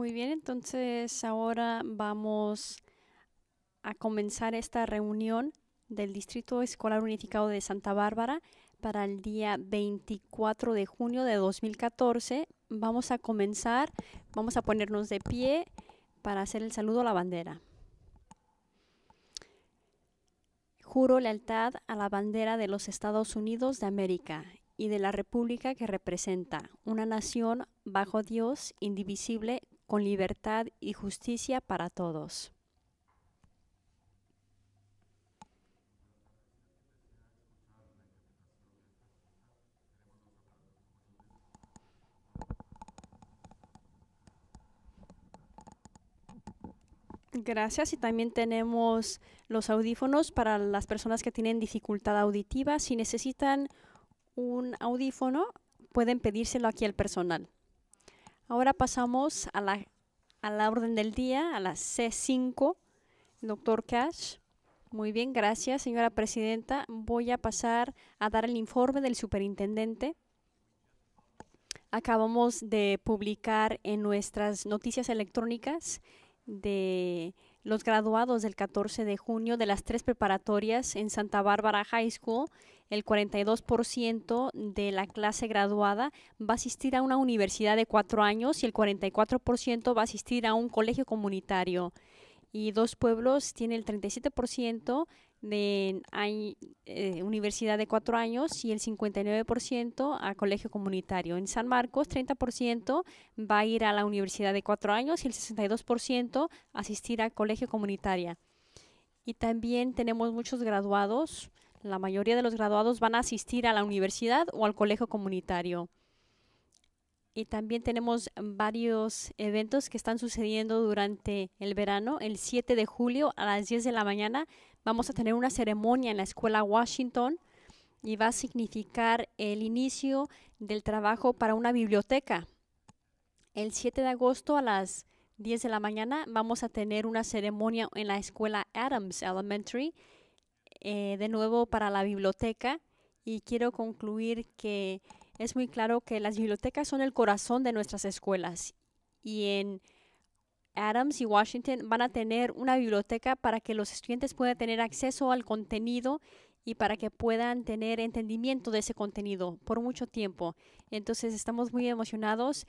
Muy bien, entonces ahora vamos a comenzar esta reunión del Distrito Escolar Unificado de Santa Bárbara para el día 24 de junio de 2014. Vamos a comenzar, vamos a ponernos de pie para hacer el saludo a la bandera. Juro lealtad a la bandera de los Estados Unidos de América y de la República que representa, una nación bajo Dios, indivisible, con libertad y justicia para todos. Gracias. Y también tenemos los audífonos para las personas que tienen dificultad auditiva. Si necesitan un audífono, pueden pedírselo aquí al personal. Ahora pasamos a la, a la orden del día, a la C5. Doctor Cash. Muy bien, gracias, señora presidenta. Voy a pasar a dar el informe del superintendente. Acabamos de publicar en nuestras noticias electrónicas de los graduados del 14 de junio de las tres preparatorias en Santa Bárbara High School, el 42% de la clase graduada va a asistir a una universidad de cuatro años y el 44% va a asistir a un colegio comunitario. Y dos pueblos tiene el 37%, de hay, eh, universidad de cuatro años y el 59% a colegio comunitario. En San Marcos, 30% va a ir a la universidad de cuatro años y el 62% asistir a colegio comunitaria. Y también tenemos muchos graduados. La mayoría de los graduados van a asistir a la universidad o al colegio comunitario. Y también tenemos varios eventos que están sucediendo durante el verano. El 7 de julio a las 10 de la mañana Vamos a tener una ceremonia en la Escuela Washington y va a significar el inicio del trabajo para una biblioteca. El 7 de agosto a las 10 de la mañana vamos a tener una ceremonia en la escuela Adams Elementary, eh, de nuevo para la biblioteca. Y quiero concluir que es muy claro que las bibliotecas son el corazón de nuestras escuelas y en Adams y Washington van a tener una biblioteca para que los estudiantes puedan tener acceso al contenido y para que puedan tener entendimiento de ese contenido por mucho tiempo. Entonces estamos muy emocionados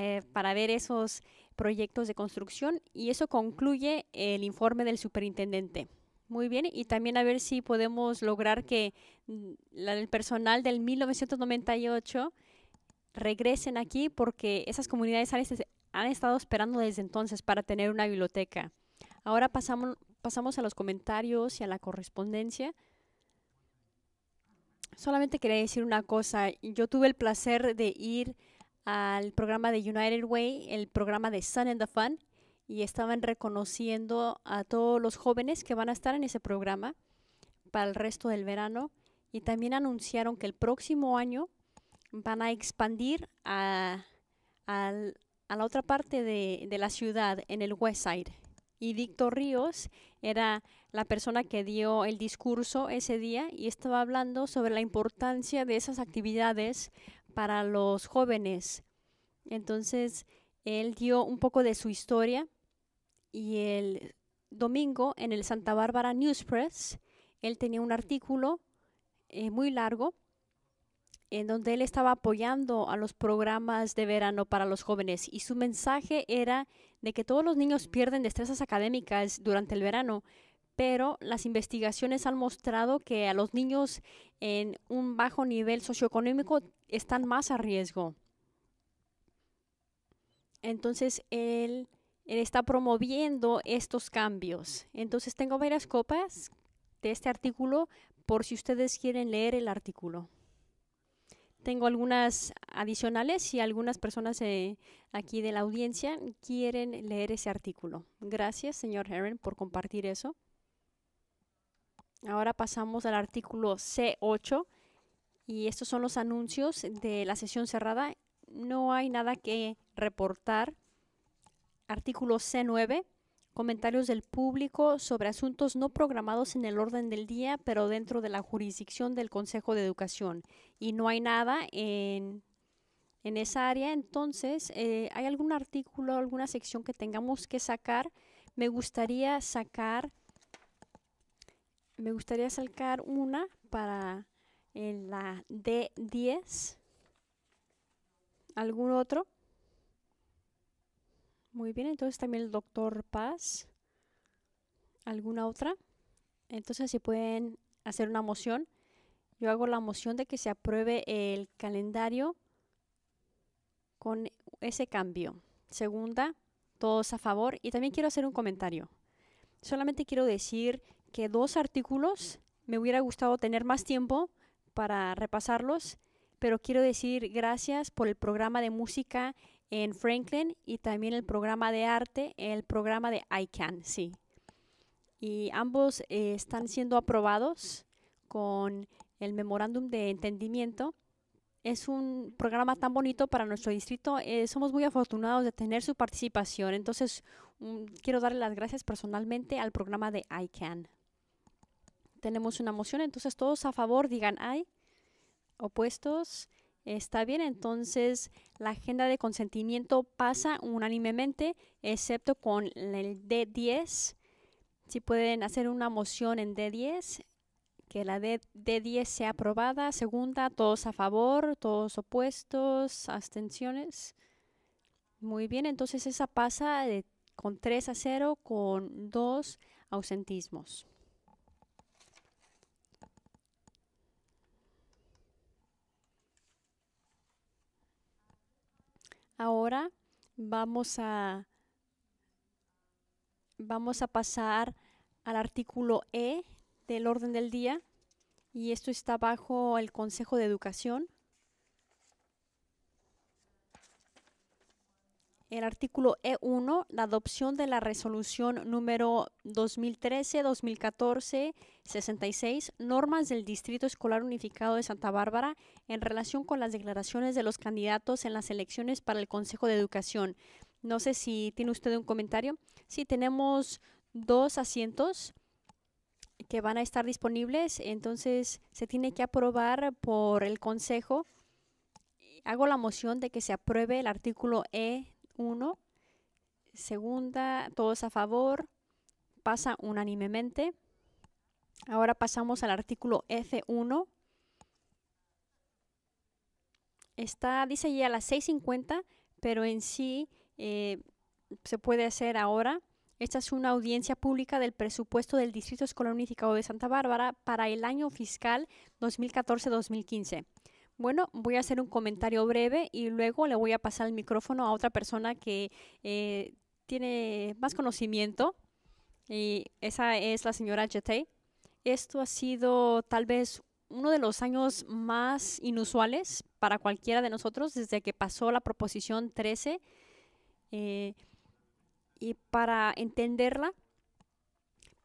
eh, para ver esos proyectos de construcción y eso concluye el informe del superintendente. Muy bien, y también a ver si podemos lograr que mm, el personal del 1998 regresen aquí porque esas comunidades han estado esperando desde entonces para tener una biblioteca. Ahora pasamos, a los comentarios y a la correspondencia. Solamente quería decir una cosa. Yo tuve el placer de ir al programa de United Way, el programa de Sun and the Fun, y estaban reconociendo a todos los jóvenes que van a estar en ese programa para el resto del verano. Y también anunciaron que el próximo año van a expandir a, al, a la otra parte de, la ciudad, en el westside Y Víctor Ríos era la persona que dio el discurso ese día y estaba hablando sobre la importancia de esas actividades para los jóvenes. Entonces, él dio un poco de su historia y el domingo en el Santa Bárbara News Press, él tenía un artículo eh, muy largo en donde él estaba apoyando a los programas de verano para los jóvenes y su mensaje era de que todos los niños pierden destrezas académicas durante el verano, pero las investigaciones han mostrado que a los niños en un bajo nivel socioeconómico están más a riesgo. Entonces él, está promoviendo estos cambios. Entonces tengo varias copas de este artículo por si ustedes quieren leer el artículo. Tengo algunas adicionales si algunas personas eh, aquí de la audiencia quieren leer ese artículo. Gracias, señor Heron, por compartir eso. Ahora pasamos al artículo C8 y estos son los anuncios de la sesión cerrada. No hay nada que reportar. Artículo C9 comentarios del público sobre asuntos no programados en el orden del día, pero dentro de la jurisdicción del Consejo de Educación. Y no hay nada en, en esa área, entonces, eh, ¿hay algún artículo, alguna sección que tengamos que sacar? Me gustaría sacar, me gustaría sacar una para eh, la D10. ¿Algún otro? Muy bien, entonces también el doctor Paz. ¿Alguna otra? Entonces, si pueden hacer una moción, yo hago la moción de que se apruebe el calendario con ese cambio. Segunda, todos a favor. Y también quiero hacer un comentario. Solamente quiero decir que dos artículos me hubiera gustado tener más tiempo para repasarlos, pero quiero decir gracias por el programa de música en Franklin y también el programa de arte, el programa de ICANN, sí. Y ambos eh, están siendo aprobados con el memorándum de entendimiento. Es un programa tan bonito para nuestro distrito. Eh, somos muy afortunados de tener su participación. Entonces, mm, quiero darle las gracias personalmente al programa de ICANN. Tenemos una moción, entonces todos a favor digan ay. Opuestos, Está bien, entonces la agenda de consentimiento pasa unánimemente, excepto con el D10. Si pueden hacer una moción en D10, que la D 10 sea aprobada. Segunda, todos a favor, todos opuestos, abstenciones. Muy bien, entonces esa pasa con 3 a 0 con dos ausentismos. Ahora vamos a, vamos a pasar al artículo E del orden del día y esto está bajo el Consejo de Educación. El artículo E1, la adopción de la resolución número 2013-2014-66, normas del Distrito Escolar Unificado de Santa Bárbara en relación con las declaraciones de los candidatos en las elecciones para el Consejo de Educación. No sé si tiene usted un comentario. Sí, tenemos dos asientos que van a estar disponibles, entonces se tiene que aprobar por el Consejo. Hago la moción de que se apruebe el artículo E uno, Segunda, todos a favor. Pasa unánimemente. Ahora pasamos al artículo F1. Está, dice ya a las 6.50, pero en sí eh, se puede hacer ahora. Esta es una audiencia pública del presupuesto del Distrito Escolar Unificado de Santa Bárbara para el año fiscal 2014-2015. Bueno, voy a hacer un comentario breve y luego le voy a pasar el micrófono a otra persona que eh, tiene más conocimiento. Y esa es la señora Jetey. Esto ha sido tal vez uno de los años más inusuales para cualquiera de nosotros desde que pasó la proposición 13. Eh, y para entenderla,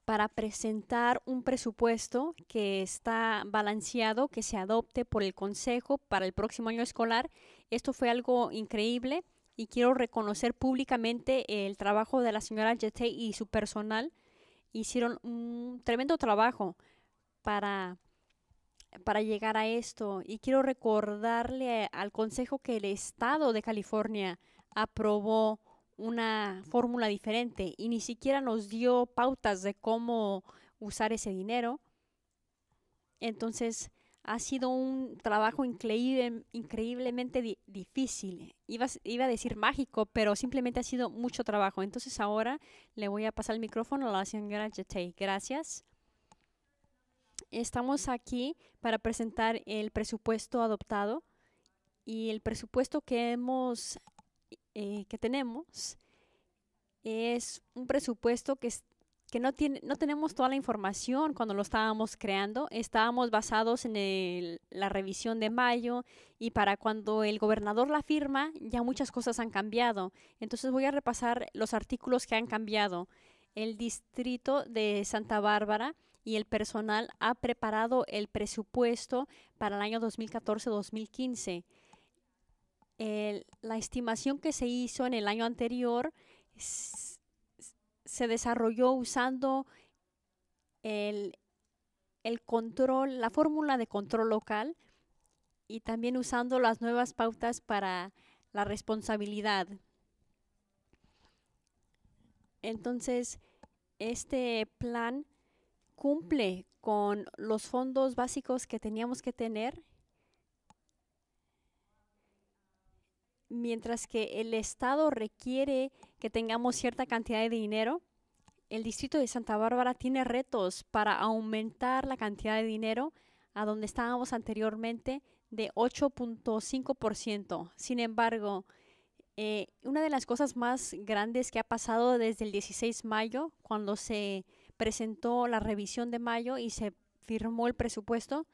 para presentar un presupuesto que está balanceado, que se adopte por el Consejo para el próximo año escolar. Esto fue algo increíble y quiero reconocer públicamente el trabajo de la señora Jete y su personal. Hicieron un tremendo trabajo para, para llegar a esto y quiero recordarle al Consejo que el Estado de California aprobó una fórmula diferente y ni siquiera nos dio pautas de cómo usar ese dinero. Entonces ha sido un trabajo increíble, increíblemente difícil. Iba, iba, a decir mágico, pero simplemente ha sido mucho trabajo. Entonces ahora le voy a pasar el micrófono a la señora Jete. Gracias. Estamos aquí para presentar el presupuesto adoptado y el presupuesto que hemos eh, que tenemos es un presupuesto que, es, que no, tiene, no tenemos toda la información cuando lo estábamos creando. Estábamos basados en la revisión de mayo y para cuando el gobernador la firma ya muchas cosas han cambiado. Entonces voy a repasar los artículos que han cambiado. El distrito de Santa Bárbara y el personal ha preparado el presupuesto para el año 2014-2015 la estimación que se hizo en el año anterior se desarrolló usando el control, la fórmula de control local y también usando las nuevas pautas para la responsabilidad. Entonces, este plan cumple con los fondos básicos que teníamos que tener mientras que el Estado requiere que tengamos cierta cantidad de dinero, el distrito de Santa Bárbara tiene retos para aumentar la cantidad de dinero a donde estábamos anteriormente de 8.5%. Sin embargo, eh, una de las cosas más grandes que ha pasado desde el 16 de mayo, cuando se presentó la revisión de mayo y se firmó el presupuesto,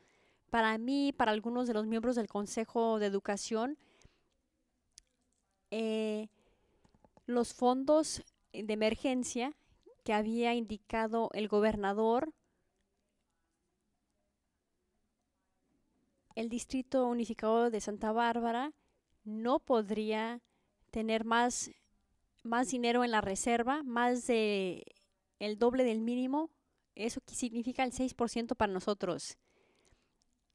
para mí, para algunos de los miembros del Consejo de Educación, eh, los fondos de emergencia que había indicado el gobernador, el Distrito Unificado de Santa Bárbara no podría tener más, más dinero en la reserva, más de el doble del mínimo. Eso significa el 6% para nosotros.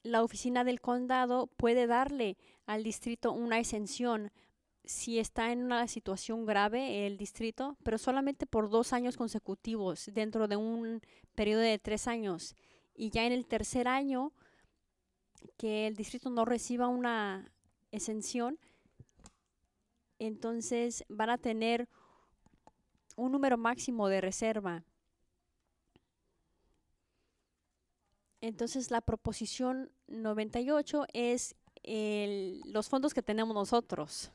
La oficina del condado puede darle al distrito una exención si está en una situación grave el distrito, pero solamente por dos años consecutivos dentro de un periodo de tres años. Y ya en el tercer año que el distrito no reciba una exención, entonces van a tener un número máximo de reserva. Entonces la proposición 98 es el, los fondos que tenemos nosotros.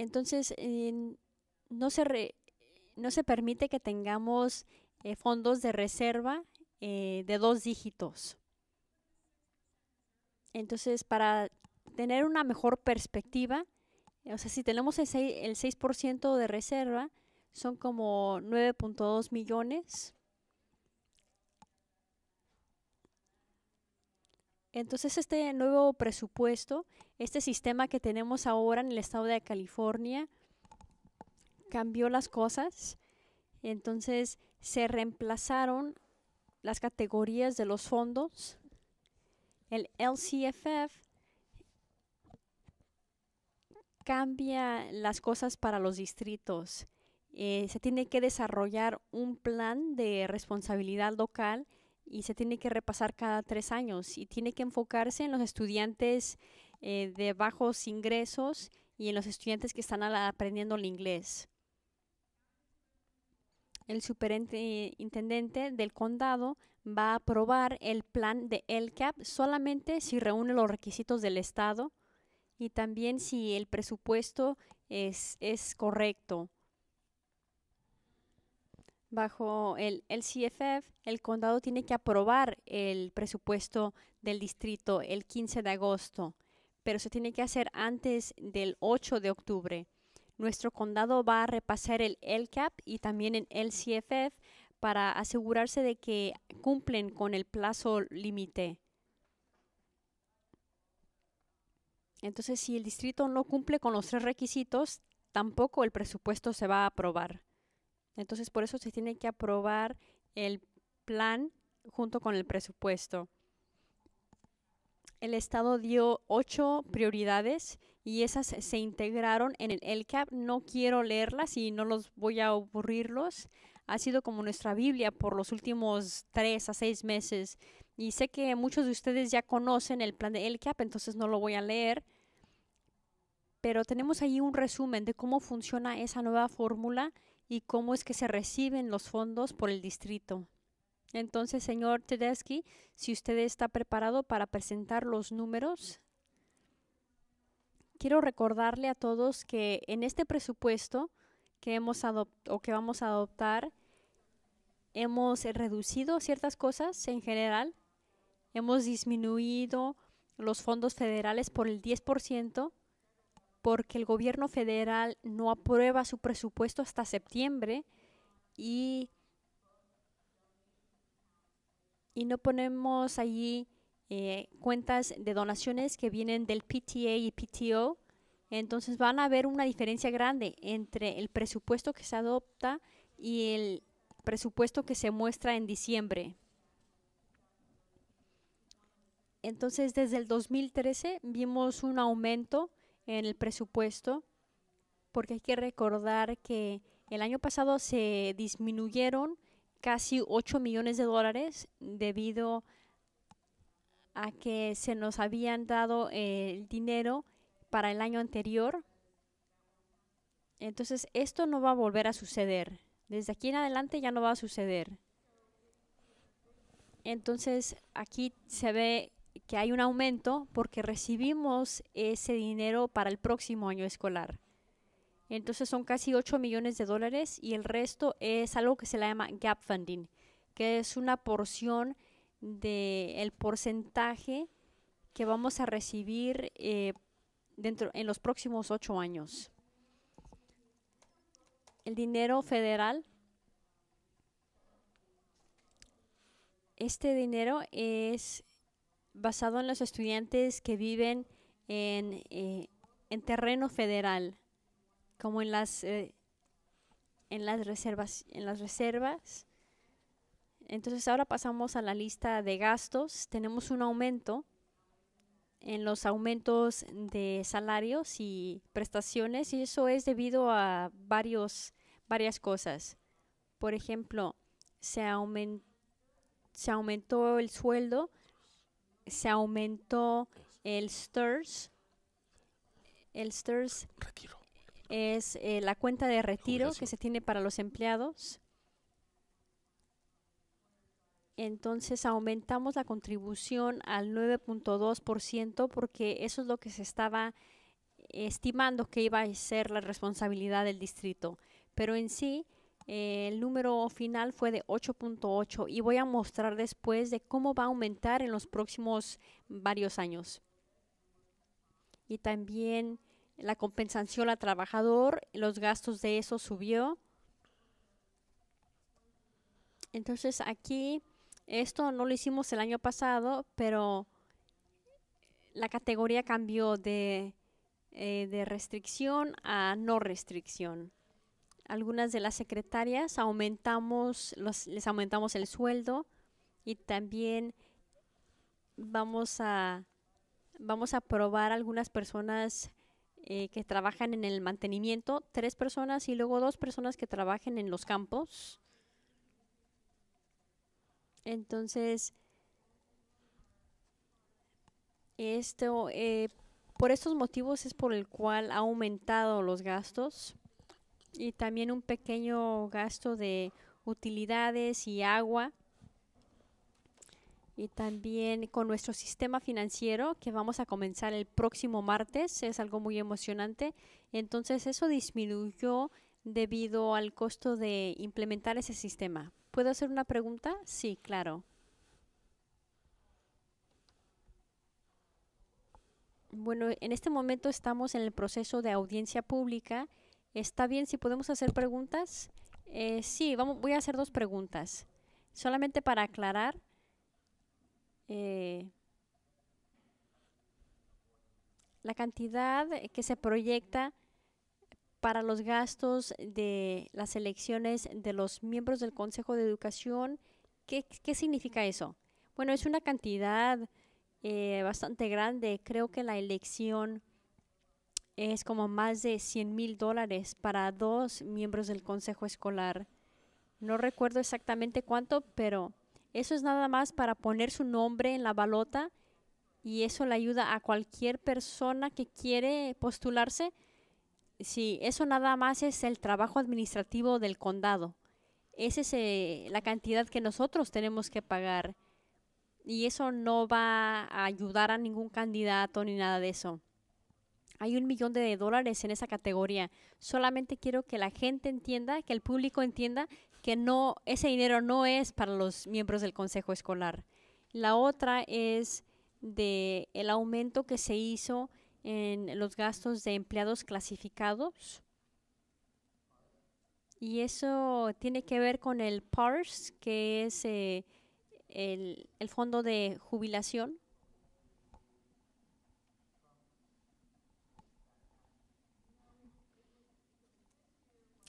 Entonces, no, se no se permite que tengamos eh, fondos de reserva eh, de dos dígitos. Entonces, para tener una mejor perspectiva, o sea, si tenemos el el 6 de reserva, son como 9.2 millones Entonces este nuevo presupuesto, este sistema que tenemos ahora en el estado de California, cambió las cosas. Entonces se reemplazaron las categorías de los fondos. El LCFF cambia las cosas para los distritos. Eh, se tiene que desarrollar un plan de responsabilidad local y se tiene que repasar cada tres años y tiene que enfocarse en los estudiantes eh, de bajos ingresos y en los estudiantes que están aprendiendo el inglés. El superintendente del condado va a aprobar el plan de LCAP solamente si reúne los requisitos del Estado y también si el presupuesto es correcto. Bajo el, LCFF, el condado tiene que aprobar el presupuesto del distrito el 15 de agosto, pero se tiene que hacer antes del 8 de octubre. Nuestro condado va a repasar el LCAP y también el LCFF para asegurarse de que cumplen con el plazo límite. Entonces, si el distrito no cumple con los tres requisitos, tampoco el presupuesto se va a aprobar. Entonces, por eso se tiene que aprobar el plan junto con el presupuesto. El Estado dio ocho prioridades y esas se integraron en el LCAP. No quiero leerlas y no los voy a aburrirlos. Ha sido como nuestra Biblia por los últimos tres a seis meses. Y sé que muchos de ustedes ya conocen el plan de LCAP, entonces no lo voy a leer. Pero tenemos ahí un resumen de cómo funciona esa nueva fórmula y cómo es que se reciben los fondos por el distrito. Entonces, señor Tedeschi, si usted está preparado para presentar los números, quiero recordarle a todos que en este presupuesto que hemos o que vamos a adoptar, hemos reducido ciertas cosas en general, hemos disminuido los fondos federales por el 10%, porque el gobierno federal no aprueba su presupuesto hasta septiembre y, y no ponemos allí eh, cuentas de donaciones que vienen del PTA y PTO. Entonces van a haber una diferencia grande entre el presupuesto que se adopta y el presupuesto que se muestra en diciembre. Entonces desde el 2013 vimos un aumento el presupuesto, porque hay que recordar que el año pasado se disminuyeron casi 8 millones de dólares debido a que se nos habían dado eh, el dinero para el año anterior. Entonces esto no va a volver a suceder. Desde aquí en adelante ya no va a suceder. Entonces aquí se ve que hay un aumento porque recibimos ese dinero para el próximo año escolar. Entonces son casi 8 millones de dólares y el resto es algo que se le llama gap funding, que es una porción del porcentaje que vamos a recibir eh, dentro, en los próximos 8 años. El dinero federal este dinero es basado en los estudiantes que viven en, eh, terreno federal, como en las, eh, en, las reservas, en las reservas. Entonces ahora pasamos a la lista de gastos. Tenemos un aumento en los aumentos de salarios y prestaciones y eso es debido a varios, varias cosas. Por ejemplo, se aumentó el sueldo se aumentó el STIRS. El STIRS es eh, la cuenta de retiro que se tiene para los empleados. Entonces aumentamos la contribución al 9.2% porque eso es lo que se estaba estimando que iba a ser la responsabilidad del distrito. Pero en sí, eh, el número final fue de 8.8 y voy a mostrar después de cómo va a aumentar en los próximos varios años. Y también la compensación al trabajador, los gastos de eso subió. Entonces aquí, esto no lo hicimos el año pasado, pero la categoría cambió de, eh, de restricción a no restricción algunas de las secretarias aumentamos les aumentamos el sueldo y también vamos a vamos a probar algunas personas eh, que trabajan en el mantenimiento tres personas y luego dos personas que trabajen en los campos entonces esto eh, por estos motivos es por el cual ha aumentado los gastos y también un pequeño gasto de utilidades y agua. Y también con nuestro sistema financiero que vamos a comenzar el próximo martes. Es algo muy emocionante. Entonces eso disminuyó debido al costo de implementar ese sistema. ¿Puedo hacer una pregunta? Sí, claro. Bueno, en este momento estamos en el proceso de audiencia pública Está bien si podemos hacer preguntas. Eh, sí, voy a hacer dos preguntas. Solamente para aclarar. Eh, la cantidad que se proyecta para los gastos de las elecciones de los miembros del Consejo de Educación, ¿qué, significa eso? Bueno, es una cantidad eh, bastante grande. Creo que la elección es como más de 100 mil dólares para dos miembros del consejo escolar. No recuerdo exactamente cuánto, pero eso es nada más para poner su nombre en la balota y eso le ayuda a cualquier persona que quiere postularse. Sí, eso nada más es el trabajo administrativo del condado. Esa es eh, la cantidad que nosotros tenemos que pagar. Y eso no va a ayudar a ningún candidato ni nada de eso. Hay un millón de dólares en esa categoría. Solamente quiero que la gente entienda, que el público entienda que no, ese dinero no es para los miembros del consejo escolar. La otra es de el aumento que se hizo en los gastos de empleados clasificados. Y eso tiene que ver con el PARS, que es eh, el, el, fondo de jubilación.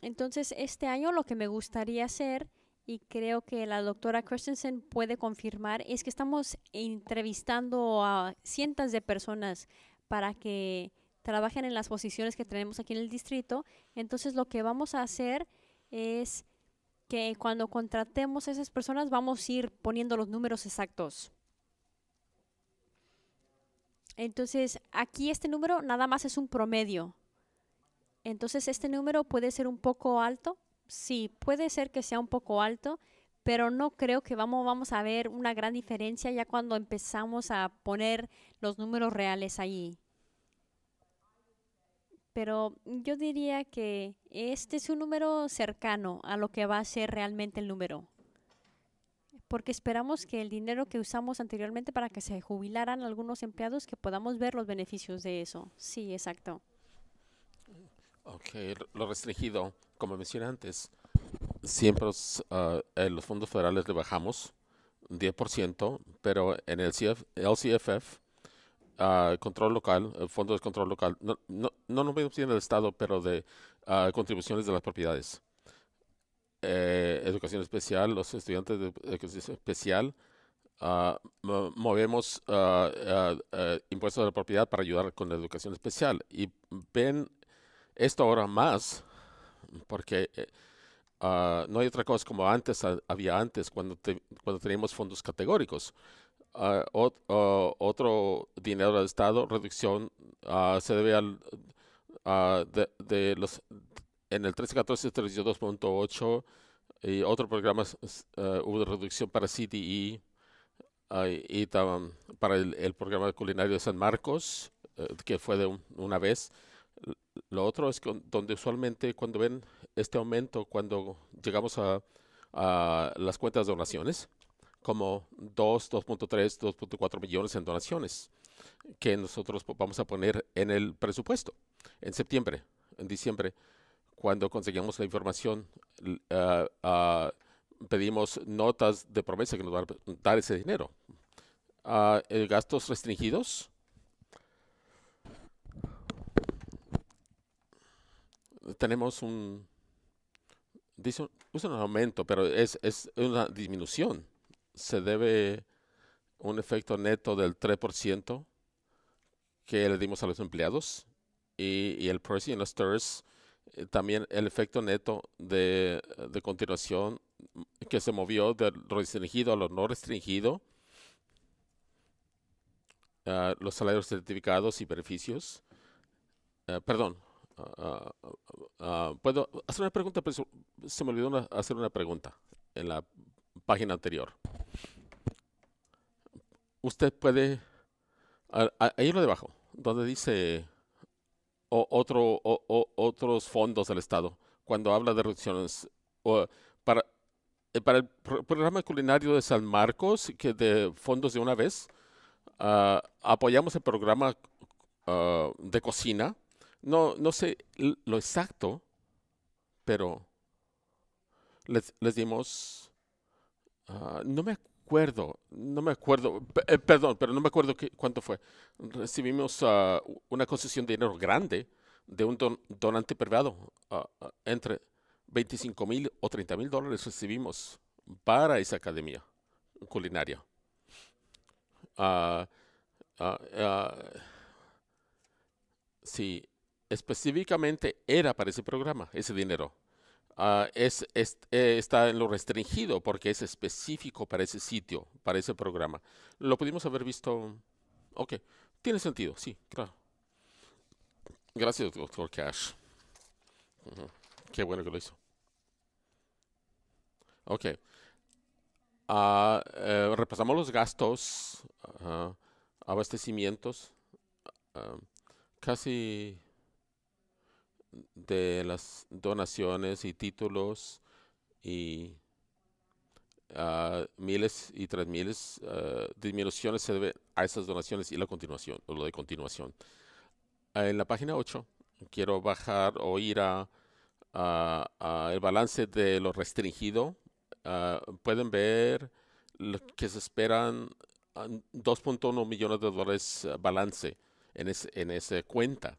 Entonces, este año lo que me gustaría hacer, y creo que la doctora Christensen puede confirmar, es que estamos entrevistando a cientos de personas para que trabajen en las posiciones que tenemos aquí en el distrito. Entonces, lo que vamos a hacer es que cuando contratemos a esas personas vamos a ir poniendo los números exactos. Entonces, aquí este número nada más es un promedio. Entonces, este número puede ser un poco alto. Sí, puede ser que sea un poco alto, pero no creo que vamos, vamos a ver una gran diferencia ya cuando empezamos a poner los números reales allí. Pero yo diría que este es un número cercano a lo que va a ser realmente el número porque esperamos que el dinero que usamos anteriormente para que se jubilaran algunos empleados, que podamos ver los beneficios de eso. Sí, exacto. Ok, lo restringido, como mencioné antes, siempre ah, en los fondos federales le bajamos 10%, pero en el CF, LCFF, ah, control local, el eh, fondo de control local, no, no, no nos el Estado, pero de ah, contribuciones de las propiedades. Eh, educación especial, los estudiantes de educación especial, movemos impuestos de la propiedad para ayudar con la educación especial. Y ven esto ahora más, porque eh, ah, no hay otra cosa como antes ah, había antes cuando, te, cuando teníamos fondos categóricos. Ah, otro dinero del Estado, reducción, se debe al, de, los, en el 1314 32.8 y otro programa hubo reducción para CDE y para el, programa culinario de San Marcos, eh, que fue de una vez lo otro es que donde usualmente cuando ven este aumento, cuando llegamos a, las cuentas de donaciones, como 2, 2.3, 2.4 millones en donaciones que nosotros vamos a poner en el presupuesto en septiembre, en diciembre, cuando conseguimos la información, pedimos notas de promesa que nos van a dar ese dinero. Uh, gastos restringidos, tenemos un, dice, un aumento, pero es, es una disminución. Se debe un efecto neto del 3% que le dimos a los empleados y, el Percy en los TERS, también el efecto neto de, de, continuación que se movió del restringido a lo no restringido, los salarios certificados y beneficios, eh, perdón, Ah, ah, ah, puedo hacer una pregunta, pero se me olvidó hacer una pregunta en la página anterior. Usted puede, ahí lo debajo, donde dice otro, otros fondos del Estado, cuando habla de reducciones, para, eh, para el programa culinario de San Marcos, que de fondos de una vez, apoyamos el programa de cocina no, no sé lo exacto, pero les, dimos, ah, no me acuerdo, no me acuerdo, eh, perdón, pero no me acuerdo qué, cuánto fue. Recibimos ah, una concesión de dinero grande de un donante privado, ah, entre 25 mil o 30 mil dólares recibimos para esa academia culinaria. sí, específicamente era para ese programa, ese dinero. Ah, eh, está en lo restringido porque es específico para ese sitio, para ese programa. Lo pudimos haber visto. Ok, tiene sentido, sí, claro. Gracias, doctor Cash. Qué bueno que lo hizo. Ok. Ah, eh, repasamos los gastos, abastecimientos, ah, casi de las donaciones y títulos y ah, miles y tres miles de ah, disminuciones se debe a esas donaciones y la continuación, o lo de continuación. en la página 8 quiero bajar o ir a, el balance de lo restringido. Ah, pueden ver lo que se esperan 2.1 millones de dólares balance en, en esa cuenta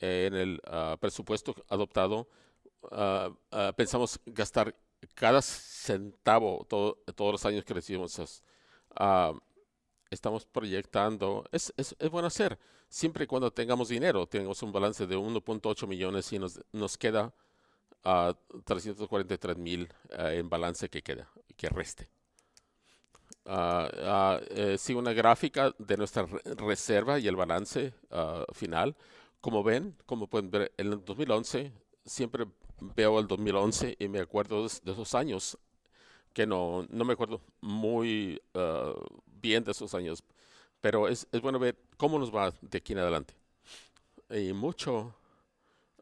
en el ah, presupuesto adoptado, ah, ah, pensamos gastar cada centavo todos los años que recibimos. estamos proyectando, es, es, es, bueno hacer, siempre y cuando tengamos dinero, Tenemos un balance de 1.8 millones y nos, nos queda 343 mil en balance que queda, que reste. Eh, Sigo una gráfica de nuestra reserva y el balance final como ven, como pueden ver, en el 2011, siempre veo el 2011 y me acuerdo de, esos años, que no, no me acuerdo muy ah, bien de esos años, pero es, es, bueno ver cómo nos va de aquí en adelante. Y mucho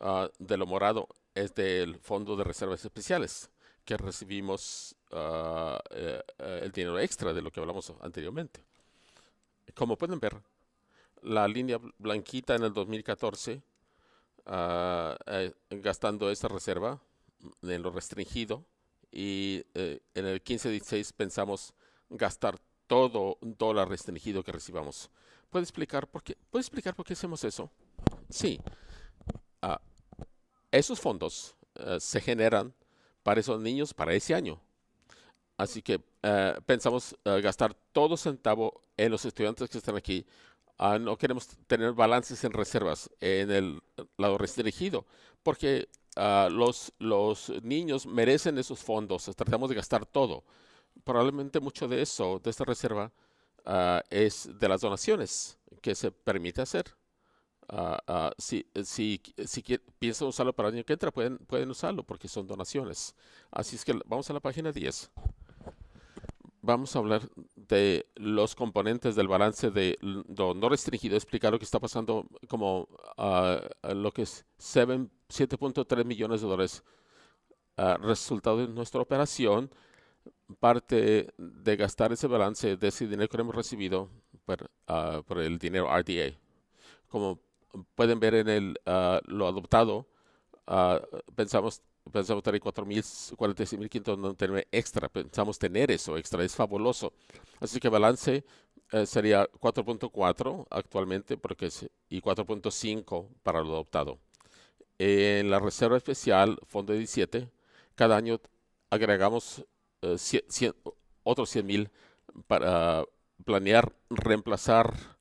ah, de lo morado es del Fondo de Reservas Especiales, que recibimos ah, eh, eh, el dinero extra de lo que hablamos anteriormente. Como pueden ver, la línea blanquita en el 2014, ah, eh, gastando esa reserva mm, en lo restringido. Y eh, en el 15-16 pensamos gastar todo dólar restringido que recibamos. ¿Puede explicar por qué, ¿puede explicar por qué hacemos eso? Sí. Ah, esos fondos eh, se generan para esos niños para ese año. Así que pensamos gastar todo centavo en los estudiantes que están aquí Ah, no queremos tener balances en reservas en el lado restringido, porque ah, los, los niños merecen esos fondos, tratamos de gastar todo. Probablemente mucho de eso, de esta reserva, ah, es de las donaciones que se permite hacer. si si, si piensan usarlo para el año que entra, pueden, pueden usarlo porque son donaciones. Así es que vamos a la página 10 vamos a hablar de los componentes del balance de lo no restringido, explicar lo que está pasando como ah, lo que es 7.3 millones de dólares ah, resultado de nuestra operación, parte de gastar ese balance de ese dinero que hemos recibido por, ah, por el dinero RDA. Como pueden ver en el, lo adoptado, pensamos pensamos tener tener extra, pensamos tener eso extra, es fabuloso. Así que balance eh, sería 4.4 actualmente porque es, y 4.5 para lo adoptado. En la reserva especial, fondo 17, cada año agregamos eh, cien, otros 100.000 para planear reemplazar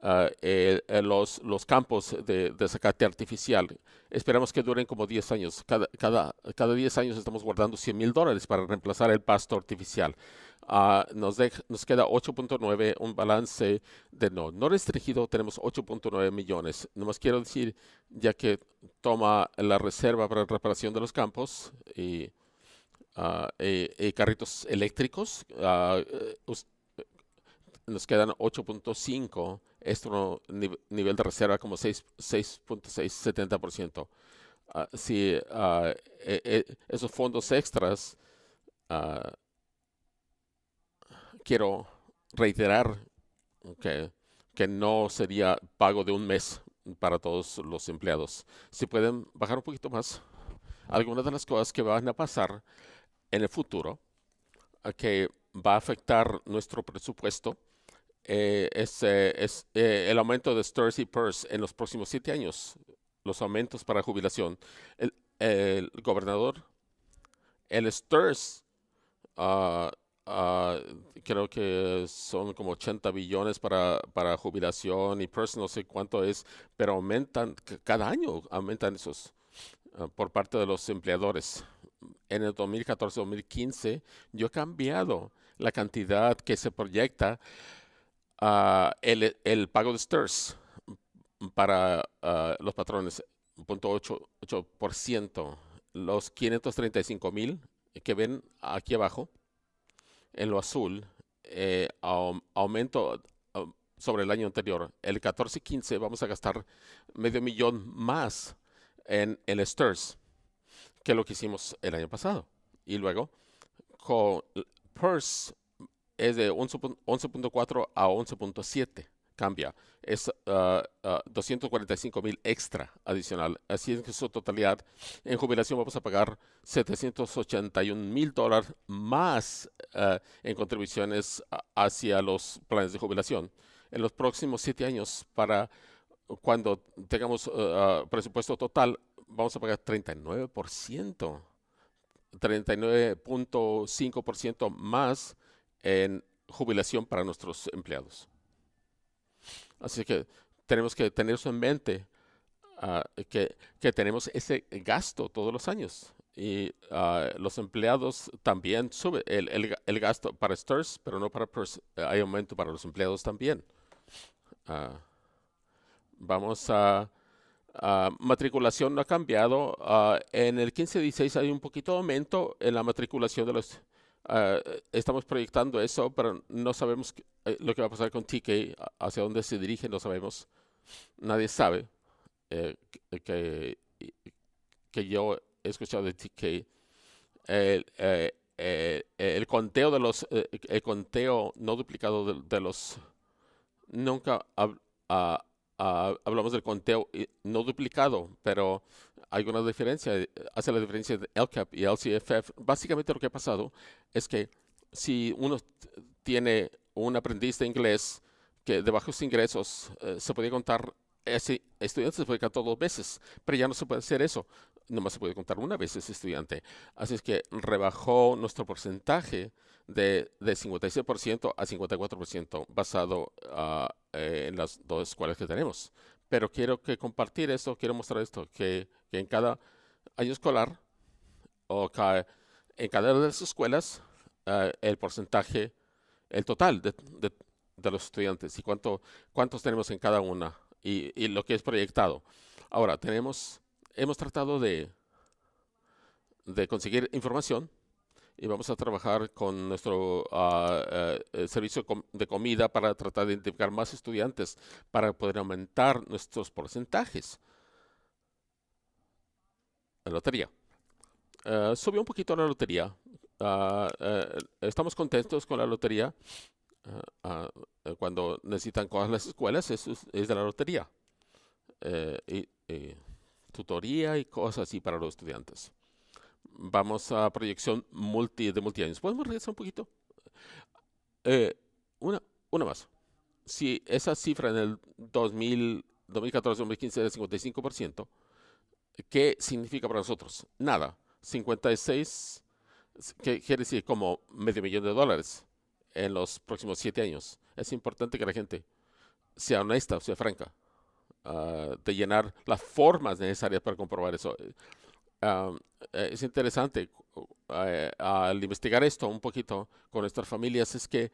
Ah, eh, los, los, campos de, de zacate artificial. Esperamos que duren como 10 años. Cada, cada, cada 10 años estamos guardando 100 mil dólares para reemplazar el pasto artificial. Ah, nos, nos queda 8.9, un balance de no, no restringido, tenemos 8.9 millones. Nomás quiero decir, ya que toma la reserva para reparación de los campos y, y ah, eh, eh, carritos eléctricos, usted nos quedan 8.5, esto nivel de reserva como 6.670%. 70%. si esos fondos extras, ah, quiero reiterar que no sería pago de un mes para todos los empleados. Si pueden bajar un poquito más, algunas de las cosas que van a pasar en el futuro ah, que va a afectar nuestro presupuesto eh, es, eh, eh, el aumento de y PERS en los próximos siete años, los aumentos para jubilación. El, gobernador, el STURS, ah, ah, creo que son como 80 billones para, para jubilación y PERS, no sé cuánto es, pero aumentan, cada año aumentan esos ah, por parte de los empleadores. En el 2014-2015 yo he cambiado la cantidad que se proyecta Ah, el, pago de STIRS para ah, los patrones, 1.8%, Los 535 mil que ven aquí abajo, en lo azul, eh, aumento ah, sobre el año anterior. El 14 y 15 vamos a gastar medio millón más en el STIRS que lo que hicimos el año pasado. Y luego con PERS es de 11.4 a 11.7 cambia. Es uh, ah, 245 ah, mil extra adicional. Así es que su totalidad en jubilación vamos a pagar 781 mil dólares más ah, en contribuciones hacia los planes de jubilación en los próximos siete años para cuando tengamos presupuesto total vamos a pagar 39%, 39.5% más en jubilación para nuestros empleados. Así que tenemos que tener eso en mente, ah, que, tenemos ese gasto todos los años. Y ah, los empleados también sube el, gasto para STERS, pero no para PERS. Ah, hay aumento para los empleados también. vamos a... matriculación no ha cambiado. en el 15-16 hay un poquito de aumento en la matriculación de los eh, estamos proyectando eso, pero no sabemos eh, lo que va a pasar con TK, hacia dónde se dirige, no sabemos. Nadie sabe eh, que, que, yo he escuchado de TK. El, conteo de los, el conteo no duplicado de, los, nunca ha, ah, Ah, hablamos del conteo no duplicado, pero hay una diferencia, eh, hace la diferencia de LCAP y LCFF. Básicamente lo que ha pasado es que si uno tiene un aprendiz de inglés que de bajos ingresos eh, se podía contar, ese estudiante se puede contar dos veces, pero ya no se puede hacer eso, nomás se puede contar una vez ese estudiante. Así es que rebajó nuestro porcentaje de, de 56% a 54% basado ah, eh, en las dos escuelas que tenemos. Pero quiero que compartir esto, quiero mostrar esto, que, en cada año escolar o en cada una de las escuelas ah, el porcentaje, el total de, de, los estudiantes y cuánto, cuántos tenemos en cada una y, lo que es proyectado. Ahora, tenemos, hemos tratado de, de conseguir información y vamos a trabajar con nuestro ah, eh, servicio de comida para tratar de identificar más estudiantes para poder aumentar nuestros porcentajes. La lotería. Eh, subió un poquito la lotería. Ah, eh, estamos contentos con la lotería. Ah, cuando necesitan cosas las escuelas, es, es de la lotería. tutoría y cosas así para los estudiantes vamos a proyección multi, de años ¿Podemos regresar un poquito? Eh, una, una más. Si esa cifra en el 2014-2015 era 55%, ¿qué significa para nosotros? Nada. 56, que quiere decir como medio millón de dólares en los próximos siete años. Es importante que la gente sea honesta, sea franca, ah, de llenar las formas necesarias para comprobar eso. Ah, eh, es interesante eh, al investigar esto un poquito con nuestras familias es que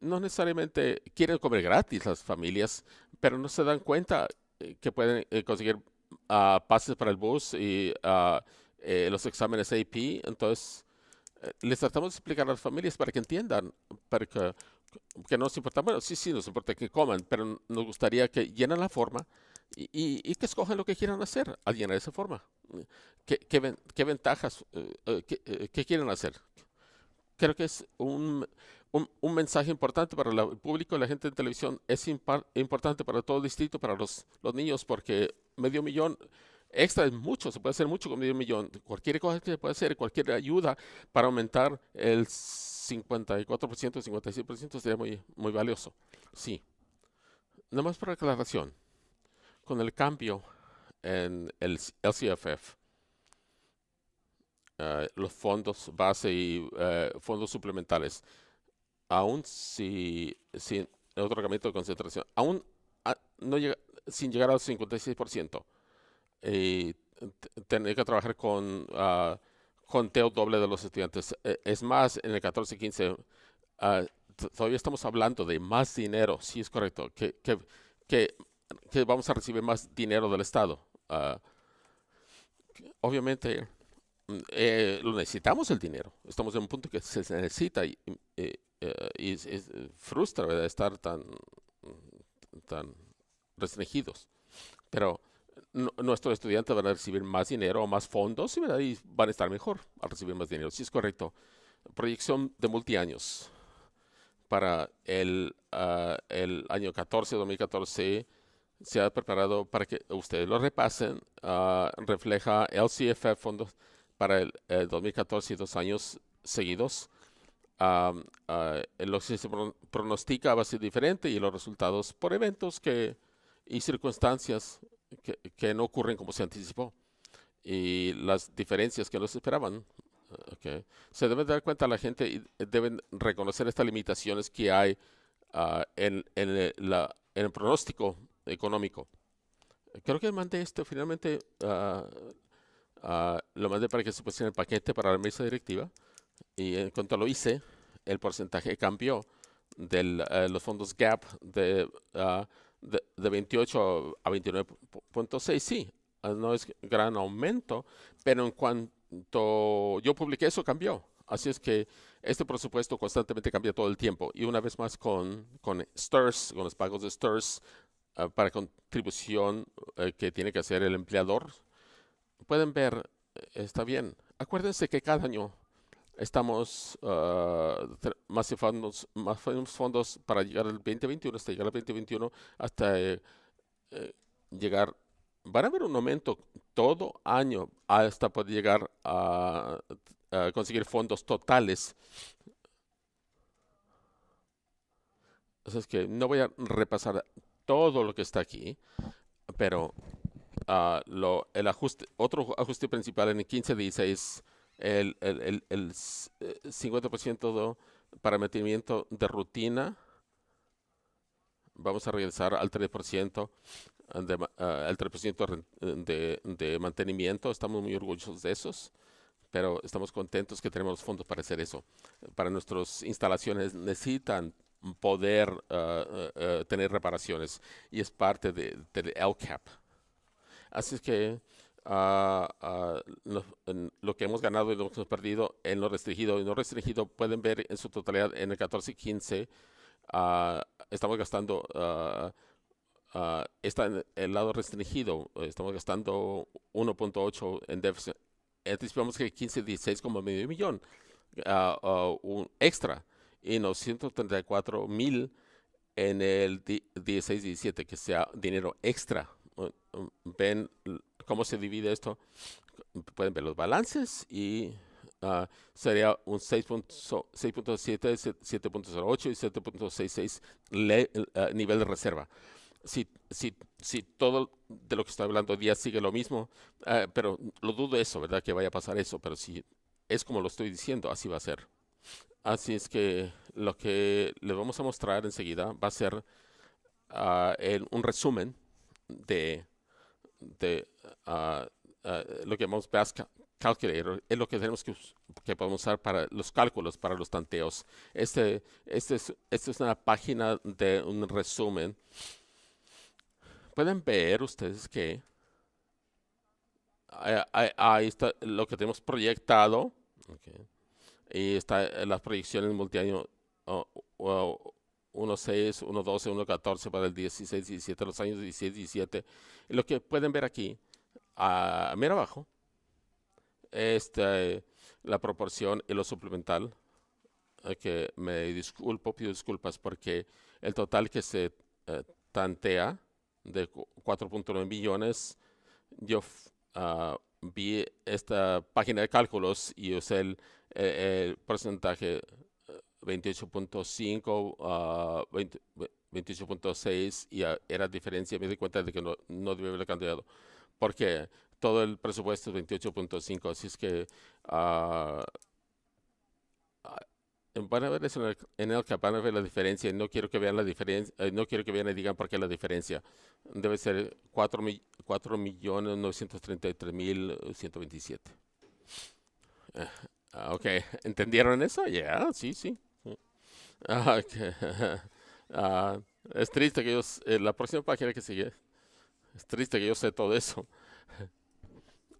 no, necesariamente quieren comer gratis las familias, pero no se dan cuenta eh, que pueden conseguir ah, pases para el bus y ah, los exámenes AP. Entonces, les tratamos de explicar a las familias para que entiendan, para que, no nos importa. Bueno, sí, sí, nos importa que coman, pero nos gustaría que llenen la forma y, y, que escojan lo que quieran hacer alguien de esa forma. ¿Qué, ventajas, eh, eh, eh, qué, quieren hacer? Creo que es un, mensaje importante para el público, la gente de televisión, es importante para todo el distrito, para los, los niños, porque medio millón extra es mucho, se puede hacer mucho con medio millón. Cualquier cosa que se puede hacer, cualquier ayuda para aumentar el 54%, 56% sería muy, muy valioso. Sí. Nada más por aclaración con el cambio en el LCFF, eh, los fondos base y eh, fondos suplementales, aún si, sin el reglamento de concentración, aún ah, no sin llegar al 56%, y tener que trabajar con ah, conteo doble de los estudiantes. E, es más, en el 14 y 15, todavía estamos hablando de más dinero, si es correcto, que que vamos a recibir más dinero del Estado. Ah, obviamente, mm, eh, lo necesitamos el dinero. Estamos en un punto que se necesita y, eh, eh, es, frustra estar tan, mm, tan restringidos. Pero nuestros estudiantes van a recibir más dinero o más fondos ¿verdad? y van a estar mejor al recibir más dinero. Si sí, es correcto. Proyección de multiaños para el, ah, el año 14, 2014 se ha preparado para que ustedes lo repasen, ah, refleja el LCFF fondos para el, 2014 y dos años seguidos. lo que se pronostica va a ser diferente y los resultados por eventos que, y circunstancias que, no ocurren como se anticipó y las diferencias que no se esperaban. Ah, se deben dar cuenta la gente y deben reconocer estas limitaciones que hay ah, eh, en el pronóstico económico. Creo que mandé esto finalmente, ah, ah, lo mandé para que se pusiera el paquete para la mesa directiva y en cuanto lo hice, el porcentaje cambió de eh, los fondos GAP de, ah, de, de 28 a 29.6. Sí, no es gran aumento, pero en cuanto yo publiqué eso cambió. Así es que este presupuesto constantemente cambia todo el tiempo. Y una vez más con, con con los pagos de STERS, Ah, para contribución eh, que tiene que hacer el empleador, pueden ver, eh, está bien. Acuérdense que cada año estamos más, fondos, más fondos para llegar al 2021, hasta llegar al 2021, hasta eh, llegar van a haber un aumento todo año hasta poder llegar a, conseguir fondos totales. Así es que no voy a repasar todo lo que está aquí, pero ah, el ajuste, otro ajuste principal en el 15 dice es el, 50% de, para mantenimiento de rutina. Vamos a regresar al 3% de, 3% ah, de, de, mantenimiento. Estamos muy orgullosos de esos, pero estamos contentos que tenemos los fondos para hacer eso. Para nuestras instalaciones necesitan poder eh, eh, eh, tener reparaciones y es parte del de, LCAP. Así es que ah, ah, lo, que hemos ganado y lo que hemos perdido en lo restringido y no restringido pueden ver en su totalidad en el 14 y 15. Ah, estamos gastando está en el lado restringido. Estamos gastando 1.8 en déficit. Anticipamos que 15, 16 como medio millón un extra y 934 mil en el 16-17, que sea dinero extra. Ven cómo se divide esto. Pueden ver los balances y ah, sería un 6.7, 7.08 y 7.66 nivel de reserva. Si, si, si, todo de lo que está hablando día sigue lo mismo, ah, pero lo dudo eso, ¿verdad? Que vaya a pasar eso, pero si es como lo estoy diciendo, así va a ser. Así es que lo que les vamos a mostrar enseguida va a ser ah, un resumen de, ah, ah, lo que llamamos Bass Calculator. Es lo que tenemos que, que, podemos usar para los cálculos, para los tanteos. Este, este es, esta es una página de un resumen. Pueden ver ustedes que ahí, está lo que tenemos proyectado y está eh, las proyecciones multiaño oh, 1.6, 1.12, 1.14 para el 16, 17, los años 16, 17. Lo que pueden ver aquí, a ah, mira abajo, este, la proporción y lo suplemental, eh, que me disculpo, pido disculpas, porque el total que se eh, tantea de 4.9 millones, yo ah, vi esta página de cálculos y usé el, eh, porcentaje 28.5, a 28.6 y ah, era diferencia. Me di cuenta de que no, no debía haber cambiado. porque Todo el presupuesto es 28.5, así es que ah, van a ver eso en el, en van a ver la diferencia. No quiero que vean la diferencia, eh, no quiero que vean y digan por qué la diferencia. Debe ser 4,933,127. Ah, ok, ¿entendieron eso? Ya, sí, sí. Ah, ah, es triste que yo, eh, la próxima página que sigue, es triste que yo sé todo eso.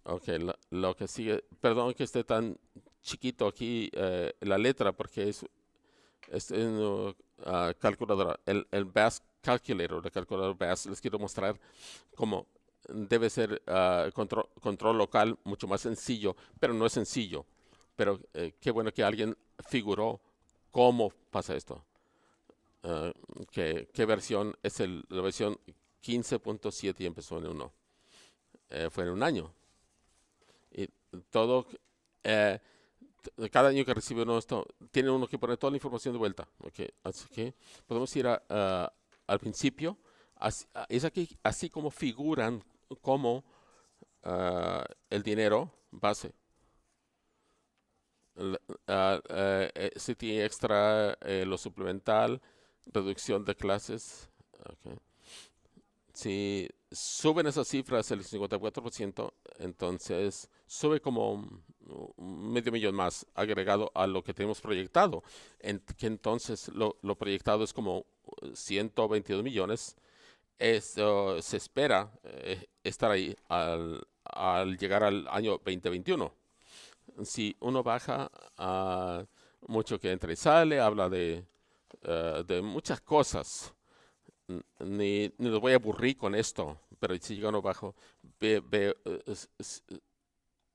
Ok, lo, lo que sigue, perdón que esté tan chiquito aquí eh, la letra porque es, uh, calculadora, el, el BAS calculator, el calculador BAS. Les quiero mostrar cómo debe ser uh, control, control, local mucho más sencillo, pero no es sencillo. Pero eh, qué bueno que alguien figuró cómo pasa esto. Eh, ¿qué, versión es el, la versión 15.7 y empezó en 1? fue en un año. Y todo cada año que recibe uno esto, tiene uno que poner toda la información de vuelta. Así que podemos ir al principio. es aquí, así como figuran como ah, el dinero base. Si ah, eh, eh, tiene Extra, eh, lo suplemental, reducción de clases. Si suben esas cifras el 54%, entonces sube como medio millón más agregado a lo que tenemos proyectado, en, que entonces lo, proyectado es como 122 uh, millones. esto uh, se espera eh, estar ahí al, llegar al año 2021. Si uno baja uh, mucho que entra y sale, habla de, muchas cosas. Ni, voy a aburrir con esto, pero si yo no bajo,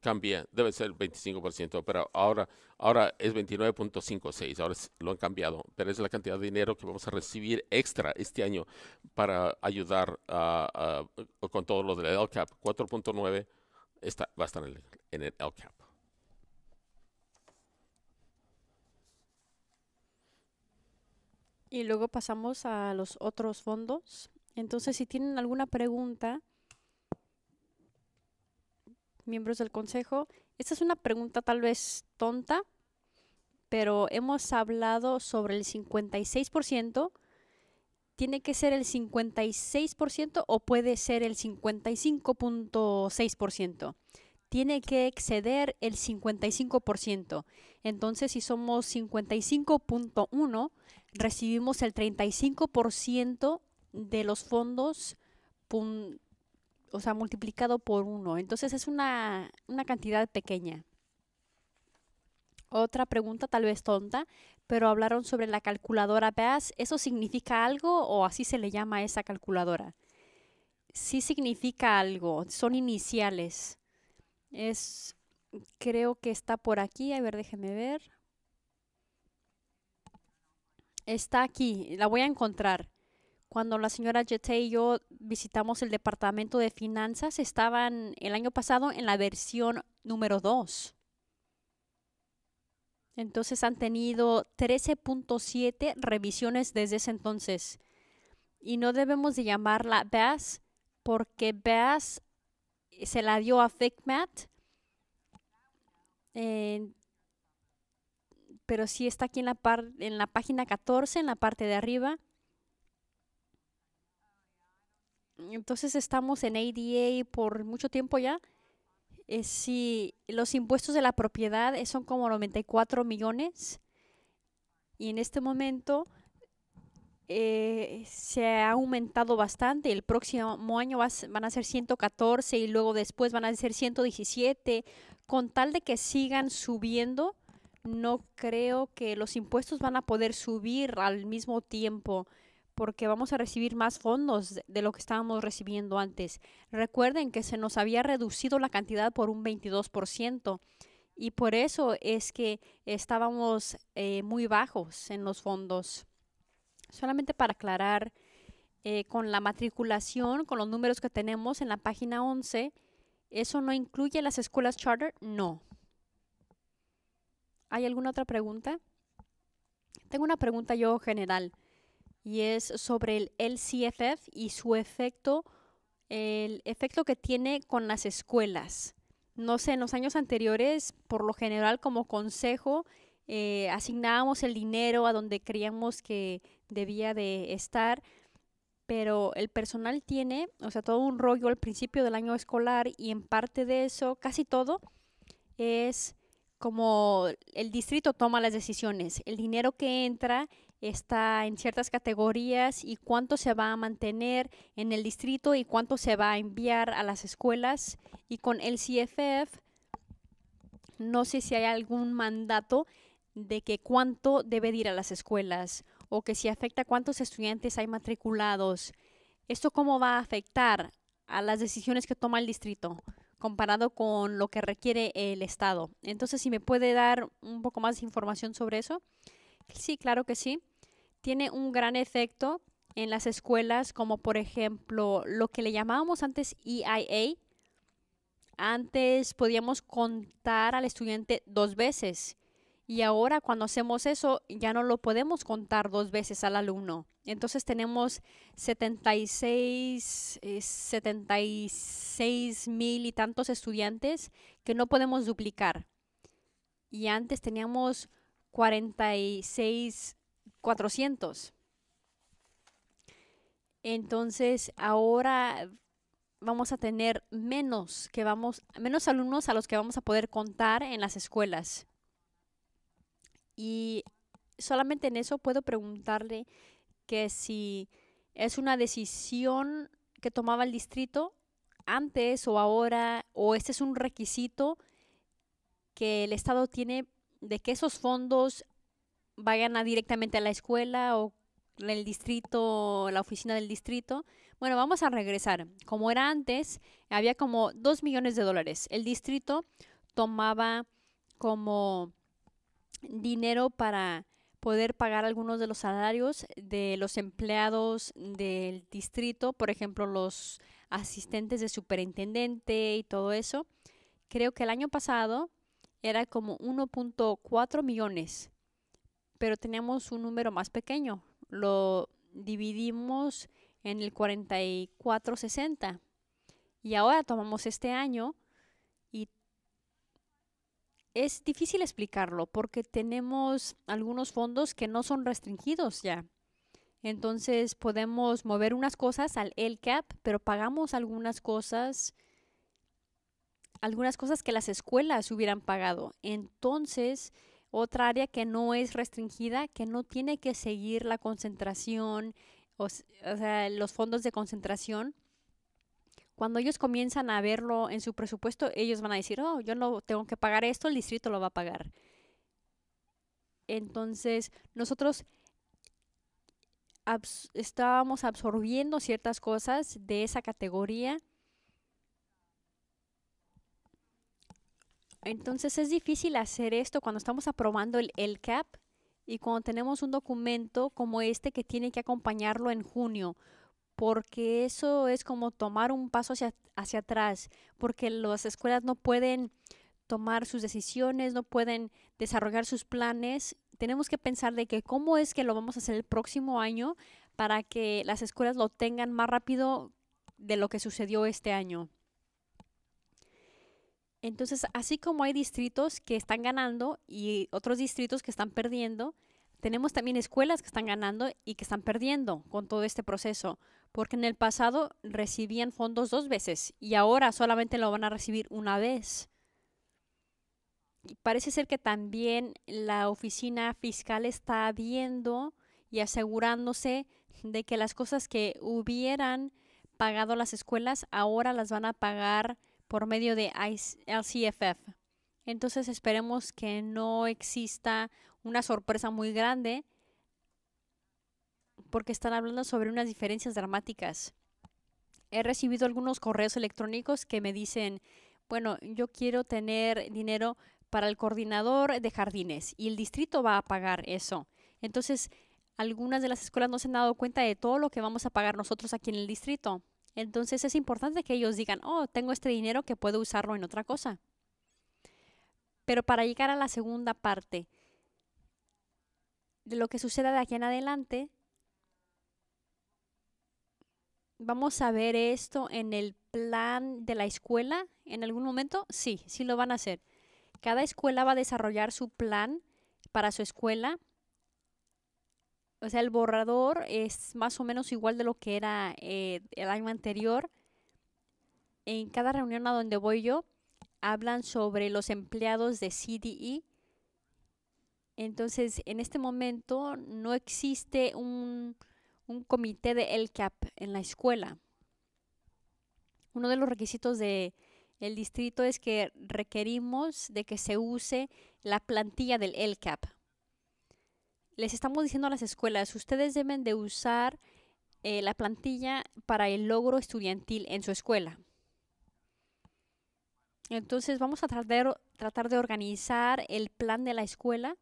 cambia, debe ser 25%, pero ahora, ahora es 29.56, ahora lo han cambiado, pero es la cantidad de dinero que vamos a recibir extra este año para ayudar a, con todo lo del LCAP. 4.9 está, va a estar en el, en el LCAP. Y luego pasamos a los otros fondos. Entonces, si tienen alguna pregunta, miembros del consejo. Esta es una pregunta tal vez tonta, pero hemos hablado sobre el 56%. ¿Tiene que ser el 56% o puede ser el 55.6%? Tiene que exceder el 55%. Entonces, si somos 55.1, recibimos el 35% de los fondos o sea, multiplicado por uno. Entonces es una, cantidad pequeña. Otra pregunta tal vez tonta, pero hablaron sobre la calculadora BAS. ¿Eso significa algo o así se le llama a esa calculadora? Sí significa algo, son iniciales. Es, creo que está por aquí, a ver, déjeme ver. Está aquí, la voy a encontrar. Cuando la señora Jete y yo visitamos el departamento de finanzas, estaban el año pasado en la versión número 2. Entonces han tenido 13.7 revisiones desde ese entonces. Y no debemos de llamarla BAS porque BAS se la dio a FICMAT. pero sí está aquí en la, en la página 14, en la parte de arriba entonces estamos en ADA por mucho tiempo ya. Eh, si los impuestos de la propiedad eh, son como 94 millones y en este momento eh, se ha aumentado bastante. El próximo año van a ser 114 y luego después van a ser 117. Con tal de que sigan subiendo, no creo que los impuestos van a poder subir al mismo tiempo porque vamos a recibir más fondos de lo que estábamos recibiendo antes. Recuerden que se nos había reducido la cantidad por un 22% y por eso es que estábamos eh, muy bajos en los fondos. Solamente para aclarar, eh, con la matriculación, con los números que tenemos en la página 11, ¿eso no incluye las escuelas charter? No. ¿Hay alguna otra pregunta? Tengo una pregunta yo general y es sobre el LCFF y su efecto, el efecto que tiene con las escuelas. No sé, en los años anteriores, por lo general como consejo, eh, asignábamos el dinero a donde creíamos que debía de estar, pero el personal tiene, o sea, todo un rollo al principio del año escolar y en parte de eso, casi todo, es como el distrito toma las decisiones, el dinero que entra está en ciertas categorías y cuánto se va a mantener en el distrito y cuánto se va a enviar a las escuelas. Y con el CFF, no sé si hay algún mandato de que cuánto debe ir a las escuelas o que si afecta cuántos estudiantes hay matriculados. ¿Esto cómo va a afectar a las decisiones que toma el distrito comparado con lo que requiere el Estado? Entonces, si me puede dar un poco más de información sobre eso. Sí, claro que sí. Tiene un gran efecto en las escuelas, como por ejemplo lo que le llamábamos antes EIA. Antes podíamos contar al estudiante dos veces y ahora cuando hacemos eso ya no lo podemos contar dos veces al alumno. Entonces tenemos 76, 76 eh, mil y tantos estudiantes que no podemos duplicar. Y antes teníamos 46,400. Entonces, ahora vamos a tener menos que vamos menos alumnos a los que vamos a poder contar en las escuelas. Y solamente en eso puedo preguntarle que si es una decisión que tomaba el distrito antes o ahora o este es un requisito que el estado tiene de que esos fondos vayan a directamente a la escuela o el distrito, la oficina del distrito. Bueno, vamos a regresar. Como era antes, había como 2 millones de dólares. El distrito tomaba como dinero para poder pagar algunos de los salarios de los empleados del distrito, por ejemplo, los asistentes de superintendente y todo eso. Creo que el año pasado era como 1.4 millones, pero teníamos un número más pequeño. Lo dividimos en el 4460. Y ahora tomamos este año y es difícil explicarlo porque tenemos algunos fondos que no son restringidos ya. Entonces podemos mover unas cosas al LCAP, pero pagamos algunas cosas algunas cosas que las escuelas hubieran pagado. Entonces, otra área que no es restringida, que no tiene que seguir la concentración, o, sea, los fondos de concentración. Cuando ellos comienzan a verlo en su presupuesto, ellos van a decir, oh, yo no tengo que pagar esto, el distrito lo va a pagar. Entonces, nosotros estábamos absorbiendo ciertas cosas de esa categoría Entonces es difícil hacer esto cuando estamos aprobando el LCAP y cuando tenemos un documento como este que tiene que acompañarlo en junio, porque eso es como tomar un paso hacia, hacia atrás, porque las escuelas no pueden tomar sus decisiones, no pueden desarrollar sus planes. Tenemos que pensar de que cómo es que lo vamos a hacer el próximo año para que las escuelas lo tengan más rápido de lo que sucedió este año. Entonces, así como hay distritos que están ganando y otros distritos que están perdiendo, tenemos también escuelas que están ganando y que están perdiendo con todo este proceso, porque en el pasado recibían fondos dos veces y ahora solamente lo van a recibir una vez. Y parece ser que también la oficina fiscal está viendo y asegurándose de que las cosas que hubieran pagado las escuelas ahora las van a pagar por medio de LCFF. Entonces esperemos que no exista una sorpresa muy grande porque están hablando sobre unas diferencias dramáticas. He recibido algunos correos electrónicos que me dicen, bueno, yo quiero tener dinero para el coordinador de jardines y el distrito va a pagar eso. Entonces, algunas de las escuelas no se han dado cuenta de todo lo que vamos a pagar nosotros aquí en el distrito. Entonces es importante que ellos digan, oh, tengo este dinero que puedo usarlo en otra cosa. Pero para llegar a la segunda parte de lo que suceda de aquí en adelante, vamos a ver esto en el plan de la escuela en algún momento. Sí, sí lo van a hacer. Cada escuela va a desarrollar su plan para su escuela o sea, el borrador es más o menos igual de lo que era eh, el año anterior. En cada reunión a donde voy yo, hablan sobre los empleados de CDE. Entonces, en este momento no existe un, comité de LCAP en la escuela. Uno de los requisitos de, distrito es que requerimos de que se use la plantilla del LCAP les estamos diciendo a las escuelas, ustedes deben de usar eh, la plantilla para el logro estudiantil en su escuela. Entonces vamos a tratar, de organizar el plan de la escuela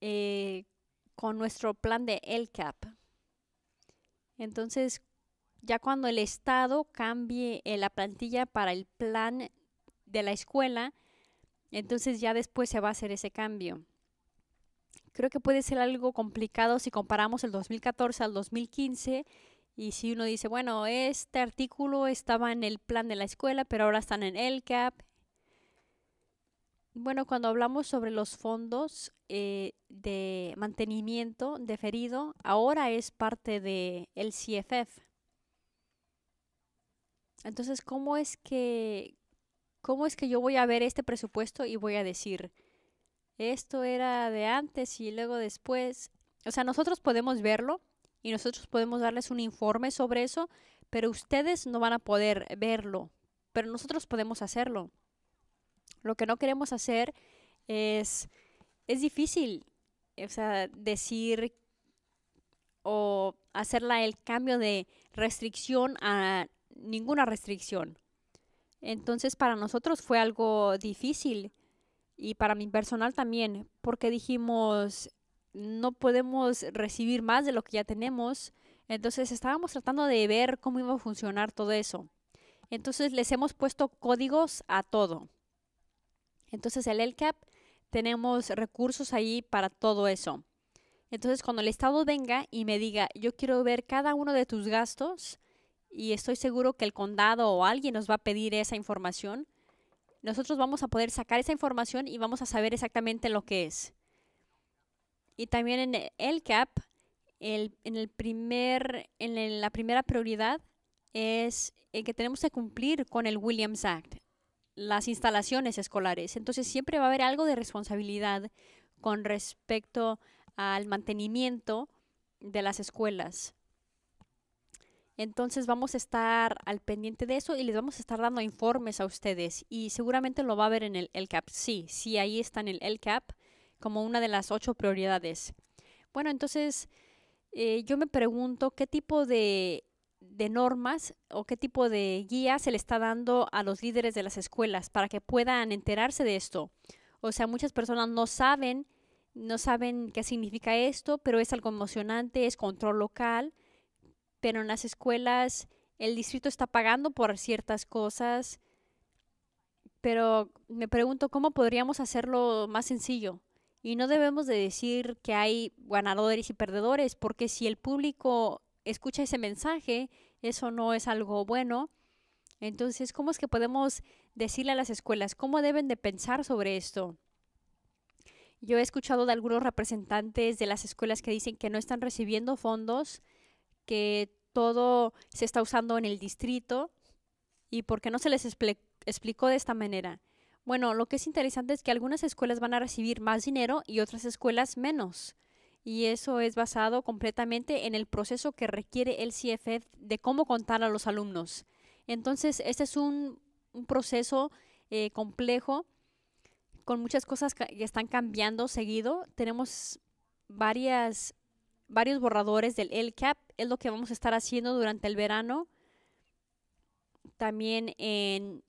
eh, con nuestro plan de LCAP. Entonces, ya cuando el Estado cambie eh, la plantilla para el plan de la escuela, entonces ya después se va a hacer ese cambio creo que puede ser algo complicado si comparamos el 2014 al 2015 y si uno dice, bueno, este artículo estaba en el plan de la escuela, pero ahora están en el CAP. Bueno, cuando hablamos sobre los fondos eh, de mantenimiento deferido, ahora es parte del el CFF. Entonces, ¿cómo es que cómo es que yo voy a ver este presupuesto y voy a decir, esto era de antes y luego después. O sea, nosotros podemos verlo y nosotros podemos darles un informe sobre eso, pero ustedes no van a poder verlo, pero nosotros podemos hacerlo. Lo que no queremos hacer es, es difícil, o sea, decir o hacerla el cambio de restricción a ninguna restricción. Entonces para nosotros fue algo difícil y para mi personal también, porque dijimos, no podemos recibir más de lo que ya tenemos. Entonces estábamos tratando de ver cómo iba a funcionar todo eso. Entonces les hemos puesto códigos a todo. Entonces el LCAP tenemos recursos ahí para todo eso. Entonces cuando el Estado venga y me diga, yo quiero ver cada uno de tus gastos y estoy seguro que el condado o alguien nos va a pedir esa información, nosotros vamos a poder sacar esa información y vamos a saber exactamente lo que es. Y también en el CAP, el, en, el primer, en la primera prioridad es que tenemos que cumplir con el Williams Act, las instalaciones escolares. Entonces siempre va a haber algo de responsabilidad con respecto al mantenimiento de las escuelas. Entonces vamos a estar al pendiente de eso y les vamos a estar dando informes a ustedes y seguramente lo va a ver en el LCAP. Sí, sí, ahí está en el LCAP como una de las ocho prioridades. Bueno, entonces eh, yo me pregunto qué tipo de, de normas o qué tipo de guía se le está dando a los líderes de las escuelas para que puedan enterarse de esto. O sea, muchas personas no saben, no saben qué significa esto, pero es algo emocionante, es control local pero en las escuelas el distrito está pagando por ciertas cosas, pero me pregunto cómo podríamos hacerlo más sencillo. Y no debemos de decir que hay ganadores y perdedores, porque si el público escucha ese mensaje, eso no es algo bueno. Entonces, ¿cómo es que podemos decirle a las escuelas cómo deben de pensar sobre esto? Yo he escuchado de algunos representantes de las escuelas que dicen que no están recibiendo fondos que todo se está usando en el distrito y por qué no se les explicó de esta manera. Bueno, lo que es interesante es que algunas escuelas van a recibir más dinero y otras escuelas menos. Y eso es basado completamente en el proceso que requiere el CFE de cómo contar a los alumnos. Entonces, este es un, proceso eh, complejo con muchas cosas que están cambiando seguido. Tenemos varias varios borradores del LCAP. Es lo que vamos a estar haciendo durante el verano. También en,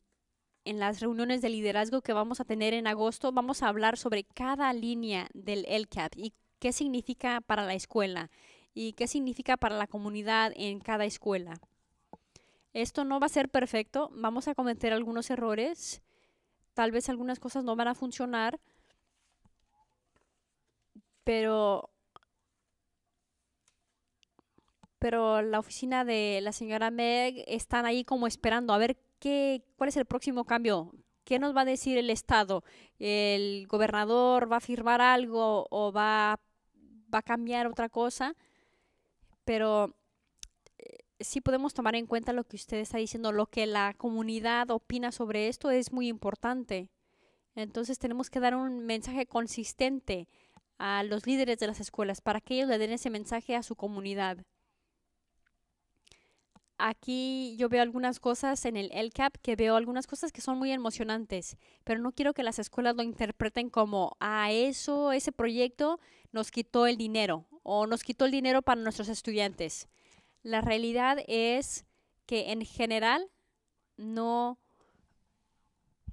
las reuniones de liderazgo que vamos a tener en agosto, vamos a hablar sobre cada línea del LCAP y qué significa para la escuela y qué significa para la comunidad en cada escuela. Esto no va a ser perfecto, vamos a cometer algunos errores, tal vez algunas cosas no van a funcionar, pero pero la oficina de la señora Meg están ahí como esperando a ver qué, cuál es el próximo cambio, qué nos va a decir el Estado, el gobernador va a firmar algo o va, va a cambiar otra cosa, pero eh, sí podemos tomar en cuenta lo que usted está diciendo, lo que la comunidad opina sobre esto es muy importante. Entonces tenemos que dar un mensaje consistente a los líderes de las escuelas para que ellos le den ese mensaje a su comunidad aquí yo veo algunas cosas en el LCAP que veo algunas cosas que son muy emocionantes, pero no quiero que las escuelas lo interpreten como, a ah, eso, ese proyecto nos quitó el dinero o nos quitó el dinero para nuestros estudiantes. La realidad es que en general no,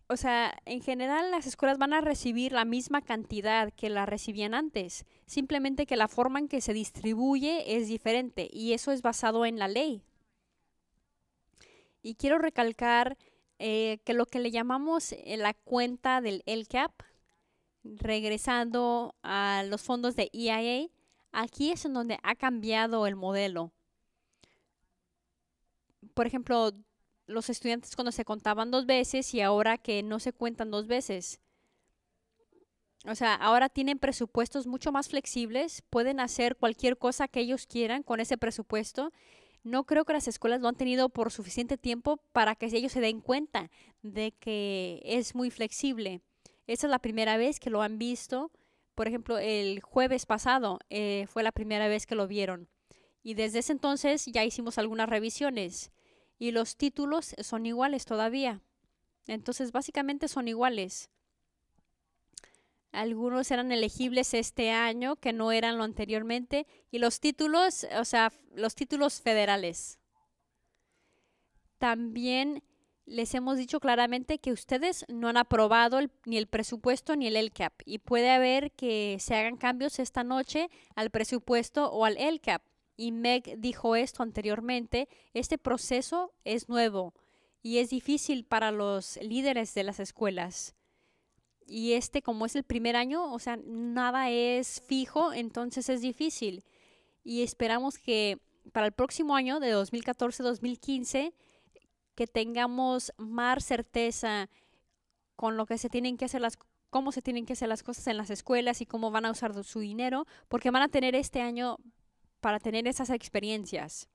o sea, en general las escuelas van a recibir la misma cantidad que la recibían antes, simplemente que la forma en que se distribuye es diferente y eso es basado en la ley, y quiero recalcar eh, que lo que le llamamos eh, la cuenta del LCAP, regresando a los fondos de EIA, aquí es en donde ha cambiado el modelo. Por ejemplo, los estudiantes cuando se contaban dos veces y ahora que no se cuentan dos veces. O sea, ahora tienen presupuestos mucho más flexibles, pueden hacer cualquier cosa que ellos quieran con ese presupuesto no creo que las escuelas lo han tenido por suficiente tiempo para que ellos se den cuenta de que es muy flexible. Esa es la primera vez que lo han visto. Por ejemplo, el jueves pasado eh, fue la primera vez que lo vieron. Y desde ese entonces ya hicimos algunas revisiones. Y los títulos son iguales todavía. Entonces, básicamente son iguales algunos eran elegibles este año que no eran lo anteriormente, y los títulos, o sea, los títulos federales. También les hemos dicho claramente que ustedes no han aprobado ni el presupuesto ni el LCAP y puede haber que se hagan cambios esta noche al presupuesto o al LCAP. Y Meg dijo esto anteriormente, este proceso es nuevo y es difícil para los líderes de las escuelas y este como es el primer año, o sea, nada es fijo, entonces es difícil. Y esperamos que para el próximo año de 2014-2015 que tengamos más certeza con lo que se tienen que hacer las cómo se tienen que hacer las cosas en las escuelas y cómo van a usar su dinero, porque van a tener este año para tener esas experiencias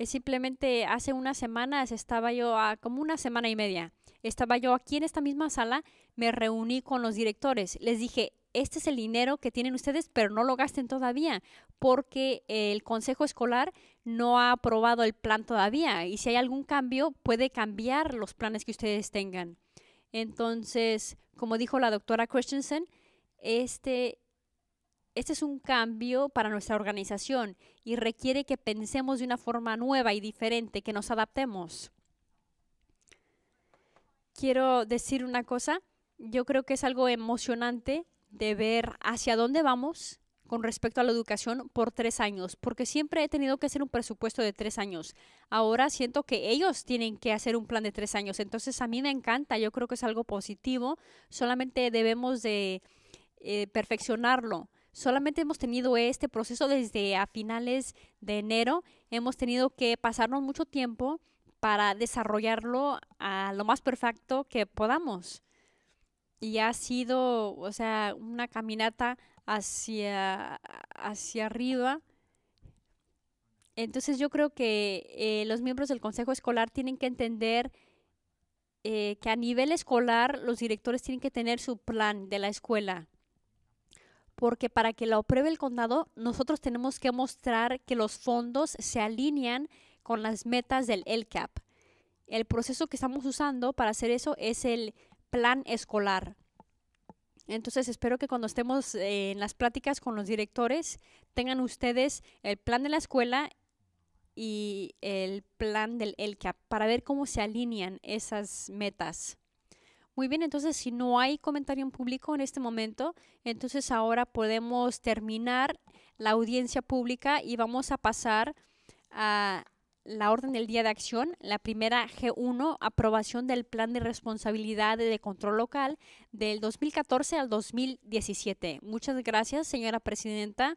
simplemente hace unas semanas estaba yo, a, como una semana y media, estaba yo aquí en esta misma sala, me reuní con los directores, les dije, este es el dinero que tienen ustedes, pero no lo gasten todavía, porque el Consejo Escolar no ha aprobado el plan todavía y si hay algún cambio puede cambiar los planes que ustedes tengan. Entonces, como dijo la doctora Christensen, este este es un cambio para nuestra organización y requiere que pensemos de una forma nueva y diferente, que nos adaptemos. Quiero decir una cosa, yo creo que es algo emocionante de ver hacia dónde vamos con respecto a la educación por tres años, porque siempre he tenido que hacer un presupuesto de tres años. Ahora siento que ellos tienen que hacer un plan de tres años, entonces a mí me encanta, yo creo que es algo positivo, solamente debemos de eh, perfeccionarlo solamente hemos tenido este proceso desde a finales de enero. Hemos tenido que pasarnos mucho tiempo para desarrollarlo a lo más perfecto que podamos. Y ha sido, o sea, una caminata hacia, hacia arriba. Entonces yo creo que eh, los miembros del Consejo Escolar tienen que entender eh, que a nivel escolar los directores tienen que tener su plan de la escuela porque para que lo apruebe el condado, nosotros tenemos que mostrar que los fondos se alinean con las metas del LCAP. El proceso que estamos usando para hacer eso es el plan escolar. Entonces espero que cuando estemos eh, en las pláticas con los directores tengan ustedes el plan de la escuela y el plan del LCAP para ver cómo se alinean esas metas. Muy bien, entonces si no hay comentario en público en este momento, entonces ahora podemos terminar la audiencia pública y vamos a pasar a la orden del día de acción, la primera G1, aprobación del plan de responsabilidad de control local del 2014 al 2017. Muchas gracias, señora presidenta.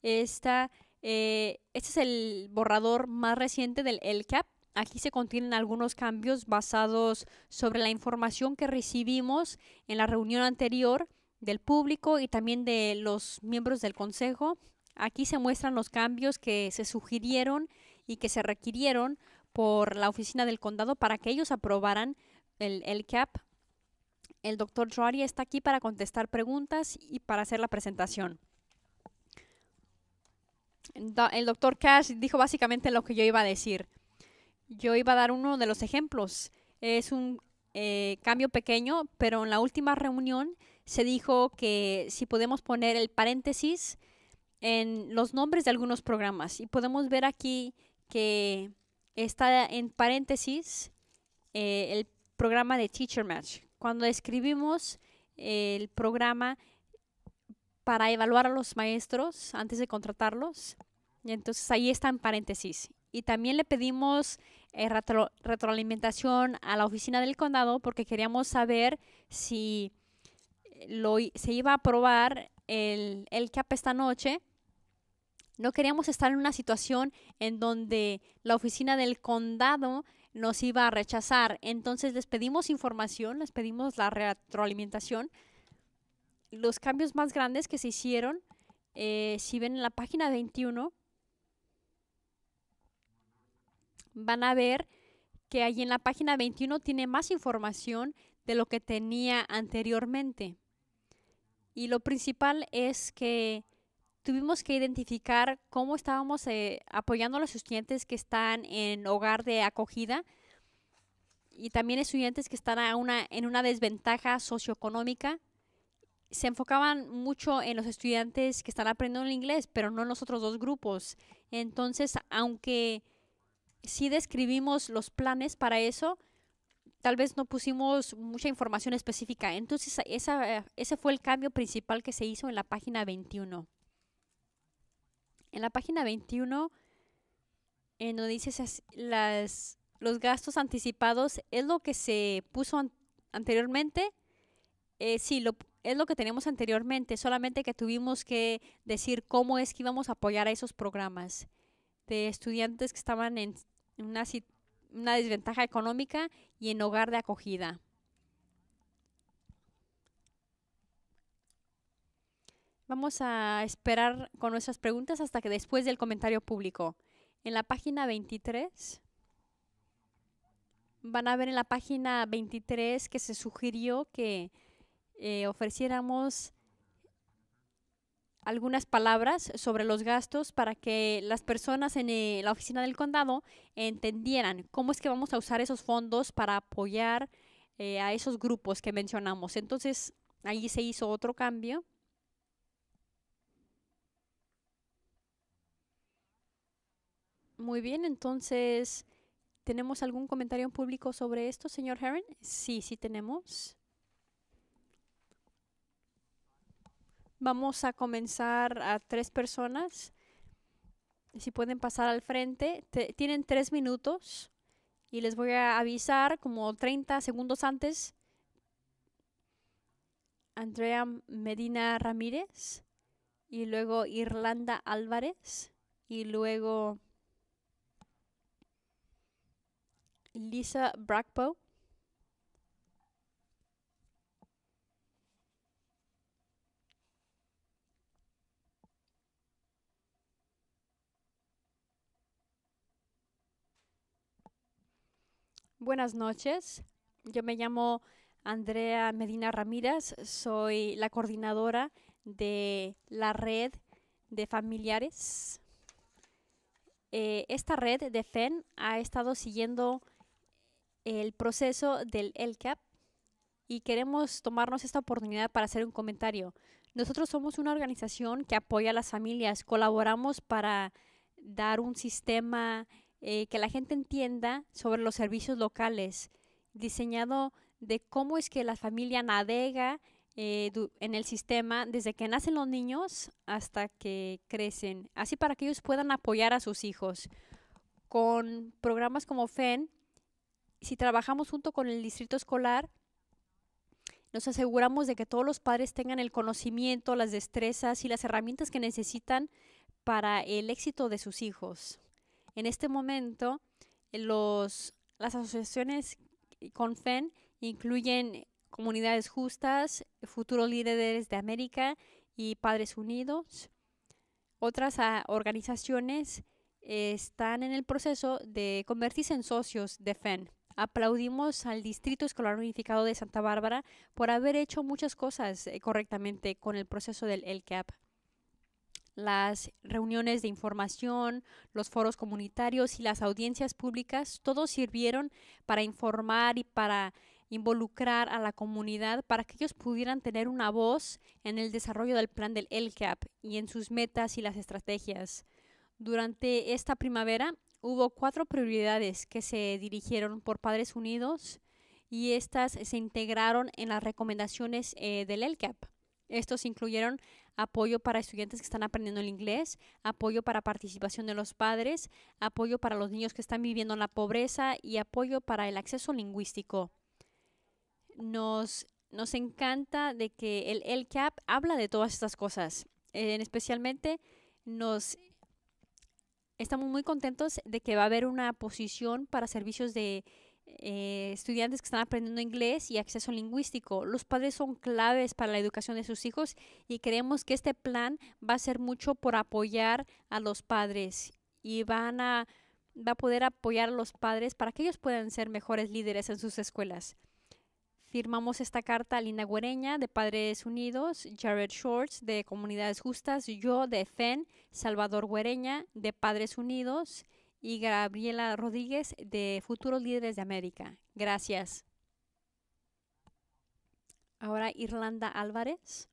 Esta, eh, este es el borrador más reciente del e LCAP Aquí se contienen algunos cambios basados sobre la información que recibimos en la reunión anterior del público y también de los miembros del consejo. Aquí se muestran los cambios que se sugirieron y que se requirieron por la oficina del condado para que ellos aprobaran el, el CAP. El doctor Joari está aquí para contestar preguntas y para hacer la presentación. El doctor Cash dijo básicamente lo que yo iba a decir. Yo iba a dar uno de los ejemplos. Es un eh, cambio pequeño, pero en la última reunión se dijo que si podemos poner el paréntesis en los nombres de algunos programas. Y podemos ver aquí que está en paréntesis eh, el programa de Teacher Match. Cuando escribimos el programa para evaluar a los maestros antes de contratarlos, entonces ahí está en paréntesis. Y también le pedimos eh, retroalimentación a la oficina del condado porque queríamos saber si lo, se iba a aprobar el, el CAP esta noche. No queríamos estar en una situación en donde la oficina del condado nos iba a rechazar. Entonces les pedimos información, les pedimos la retroalimentación. Los cambios más grandes que se hicieron, eh, si ven en la página 21, van a ver que ahí en la página 21 tiene más información de lo que tenía anteriormente. Y lo principal es que tuvimos que identificar cómo estábamos eh, apoyando a los estudiantes que están en hogar de acogida y también estudiantes que están en una desventaja socioeconómica. Se enfocaban mucho en los estudiantes que están aprendiendo el inglés, pero no en los otros dos grupos. Entonces, aunque si describimos los planes para eso, tal vez no pusimos mucha información específica. Entonces, ese fue el cambio principal que se hizo en la página 21. En la página 21, en donde dices las, los gastos anticipados, es lo que se puso anteriormente. Eh, sí, es lo que tenemos anteriormente, solamente que tuvimos que decir cómo es que íbamos a apoyar a esos programas de estudiantes que estaban en una, desventaja económica y en hogar de acogida. Vamos a esperar con nuestras preguntas hasta que después del comentario público. En la página 23 van a ver en la página 23 que se sugirió que eh, ofreciéramos algunas palabras sobre los gastos para que las personas en eh, la oficina del condado entendieran cómo es que vamos a usar esos fondos para apoyar eh, a esos grupos que mencionamos. Entonces, allí se hizo otro cambio. Muy bien, entonces, ¿tenemos algún comentario en público sobre esto, señor Heron? Sí, sí tenemos. Vamos a comenzar a tres personas. Si pueden pasar al frente, tienen tres minutos y les voy a avisar como 30 segundos antes. Andrea Medina Ramírez y luego Irlanda Álvarez y luego Lisa Brackpo Buenas noches. Yo me llamo Andrea Medina Ramírez. Soy la coordinadora de la red de familiares. Eh, esta red de FEN ha estado siguiendo el proceso del e LCAP y queremos tomarnos esta oportunidad para hacer un comentario. Nosotros somos una organización que apoya a las familias, colaboramos para dar un sistema eh, que la gente entienda sobre los servicios locales, diseñado de cómo es que la familia navega eh, en el sistema desde que nacen los niños hasta que crecen, así para que ellos puedan apoyar a sus hijos. Con programas como FEN, si trabajamos junto con el distrito escolar, nos aseguramos de que todos los padres tengan el conocimiento, las destrezas y las herramientas que necesitan para el éxito de sus hijos. En este momento, las asociaciones con FEN incluyen comunidades justas, futuros líderes de América y Padres Unidos. Otras ah, organizaciones están en el proceso de convertirse en socios de FEN. Aplaudimos al Distrito Escolar Unificado de Santa Bárbara por haber hecho muchas cosas eh, correctamente con el proceso del LCAP las reuniones de información, los foros comunitarios y las audiencias públicas, todos sirvieron para informar y para involucrar a la comunidad para que ellos pudieran tener una voz en el desarrollo del plan del LCAP y en sus metas y las estrategias. Durante esta primavera hubo cuatro prioridades que se dirigieron por Padres Unidos y estas se integraron en las recomendaciones eh, del LCAP. Estos incluyeron apoyo para estudiantes que están aprendiendo el inglés, apoyo para participación de los padres, apoyo para los niños que están viviendo en la pobreza y apoyo para el acceso lingüístico. Nos, nos encanta de que el LCAP habla de todas estas cosas. en especialmente nos estamos muy contentos de que va a haber una posición para servicios de eh, estudiantes que están aprendiendo inglés y acceso lingüístico. Los padres son claves para la educación de sus hijos y creemos que este plan va a ser mucho por apoyar a los padres y van a, va a poder apoyar a los padres para que ellos puedan ser mejores líderes en sus escuelas. Firmamos esta carta a Lina Guereña de Padres Unidos, Jared Shorts de Comunidades Justas, yo de FEN, Salvador Guereña de Padres Unidos, y Gabriela Rodríguez de Futuros Líderes de América. Gracias. Ahora Irlanda Álvarez.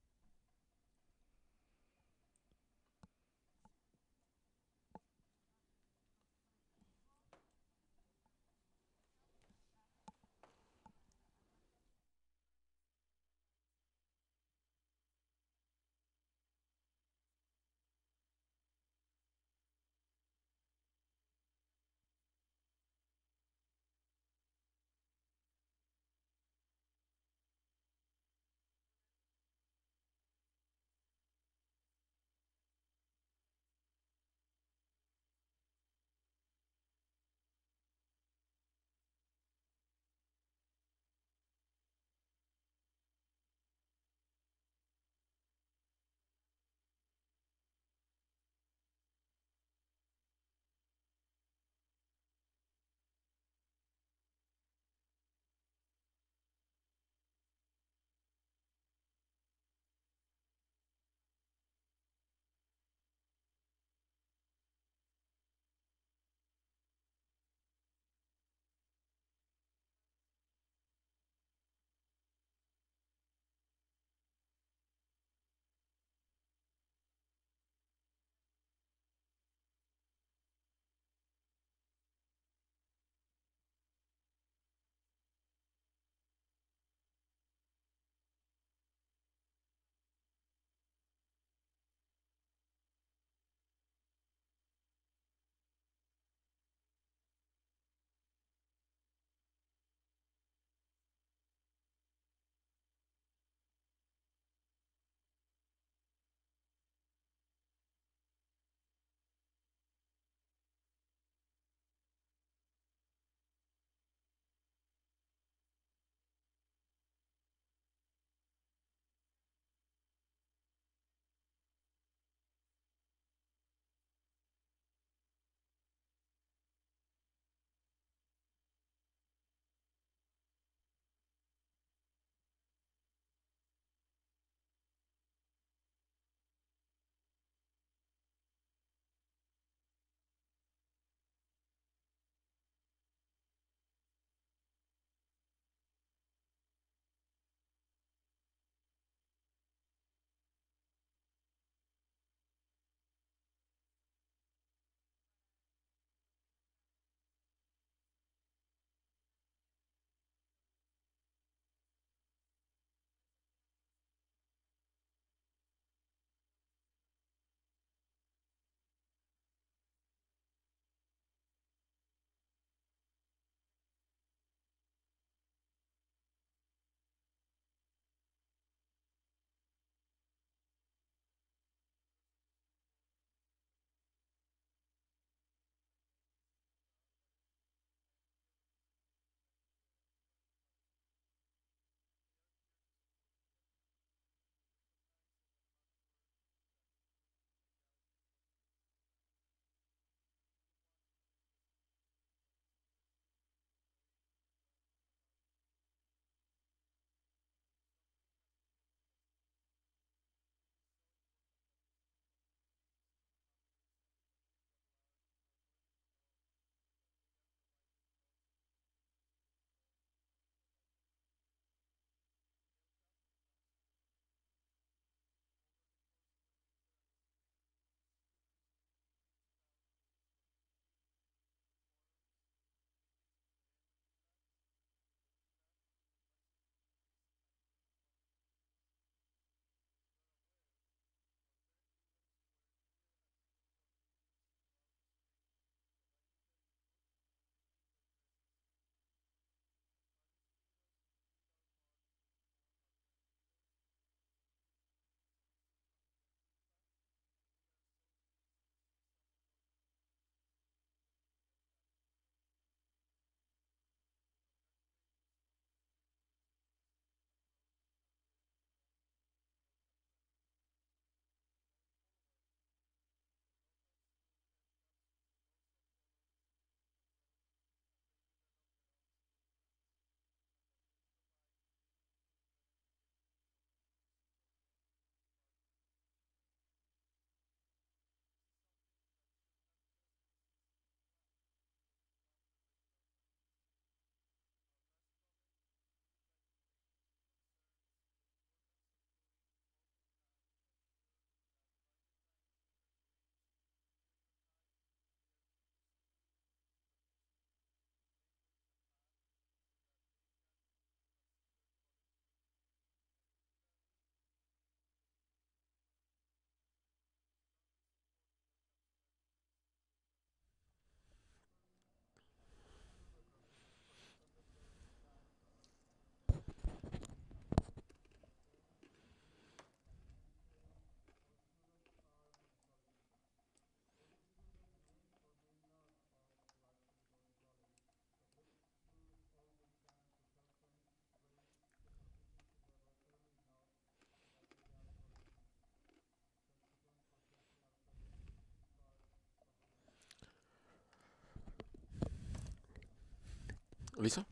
¿Listo?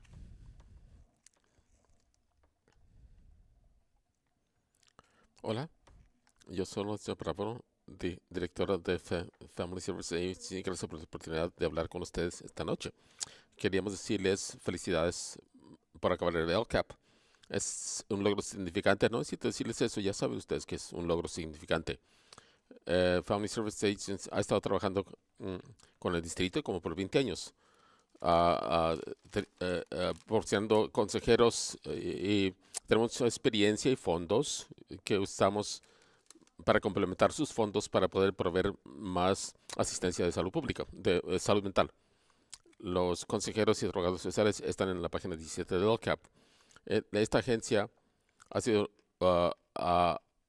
Hola, yo soy el Bravo, directora de Family Service Agency. Gracias por la oportunidad de hablar con ustedes esta noche. Queríamos decirles felicidades por acabar el LCAP. Es un logro significante, ¿no? Si te decirles eso, ya saben ustedes que es un logro significante. Eh, Family Service Agency ha estado trabajando mm, con el distrito como por 20 años uh, por siendo consejeros eh, y, tenemos experiencia y fondos que usamos para complementar sus fondos para poder proveer más asistencia de salud pública, de, salud mental. Los consejeros y drogados sociales están en la página 17 de OCAP. Esta agencia ha sido ah,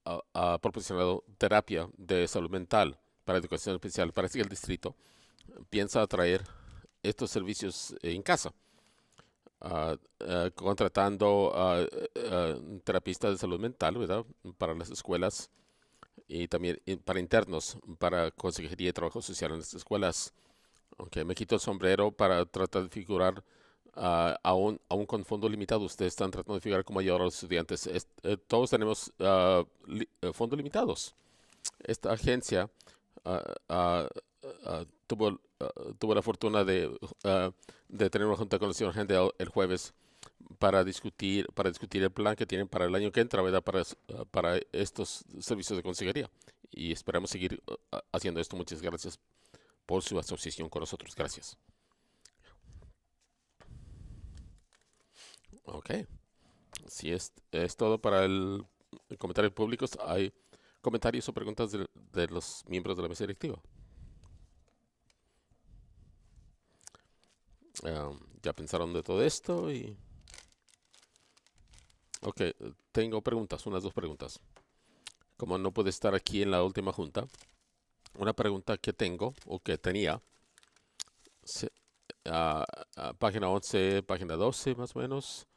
ha, proporcionado terapia de salud mental para educación especial Parece este que el distrito piensa atraer estos servicios eh, en casa, ah, ah, contratando uh, terapistas de salud mental, ¿verdad? Para las escuelas y también para internos, para Consejería de Trabajo Social en las escuelas. Aunque me quito el sombrero para tratar de figurar, ah, aún, aún con fondo limitado, ustedes están tratando de figurar con ayudar a los estudiantes. Eh, todos tenemos eh, fondos limitados. Esta agencia Ah, ah, tuvo, la fortuna de, ah, de tener una junta con el señor el jueves para discutir, para discutir el plan que tienen para el año que entra, Para, para estos servicios de consejería. Y esperamos seguir haciendo esto. Muchas gracias por su asociación con nosotros. Gracias. Ok. Si es, todo para el, comentario público, hay comentarios o preguntas de los miembros de la mesa directiva. ya pensaron de todo esto y... Ok, tengo preguntas, unas dos preguntas. Como no puede estar aquí en la última junta, una pregunta que tengo o que tenía, página 11, página 12 más o menos,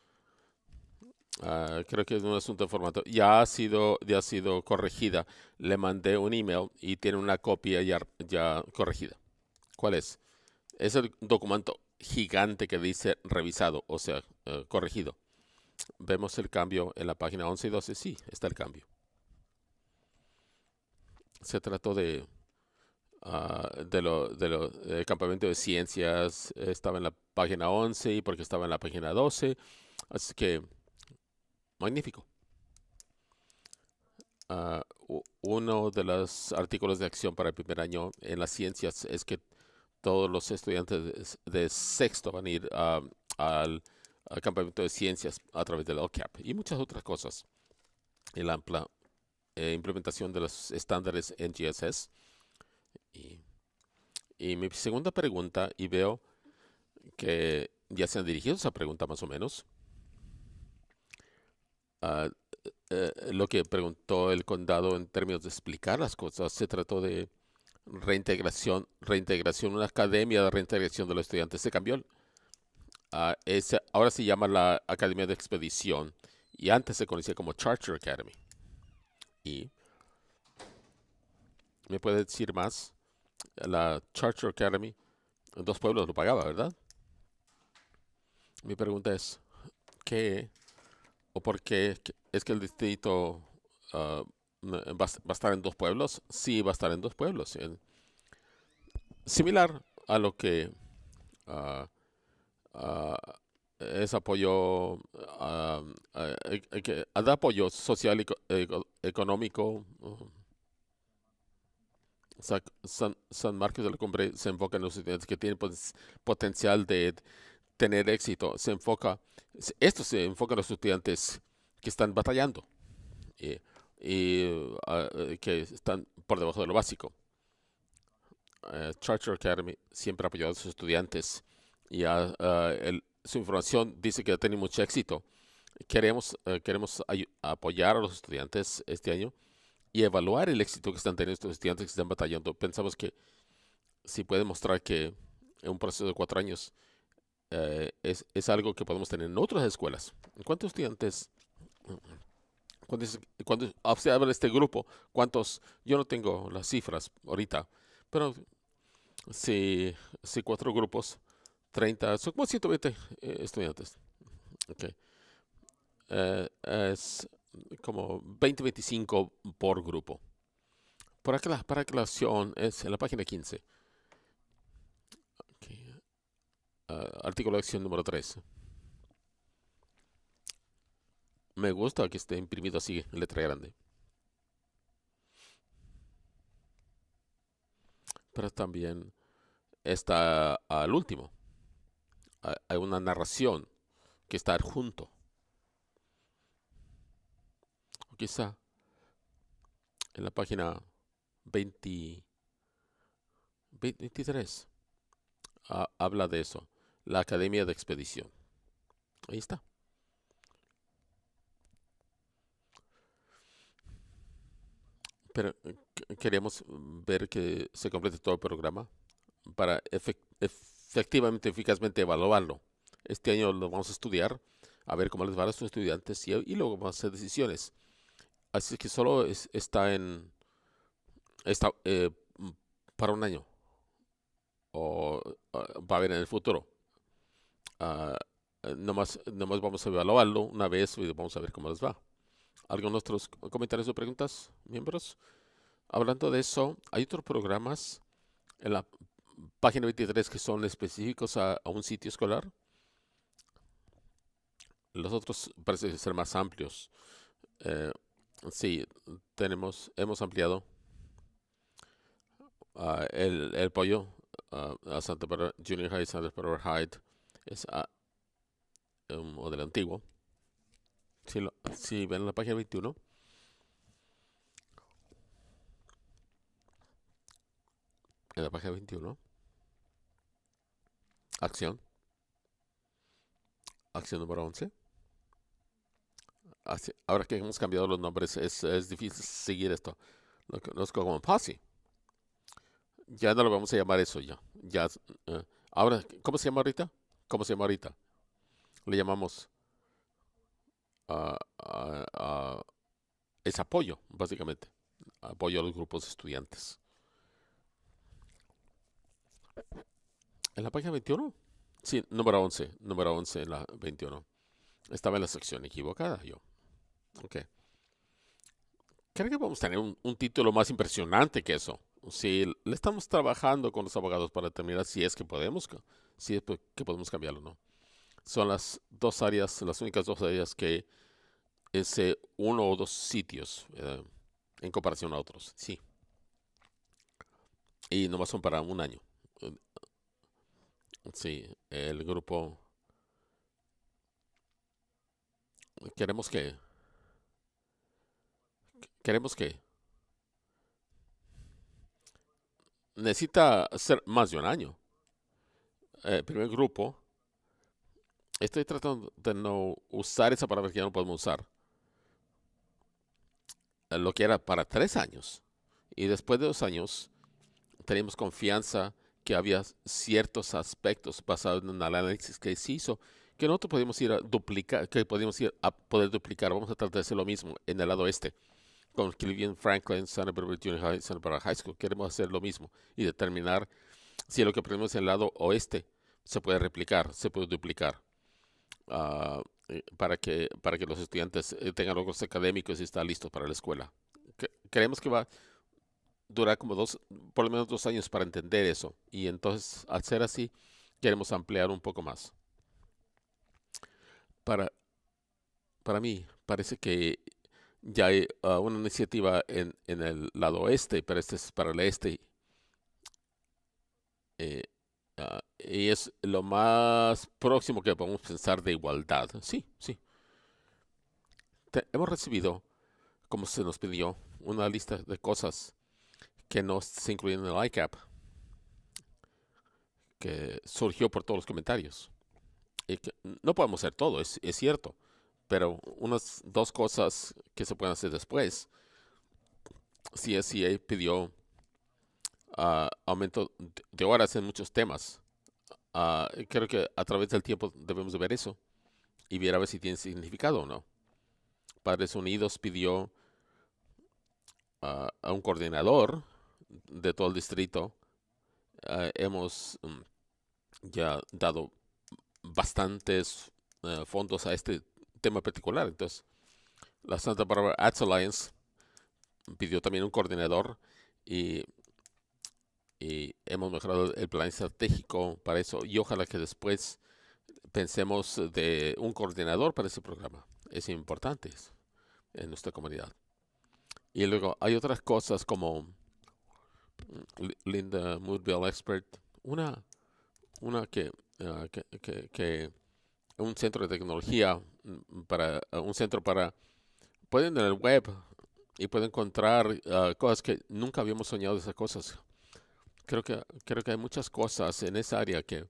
ah, creo que es un asunto de formato, ya ha sido, ya ha sido corregida. Le mandé un email y tiene una copia ya, ya corregida. ¿Cuál es? Es el documento gigante que dice revisado, o sea, eh, corregido. Vemos el cambio en la página 11 y 12. Sí, está el cambio. Se trató de, ah, de lo, de eh, campamento de ciencias. Eh, estaba en la página 11 y porque estaba en la página 12. Así que, magnífico. Ah, uno de los artículos de acción para el primer año en las ciencias es que todos los estudiantes de, sexto van a ir ah, al, campamento de ciencias a través de la OCAP y muchas otras cosas. El amplia eh, implementación de los estándares NGSS. Y, y, mi segunda pregunta, y veo que ya se han dirigido esa pregunta más o menos. Ah, eh, eh, lo que preguntó el condado en términos de explicar las cosas, se trató de reintegración, reintegración, una academia de reintegración de los estudiantes. Se cambió. es, ahora se llama la Academia de Expedición y antes se conocía como Charter Academy. Y me puede decir más, la Charter Academy, dos pueblos lo pagaba, ¿verdad? Mi pregunta es, ¿qué o por qué es que el distrito ah, ¿Va, a estar en dos pueblos? Sí, va a estar en dos pueblos. Similar a lo que ah, ah, es apoyo, uh, apoyo social, y eh, económico. San, Marcos de la Cumbre se enfoca en los estudiantes que tienen potencial de tener éxito. Se enfoca, esto se enfoca en los estudiantes que están batallando y ah, eh, que están por debajo de lo básico. Eh, Charter Academy siempre ha apoyado a sus estudiantes y ah, su información dice que ha tenido mucho éxito. Queremos, eh, queremos apoyar a los estudiantes este año y evaluar el éxito que están teniendo estos estudiantes que están batallando. Pensamos que si puede mostrar que en un proceso de cuatro años es, es, algo que podemos tener en otras escuelas. ¿Cuántos estudiantes cuando, cuando usted ah, habla de este grupo, ¿cuántos? Yo no tengo las cifras ahorita, pero si, si cuatro grupos, 30, son como 120 eh, estudiantes. Okay. Eh, es como 20, 25 por grupo. Para, que la, para es en la página 15. Okay. Ah, artículo de acción número 3. Me gusta que esté imprimido así, en letra grande. Pero también está al último. Hay una narración que está junto. O quizá en la página 23 habla de eso. La Academia de Expedición. Ahí está. Pero eh, queremos ver que se complete todo el programa para efectivamente, eficazmente evaluarlo. Este año lo vamos a estudiar, a ver cómo les va a los estudiantes y, luego vamos a hacer decisiones. Así que solo está en... Está, eh, para un año. O ah, va a haber en el futuro. Ah, eh, nomás vamos a evaluarlo una vez y vamos a ver cómo les va algunos nuestros comentarios o preguntas, miembros? Hablando de eso, hay otros programas en la página 23 que son específicos a, un sitio escolar. Los otros parecen ser más amplios. Eh, sí, tenemos, hemos ampliado ah, el, pollo ah, a Santa Barbara Junior High, Santa Barbara High, es ah, o del antiguo si, lo, si ven la página 21. En la página 21. Acción. Acción número 11. Así, ahora que hemos cambiado los nombres, es, es difícil seguir esto. Lo conozco como fácil Ya no lo vamos a llamar eso ya. ya eh, ahora, ¿cómo se llama ahorita? ¿Cómo se llama ahorita? Le llamamos es apoyo, básicamente, apoyo a los grupos estudiantes. En la página 21, sí, número 11, número 11 en la 21. Estaba en la sección equivocada yo. Ok. Creo que podemos tener un, título más impresionante que eso. Si le estamos trabajando con los abogados para determinar si es que podemos, si es que podemos cambiarlo o no son las dos áreas, las únicas dos áreas que es eh, uno o dos sitios eh, en comparación a otros, sí. Y nomás son para un año. Sí, el grupo... Queremos que... Queremos que... Necesita ser más de un año. El eh, primer grupo estoy tratando de no usar esa palabra que ya no podemos usar. Eh, lo que era para tres años. Y después de dos años, teníamos confianza que había ciertos aspectos basados en el análisis que se hizo que nosotros podíamos ir a duplicar, que podíamos ir a poder duplicar. Vamos a tratar de hacer lo mismo en el lado este, con Cleveland, Franklin, Santa Barbara High, Santa Barbara High School. Queremos hacer lo mismo y determinar si lo que aprendimos en el lado oeste se puede replicar, se puede duplicar. Ah, eh, para, que, para que los estudiantes eh, tengan logros académicos y estén listos para la escuela. creemos que va a durar como dos, por lo menos dos años para entender eso. Y entonces, al ser así, queremos ampliar un poco más. Para, para mí, parece que ya hay ah, una iniciativa en, el lado oeste, pero este es para el este. Eh, ah, y es lo más próximo que podemos pensar de igualdad. Sí, sí. hemos recibido, como se nos pidió, una lista de cosas que no se incluyen en el ICAP, que surgió por todos los comentarios. no podemos hacer todo, es, es cierto, pero unas dos cosas que se pueden hacer después. CSCA e pidió ah, aumento de horas en muchos temas Ah, creo que a través del tiempo debemos ver eso y ver a ver si tiene significado o no. Padres Unidos pidió ah, a un coordinador de todo el distrito. Ah, hemos mm, ya dado bastantes eh, fondos a este tema particular. Entonces, la Santa Barbara Ads Alliance pidió también un coordinador y y hemos mejorado el plan estratégico para eso y ojalá que después pensemos de un coordinador para ese programa. Es importante eso en nuestra comunidad. Y luego hay otras cosas como mm, Linda Moodville Expert, una, una que, ah, que, un centro de tecnología mm, para ah, un centro para pueden en el web y pueden encontrar ah, cosas que nunca habíamos soñado de esas cosas creo que, creo que hay muchas cosas en esa área que,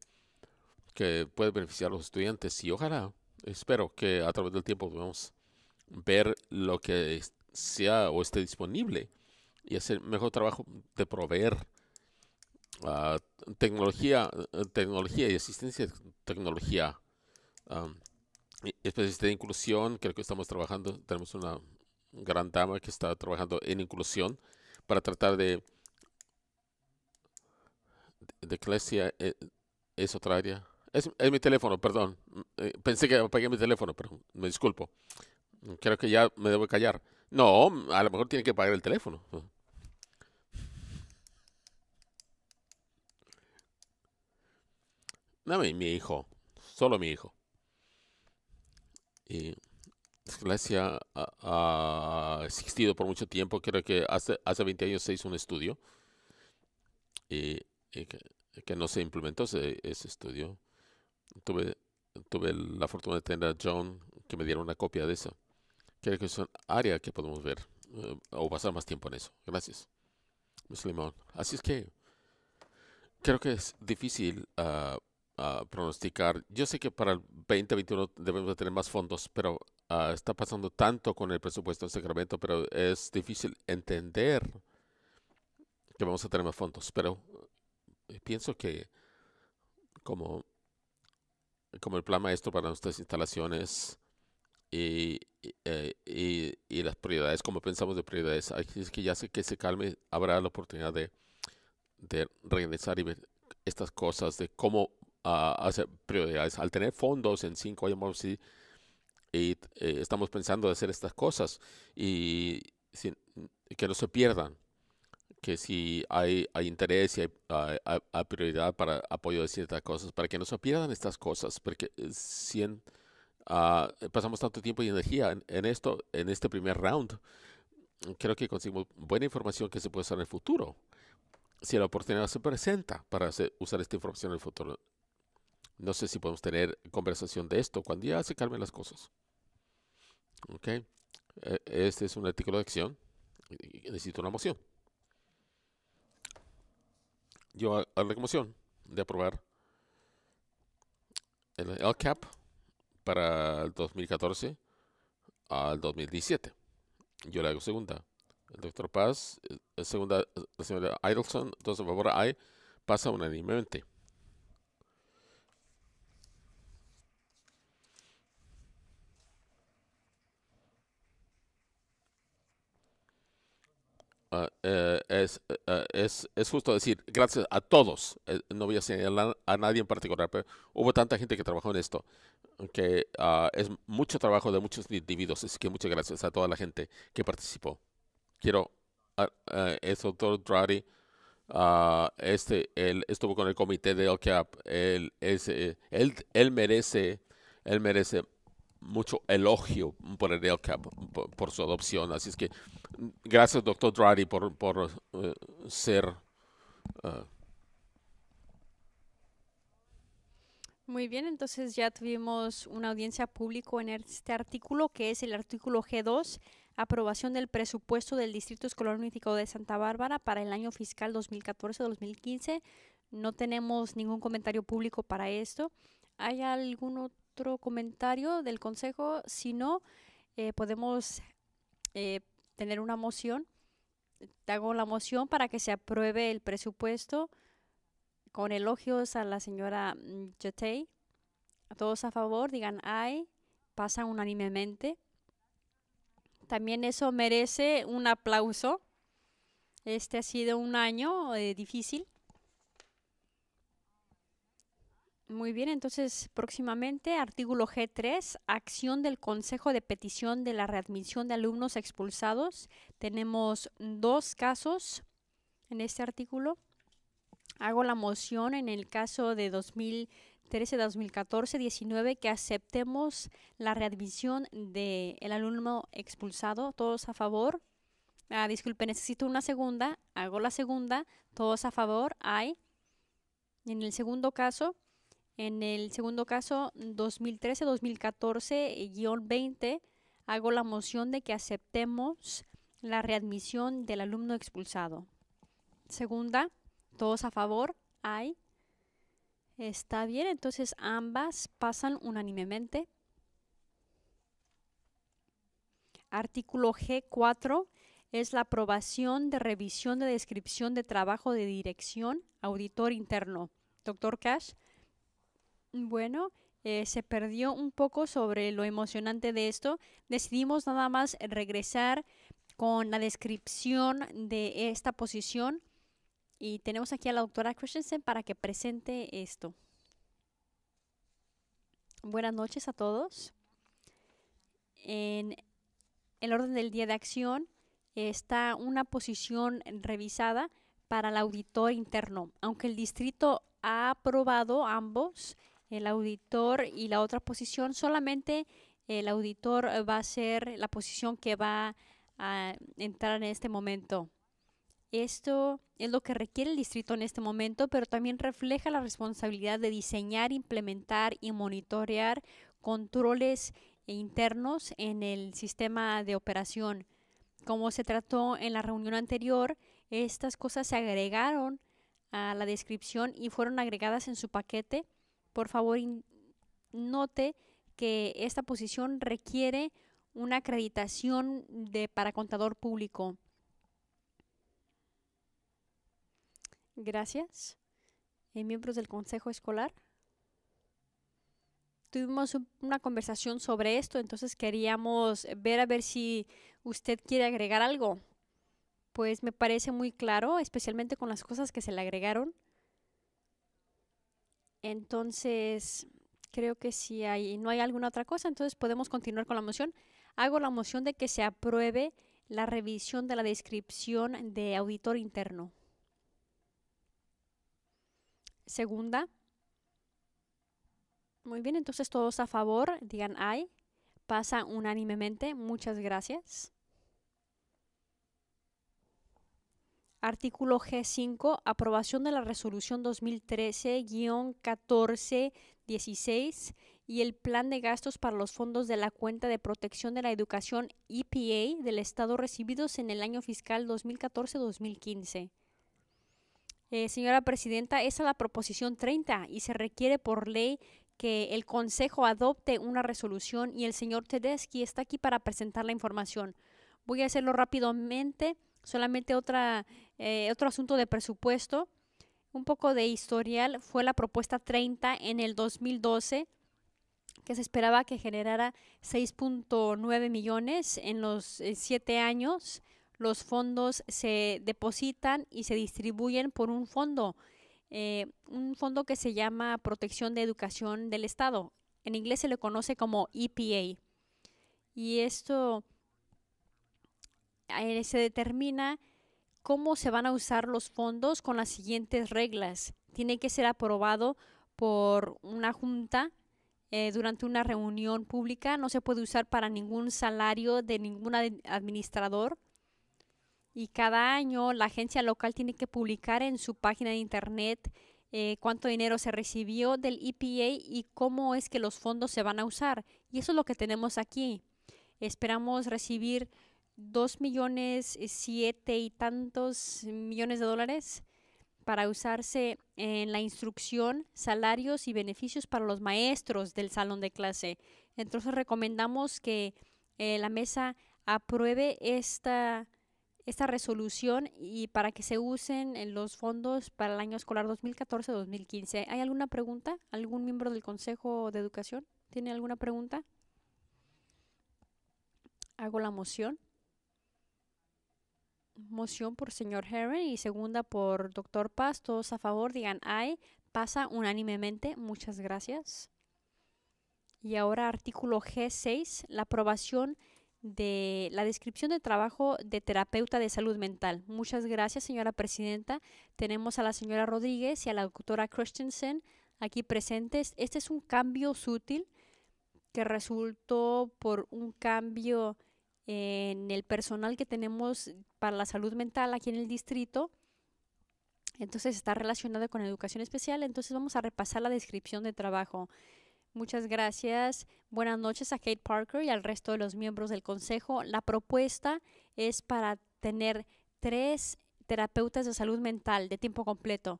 que puede beneficiar a los estudiantes y ojalá, espero que a través del tiempo podamos ver lo que sea o esté disponible y hacer mejor trabajo de proveer ah, tecnología, tecnología y asistencia de tecnología. Um, de inclusión, creo que estamos trabajando, tenemos una gran dama que está trabajando en inclusión para tratar de de eh, es otra área. Es, es mi teléfono, perdón. Mm, eh, pensé que apagué mi teléfono, pero me disculpo. Creo que ya me debo callar. No, a lo mejor tiene que pagar el teléfono. no, mi hijo, solo mi hijo. Y Iglesia ha, existido por mucho tiempo, creo que hace, hace 20 años se hizo un estudio. Y que, no se implementó ese, eh, estudio. Tuve, tuve la fortuna de tener a John que me diera una copia de eso. Creo que es un área que podemos ver eh, o pasar más tiempo en eso. Gracias, Miss Limón. Así es que creo que es difícil ah, ah, pronosticar. Yo sé que para el 2021 debemos tener más fondos, pero ah, está pasando tanto con el presupuesto en Sacramento, pero es difícil entender que vamos a tener más fondos. Pero eh, pienso que como, como el plan maestro para nuestras instalaciones y, eh, las prioridades, como pensamos de prioridades, es que ya sé que se calme, habrá la oportunidad de, de regresar y estas cosas de cómo ah, hacer prioridades. Al tener fondos en cinco años, y, eh, estamos pensando de hacer estas cosas y que no se pierdan que si hay, hay interés y hay, prioridad para apoyo de ciertas cosas, para que no se pierdan estas cosas, porque eh, si ah, eh, pasamos tanto tiempo y energía en, esto, en este primer round, creo que conseguimos buena información que se puede usar en el futuro, si la oportunidad se presenta para usar esta información en el futuro. No sé si podemos tener conversación de esto cuando ya se calmen las cosas. E, este es un artículo de acción. Necesito una moción yo hago la recomendación de aprobar el LCAP para el 2014 al 2017. Yo le hago segunda. El doctor Paz, eh, eh, segunda, eh, la señora Idelson, entonces por favor, hay pasa unánimemente. Ah, eh, es, eh, eh, es, es, justo decir, gracias a todos, no voy a señalar a nadie en particular, pero hubo tanta gente que trabajó en esto, que ah, es mucho trabajo de muchos individuos, así que muchas gracias a toda la gente que participó. Quiero, ah, es doctor Drari, este, él estuvo con el comité de OCAP, él, es, él, él merece, él merece mucho elogio por, el, por, por su adopción. Así es que gracias, doctor drari por, eh, ser... Eh. Muy bien, entonces ya tuvimos una audiencia pública en este artículo, que es el artículo G2, aprobación del presupuesto del Distrito Escolar Unificado de Santa Bárbara para el año fiscal 2014-2015. No tenemos ningún comentario público para esto. ¿Hay alguno? otro comentario del consejo. Si no, eh, podemos eh, tener una moción. hago la moción para que se apruebe el presupuesto con elogios a la señora Jetey. Mm, a todos a favor, digan ay, pasan unánimemente. También eso merece un aplauso. Este ha sido un año eh, difícil Muy bien, entonces próximamente artículo G3, acción del Consejo de Petición de la readmisión de alumnos expulsados. Tenemos dos casos en este artículo. Hago la moción en el caso de 2013, 2014, 19 que aceptemos la readmisión del el alumno expulsado. Todos a favor. Ah, disculpe, necesito una segunda. Hago la segunda. Todos a favor. Hay. En el segundo caso en el segundo caso, 2013-2014-20, hago la moción de que aceptemos la readmisión del alumno expulsado. Segunda, todos a favor, hay. Está bien, entonces ambas pasan unánimemente. Artículo G4 es la aprobación de revisión de descripción de trabajo de dirección auditor interno. Doctor Cash, bueno, eh, se perdió un poco sobre lo emocionante de esto. Decidimos nada más regresar con la descripción de esta posición y tenemos aquí a la doctora Christensen para que presente esto. Buenas noches a todos. En el orden del día de acción está una posición revisada para el auditor interno. Aunque el distrito ha aprobado ambos, el auditor y la otra posición, solamente el auditor va a ser la posición que va a entrar en este momento. Esto es lo que requiere el distrito en este momento, pero también refleja la responsabilidad de diseñar, implementar y monitorear controles internos en el sistema de operación. Como se trató en la reunión anterior, estas cosas se agregaron a la descripción y fueron agregadas en su paquete por favor note que esta posición requiere una acreditación de, para contador público. Gracias. ¿Hay eh, miembros del Consejo Escolar. Tuvimos una conversación sobre esto, entonces queríamos ver a ver si usted quiere agregar algo. Pues me parece muy claro, especialmente con las cosas que se le agregaron. Entonces, creo que si no hay alguna otra cosa, entonces podemos continuar con la moción. Hago la moción de que se apruebe la revisión de la descripción de auditor interno. Segunda. Muy bien, entonces todos a favor, digan ay. Pasa unánimemente. Muchas gracias. Artículo G5. Aprobación de la resolución 2013-1416 y el plan de gastos para los fondos de la cuenta de protección de la educación EPA del Estado recibidos en el año fiscal 2014-2015. Eh, señora Presidenta, esa es la proposición 30 y se requiere por ley que el Consejo adopte una resolución y el señor Tedeschi está aquí para presentar la información. Voy a hacerlo rápidamente. Solamente otra, eh, otro asunto de presupuesto, un poco de historial, fue la propuesta 30 en el 2012 que se esperaba que generara 6.9 millones en los eh, siete años. Los fondos se depositan y se distribuyen por un fondo, eh, un fondo que se llama Protección de Educación del Estado. En inglés se le conoce como EPA. Y esto eh, se determina cómo se van a usar los fondos con las siguientes reglas. Tiene que ser aprobado por una junta eh, durante una reunión pública. No se puede usar para ningún salario de ningún administrador. Y cada año la agencia local tiene que publicar en su página de internet eh, cuánto dinero se recibió del EPA y cómo es que los fondos se van a usar. Y eso es lo que tenemos aquí. Esperamos recibir Dos millones eh, siete y tantos millones de dólares para usarse en la instrucción, salarios y beneficios para los maestros del salón de clase. Entonces recomendamos que eh, la mesa apruebe esta, esta resolución y para que se usen los fondos para el año escolar 2014-2015. ¿Hay alguna pregunta? ¿Algún miembro del Consejo de Educación tiene alguna pregunta? Hago la moción moción por señor Heron y segunda por doctor Paz. Todos a favor, digan ay. Pasa unánimemente. Muchas gracias. Y ahora artículo G6, la aprobación de la descripción de trabajo de terapeuta de salud mental. Muchas gracias, señora presidenta. Tenemos a la señora Rodríguez y a la doctora Christensen aquí presentes. Este es un cambio sutil que resultó por un cambio en el personal que tenemos para la salud mental aquí en el distrito. Entonces está relacionado con educación especial. Entonces vamos a repasar la descripción de trabajo. Muchas gracias. Buenas noches a Kate Parker y al resto de los miembros del consejo. La propuesta es para tener tres terapeutas de salud mental de tiempo completo.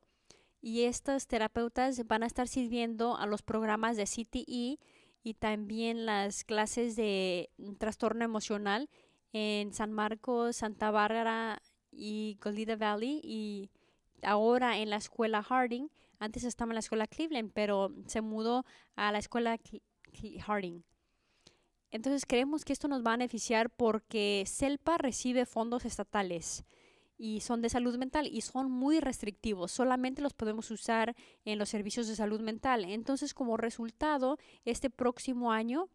Y estas terapeutas van a estar sirviendo a los programas de CTE y también las clases de trastorno emocional en San Marcos, Santa Bárbara y Goldida Valley y ahora en la escuela Harding. Antes estaba en la escuela Cleveland, pero se mudó a la escuela Harding. Entonces creemos que esto nos va a beneficiar porque CELPA recibe fondos estatales y son de salud mental y son muy restrictivos. Solamente los podemos usar en los servicios de salud mental. Entonces, como resultado, este próximo año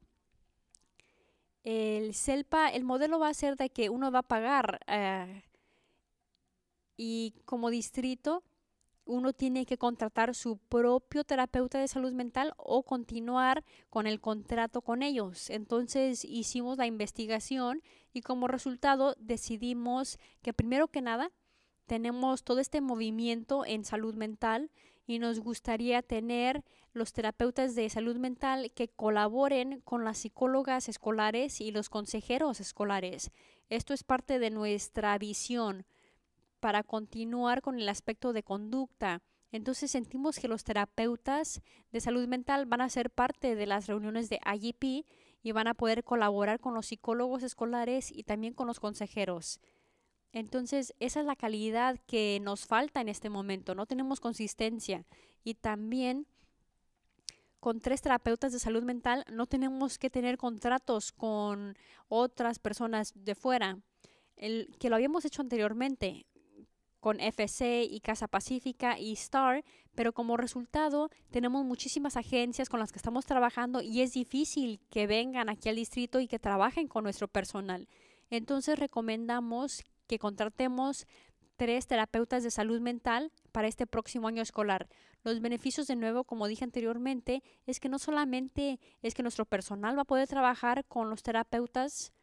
el CELPA, el modelo va a ser de que uno va a pagar eh, y como distrito uno tiene que contratar su propio terapeuta de salud mental o continuar con el contrato con ellos. Entonces hicimos la investigación y como resultado decidimos que primero que nada tenemos todo este movimiento en salud mental y nos gustaría tener los terapeutas de salud mental que colaboren con las psicólogas escolares y los consejeros escolares. Esto es parte de nuestra visión para continuar con el aspecto de conducta. Entonces sentimos que los terapeutas de salud mental van a ser parte de las reuniones de IEP y van a poder colaborar con los psicólogos escolares y también con los consejeros. Entonces, esa es la calidad que nos falta en este momento, no tenemos consistencia y también con tres terapeutas de salud mental no tenemos que tener contratos con otras personas de fuera. El, que lo habíamos hecho anteriormente, con FC y Casa Pacífica y Star, pero como resultado tenemos muchísimas agencias con las que estamos trabajando y es difícil que vengan aquí al distrito y que trabajen con nuestro personal. Entonces recomendamos que contratemos tres terapeutas de salud mental para este próximo año escolar. Los beneficios, de nuevo, como dije anteriormente, es que no solamente es que nuestro personal va a poder trabajar con los terapeutas,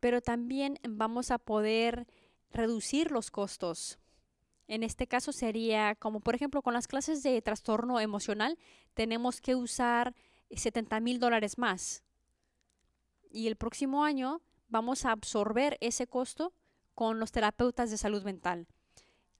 pero también vamos a poder reducir los costos. En este caso sería, como por ejemplo con las clases de trastorno emocional, tenemos que usar 70 mil dólares más. Y el próximo año vamos a absorber ese costo con los terapeutas de salud mental.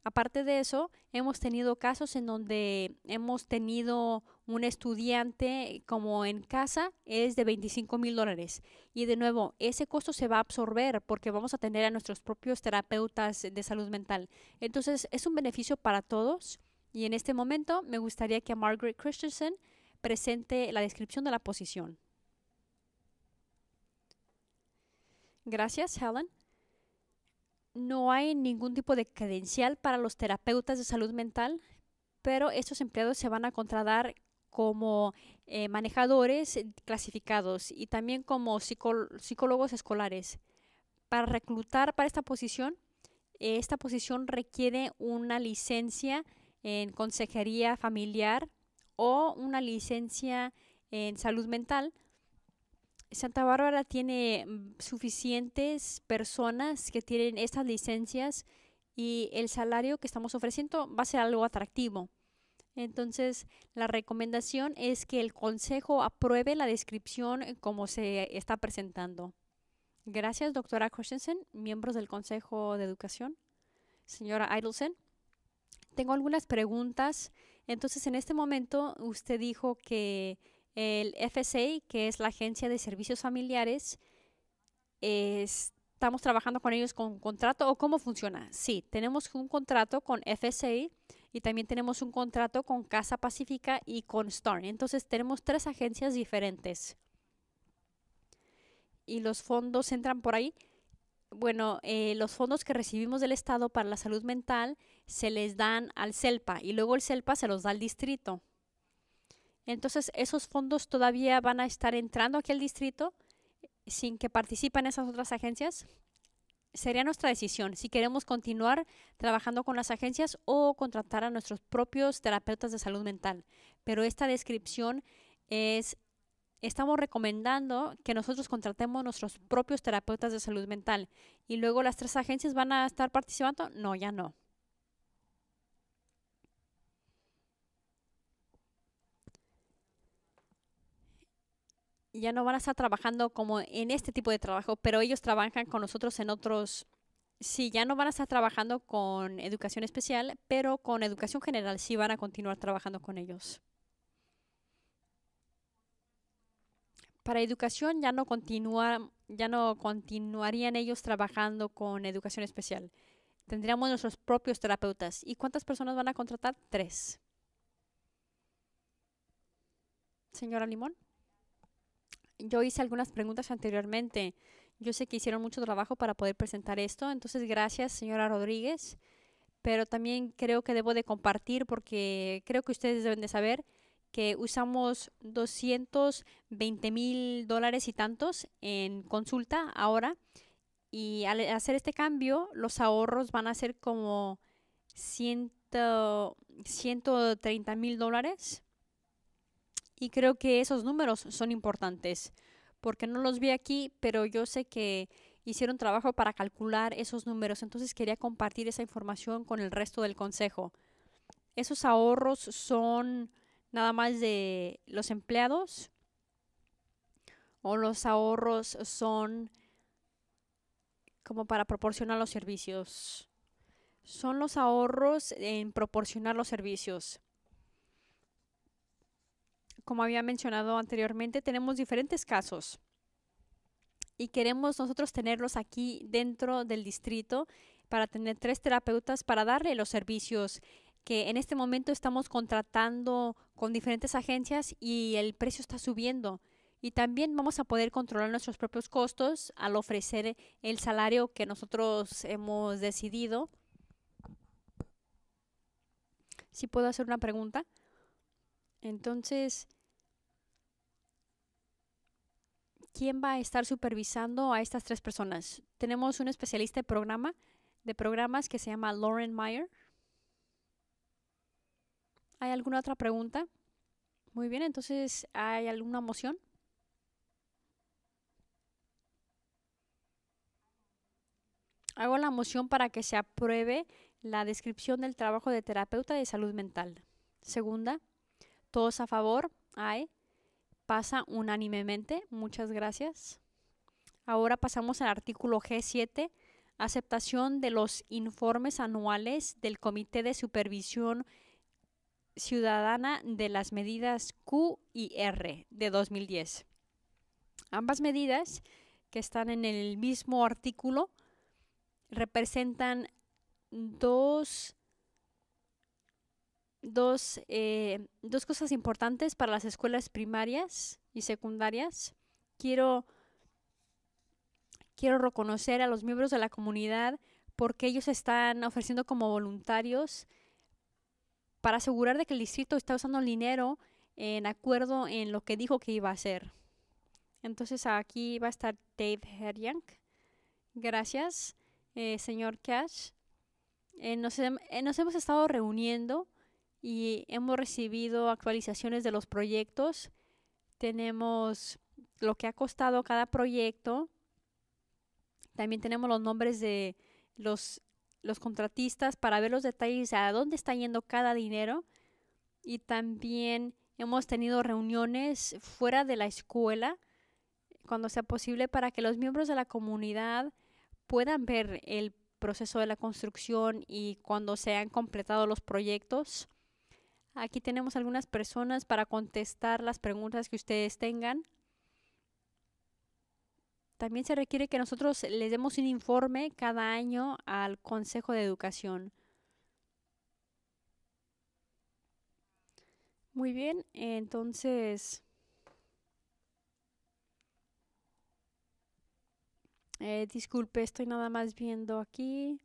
Aparte de eso, hemos tenido casos en donde hemos tenido un estudiante como en casa es de 25 mil dólares. Y de nuevo, ese costo se va a absorber porque vamos a tener a nuestros propios terapeutas de salud mental. Entonces, es un beneficio para todos. Y en este momento me gustaría que Margaret Christensen presente la descripción de la posición. Gracias, Helen no hay ningún tipo de credencial para los terapeutas de salud mental, pero estos empleados se van a contratar como eh, manejadores clasificados y también como psicólogos escolares. Para reclutar para esta posición, eh, esta posición requiere una licencia en consejería familiar o una licencia en salud mental Santa Bárbara tiene mm, suficientes personas que tienen estas licencias y el salario que estamos ofreciendo va a ser algo atractivo. Entonces, la recomendación es que el Consejo apruebe la descripción como se está presentando. Gracias, doctora Christensen, miembros del Consejo de Educación. Señora Idelson, tengo algunas preguntas. Entonces, en este momento, usted dijo que el FSA, que es la Agencia de Servicios Familiares, estamos trabajando con ellos con contrato o cómo funciona. Sí, tenemos un contrato con FSA y también tenemos un contrato con Casa Pacífica y con Starn. Entonces tenemos tres agencias diferentes. Y los fondos entran por ahí. Bueno, eh, los fondos que recibimos del Estado para la salud mental se les dan al CELPA y luego el CELPA se los da al distrito. Entonces, esos fondos todavía van a estar entrando aquí al distrito eh, sin que participen esas otras agencias. Sería nuestra decisión si queremos continuar trabajando con las agencias o contratar a nuestros propios terapeutas de salud mental. Pero esta descripción es, estamos recomendando que nosotros contratemos nuestros propios terapeutas de salud mental y luego las tres agencias van a estar participando. No, ya no. ya no van a estar trabajando como en este tipo de trabajo, pero ellos trabajan con nosotros en otros. Sí, ya no van a estar trabajando con educación especial, pero con educación general sí van a continuar trabajando con ellos. Para educación ya no continuar, ya no continuarían ellos trabajando con educación especial. Tendríamos nuestros propios terapeutas. ¿Y cuántas personas van a contratar? Tres. Señora Limón yo hice algunas preguntas anteriormente. Yo sé que hicieron mucho trabajo para poder presentar esto, entonces gracias, señora Rodríguez, pero también creo que debo de compartir porque creo que ustedes deben de saber que usamos 220 mil dólares y tantos en consulta ahora y al hacer este cambio los ahorros van a ser como 100, 130 mil dólares y creo que esos números son importantes, porque no los vi aquí, pero yo sé que hicieron trabajo para calcular esos números, entonces quería compartir esa información con el resto del consejo. Esos ahorros son nada más de los empleados o los ahorros son como para proporcionar los servicios. Son los ahorros en proporcionar los servicios como había mencionado anteriormente, tenemos diferentes casos y queremos nosotros tenerlos aquí dentro del distrito para tener tres terapeutas para darle los servicios que en este momento estamos contratando con diferentes agencias y el precio está subiendo. Y también vamos a poder controlar nuestros propios costos al ofrecer el salario que nosotros hemos decidido. Si puedo hacer una pregunta. Entonces, ¿quién va a estar supervisando a estas tres personas? Tenemos un especialista de programa de programas que se llama Lauren Meyer. ¿Hay alguna otra pregunta? Muy bien, entonces, ¿hay alguna moción? Hago la moción para que se apruebe la descripción del trabajo de terapeuta de salud mental. Segunda. Todos a favor. Ay, Pasa unánimemente. Muchas gracias. Ahora pasamos al artículo G7. Aceptación de los informes anuales del Comité de Supervisión Ciudadana de las medidas Q y R de 2010. Ambas medidas, que están en el mismo artículo, representan dos eh, dos, cosas importantes para las escuelas primarias y secundarias. Quiero, quiero reconocer a los miembros de la comunidad porque ellos están ofreciendo como voluntarios para asegurar de que el distrito está usando el dinero en acuerdo en lo que dijo que iba a hacer. Entonces aquí va a estar Dave Herjank. Gracias, eh, señor Cash. Eh, nos hemos estado reuniendo y hemos recibido actualizaciones de los proyectos. Tenemos lo que ha costado cada proyecto. También tenemos los nombres de los, los contratistas para ver los detalles a dónde está yendo cada dinero. Y también hemos tenido reuniones fuera de la escuela cuando sea posible para que los miembros de la comunidad puedan ver el proceso de la construcción y cuando se han completado los proyectos. Aquí tenemos algunas personas para contestar las preguntas que ustedes tengan. También se requiere que nosotros les demos un informe cada año al Consejo de Educación. Muy bien, entonces eh, disculpe, estoy nada más viendo aquí.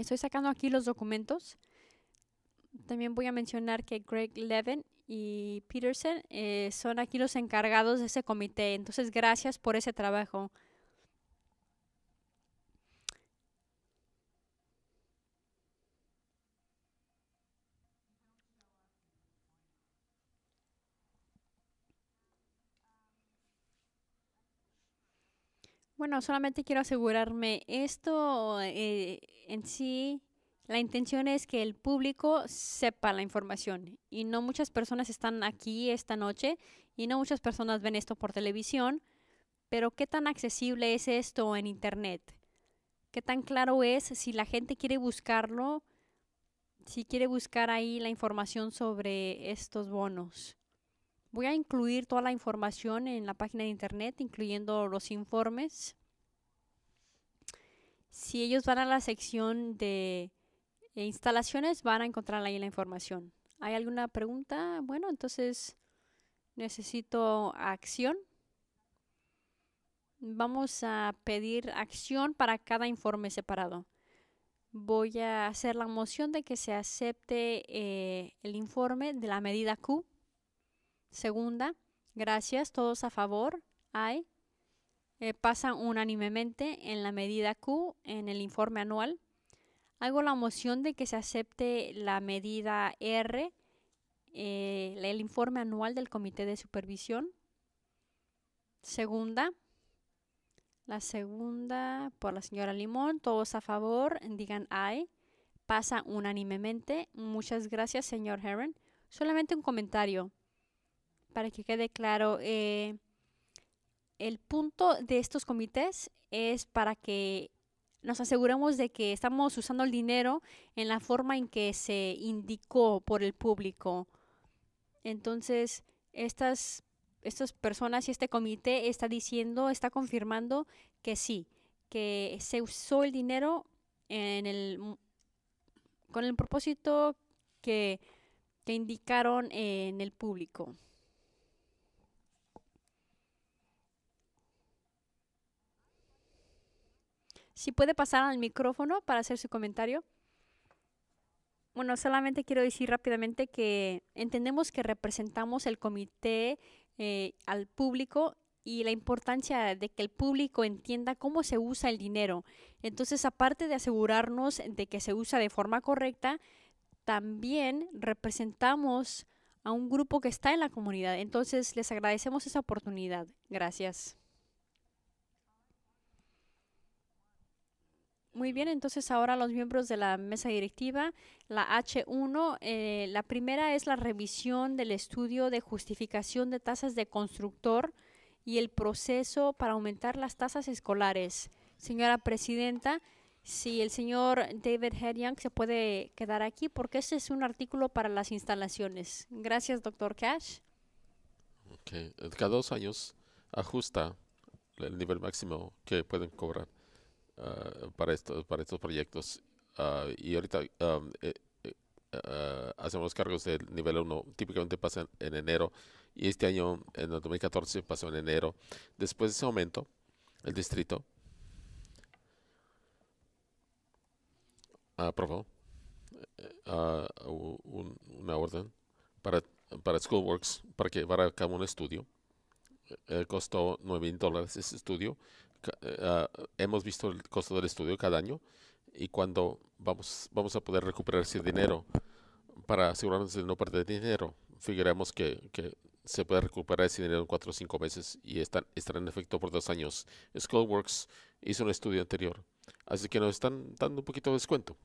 Estoy sacando aquí los documentos. También voy a mencionar que Greg Levin y Peterson eh, son aquí los encargados de ese comité. Entonces, gracias por ese trabajo. Bueno, solamente quiero asegurarme esto eh, en sí. La intención es que el público sepa la información y no muchas personas están aquí esta noche y no muchas personas ven esto por televisión, pero ¿qué tan accesible es esto en Internet? ¿Qué tan claro es si la gente quiere buscarlo, si quiere buscar ahí la información sobre estos bonos? Voy a incluir toda la información en la página de internet, incluyendo los informes. Si ellos van a la sección de instalaciones, van a encontrar ahí la información. ¿Hay alguna pregunta? Bueno, entonces necesito acción. Vamos a pedir acción para cada informe separado. Voy a hacer la moción de que se acepte eh, el informe de la medida Q Segunda, gracias, todos a favor, hay. Eh, pasa unánimemente en la medida Q en el informe anual. Hago la moción de que se acepte la medida R, eh, el informe anual del Comité de Supervisión. Segunda, la segunda por la señora Limón, todos a favor, digan ay. Pasa unánimemente. Muchas gracias, señor Herron. Solamente un comentario para que quede claro, eh, el punto de estos comités es para que nos aseguremos de que estamos usando el dinero en la forma en que se indicó por el público. Entonces, estas, personas y este comité está diciendo, está confirmando que sí, que se usó el dinero con el propósito que, que indicaron en el público. Si puede pasar al micrófono para hacer su comentario. Bueno, solamente quiero decir rápidamente que entendemos que representamos el comité eh, al público y la importancia de que el público entienda cómo se usa el dinero. Entonces, aparte de asegurarnos de que se usa de forma correcta, también representamos a un grupo que está en la comunidad. Entonces, les agradecemos esa oportunidad. Gracias. Muy bien, entonces ahora los miembros de la mesa directiva, la H1, eh, la primera es la revisión del estudio de justificación de tasas de constructor y el proceso para aumentar las tasas escolares. Señora Presidenta, si el señor David Hedyang se puede quedar aquí, porque ese es un artículo para las instalaciones. Gracias, doctor Cash. Okay. Cada dos años ajusta el nivel máximo que pueden cobrar. Ah, para, estos para estos proyectos. Ah, y ahorita ah, eh, eh hacemos los cargos del nivel 1, típicamente pasan en enero, y este año, en el 2014, pasó en enero. Después de ese aumento, el distrito. aprobó eh, una orden para, para Schoolworks para que llevara a cabo un estudio. Eh, costó 9 mil dólares ese estudio eh, ah, hemos visto el costo del estudio cada año y cuando vamos, vamos a poder recuperar ese dinero para asegurarnos de no perder dinero. Figuremos que, se puede recuperar ese dinero en cuatro o cinco meses y está, estará en efecto por dos años. Skullworks hizo un estudio anterior, así que nos están dando un poquito de descuento.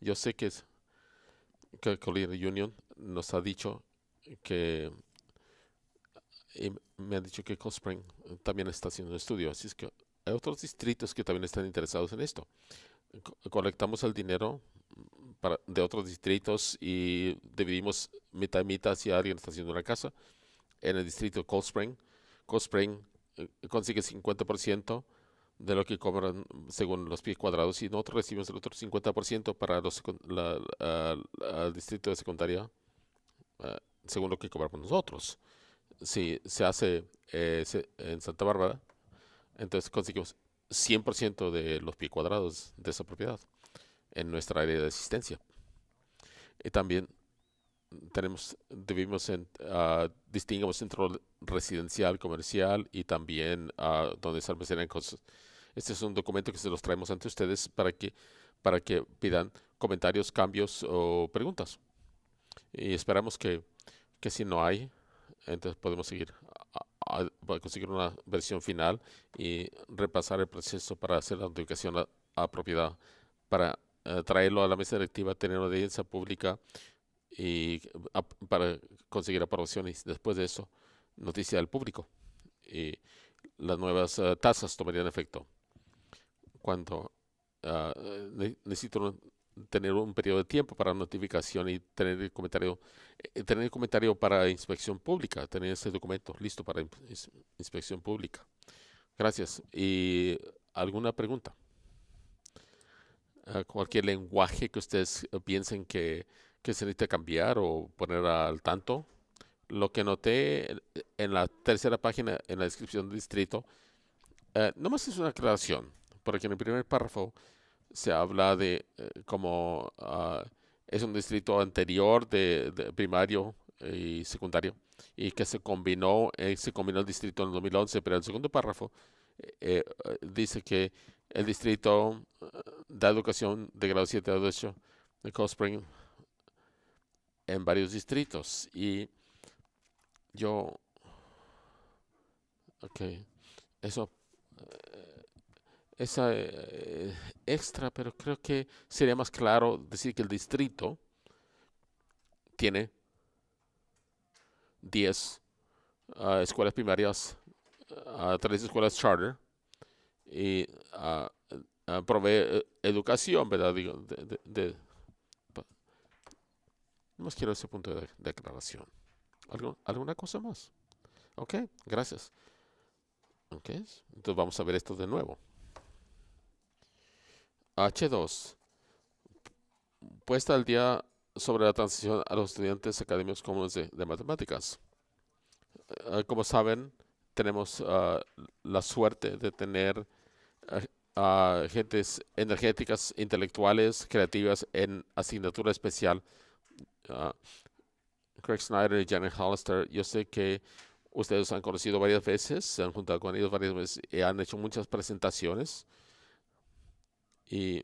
Yo sé que, es, que Collier Union nos ha dicho que y me han dicho que Cold Spring también está haciendo un estudio, así es que hay otros distritos que también están interesados en esto. conectamos colectamos el dinero mm, de otros distritos y dividimos mitad y mitad si alguien está haciendo una casa. En el distrito Cold Spring, Cold Spring eh, consigue 50% de lo que cobran según los pies cuadrados y nosotros recibimos el otro 50% para los, la, el distrito de secundaria eh, según lo que cobramos nosotros. Si se hace eh, en Santa Bárbara, entonces conseguimos 100% de los pie cuadrados de esa propiedad en nuestra área de asistencia. Y también tenemos, vivimos, en, uh, distinguimos entre residencial, comercial y también ah, donde se almacenan cosas. Este es un documento que se los traemos ante ustedes para que, para que pidan comentarios, cambios o preguntas. Y esperamos que, que si no hay, entonces podemos seguir conseguir una versión final y repasar el proceso para hacer la notificación a, propiedad, para eh, traerlo a la mesa directiva, tener una audiencia pública y para conseguir aprobaciones. Después de eso, noticia al público y las nuevas eh, tasas tomarían efecto. Cuando ah, eh, necesito tener un periodo de tiempo para notificación y tener el comentario, eh, tener el comentario para inspección pública, tener ese documento listo para inspección pública. Gracias. ¿Y alguna pregunta? cualquier lenguaje que ustedes piensen que, que se necesita cambiar o poner al tanto. Lo que noté en la tercera página, en la descripción del distrito, eh, no más es una aclaración, porque en el primer párrafo se habla de eh, como ah, es un distrito anterior de, primario y secundario y que se combinó, eh, se combinó el distrito en el 2011, pero el segundo párrafo eh, dice que el distrito da educación de grado 7 a 8 de Cold Spring en varios distritos y yo ok eso esa eh, extra, pero creo que sería más claro decir que el distrito tiene 10 ah, escuelas primarias, uh, tres escuelas charter y uh, provee eh, educación, ¿verdad? Digo, de, quiero ese punto de declaración. ¿Alguna cosa más? Ok, gracias. Okay. Entonces vamos a ver esto de nuevo. H2. Puesta al día sobre la transición a los estudiantes académicos comunes de, matemáticas. Eh, eh, como saben, tenemos ah, la suerte de tener ah, a gentes energéticas, intelectuales, creativas en asignatura especial. Ah, Craig Snyder y Janet Hollister, yo sé que ustedes han conocido varias veces, se han juntado con ellos varias veces y han hecho muchas presentaciones y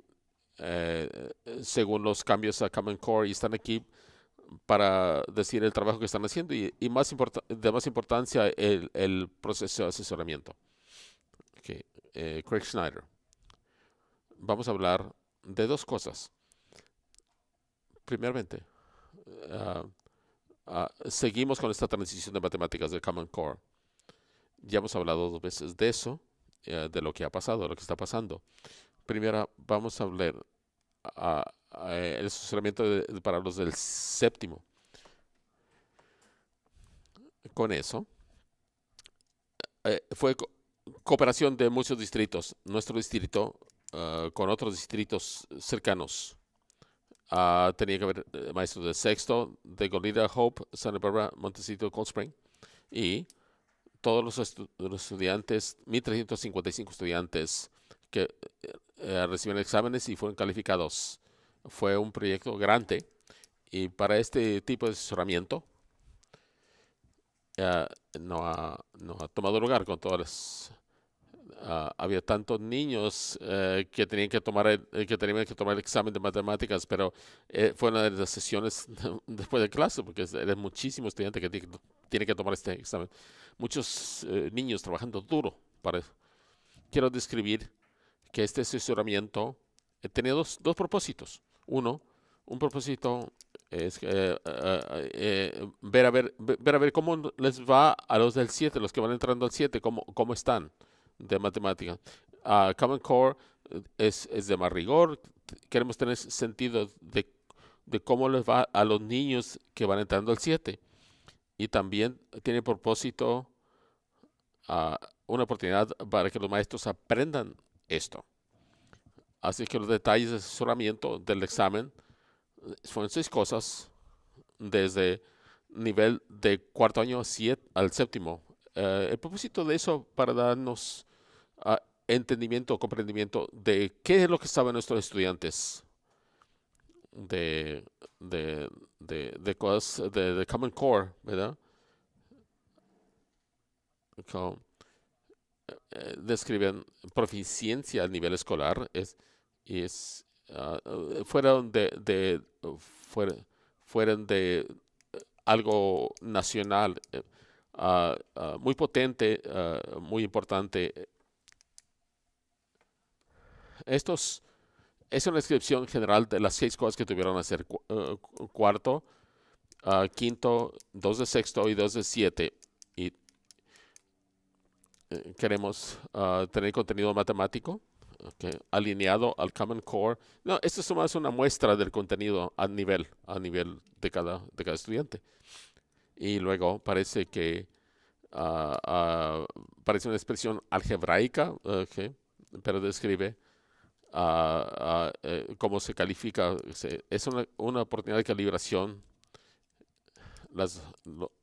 eh, según los cambios a Common Core y están aquí para decir el trabajo que están haciendo y, más de más importancia el, proceso de asesoramiento. que eh, Craig Schneider. Vamos a hablar de dos cosas. Primeramente, eh, ah, ah, seguimos con esta transición de matemáticas de Common Core. Ya hemos hablado dos veces de eso, de lo que ha pasado, de lo que está pasando primera vamos a hablar eh, el asesoramiento de, para los del séptimo. Con eso, eh, fue cooperación de muchos distritos, nuestro distrito eh, con otros distritos cercanos. Ah, tenía que haber maestros de sexto, de Golida, Hope, Santa Barbara, Montecito, Cold Spring y todos los, los estudiantes, 1.355 estudiantes que eh, recibieron exámenes y fueron calificados. Fue un proyecto grande y para este tipo de asesoramiento eh, no, ha, no, ha, tomado lugar con todas las... Ah, había tantos niños eh, que tenían que tomar el, eh, que tenían que tomar el examen de matemáticas, pero fue una de las sesiones después de clase, porque es, muchísimo estudiante que tiene, que tomar este examen. Muchos niños trabajando duro para eso quiero describir que este asesoramiento tiene eh, tenía dos, dos, propósitos. Uno, un propósito es eh, eh, ver, a ver, ver a ver cómo les va a los del 7, los que van entrando al 7, cómo, cómo están de matemática. Ah, Common Core es, de más rigor. Queremos tener sentido de, cómo les va a los niños que van entrando al 7. Y también tiene propósito ah, una oportunidad para que los maestros aprendan esto. Así que los detalles de asesoramiento del examen son eh, seis cosas desde nivel de cuarto año siete, al séptimo. Eh, el propósito de eso para darnos ah, entendimiento, comprendimiento de qué es lo que saben nuestros estudiantes de, de, de, de cosas de, Common Core, ¿verdad? Eh, describen proficiencia a nivel escolar es, es uh, fueron de, de fueron de eh, algo nacional ah, ah, muy potente, muy importante. Estos es una descripción general de las seis cosas que tuvieron a hacer. cuarto, quinto, dos de sexto y dos de siete. Eh, queremos ah, tener contenido matemático alineado al Common Core. No, esto es más una muestra del contenido a nivel, a nivel de cada, de cada estudiante. Y luego parece que uh, parece una expresión algebraica, pero describe eh, cómo se califica. Es una, una oportunidad de calibración. Las,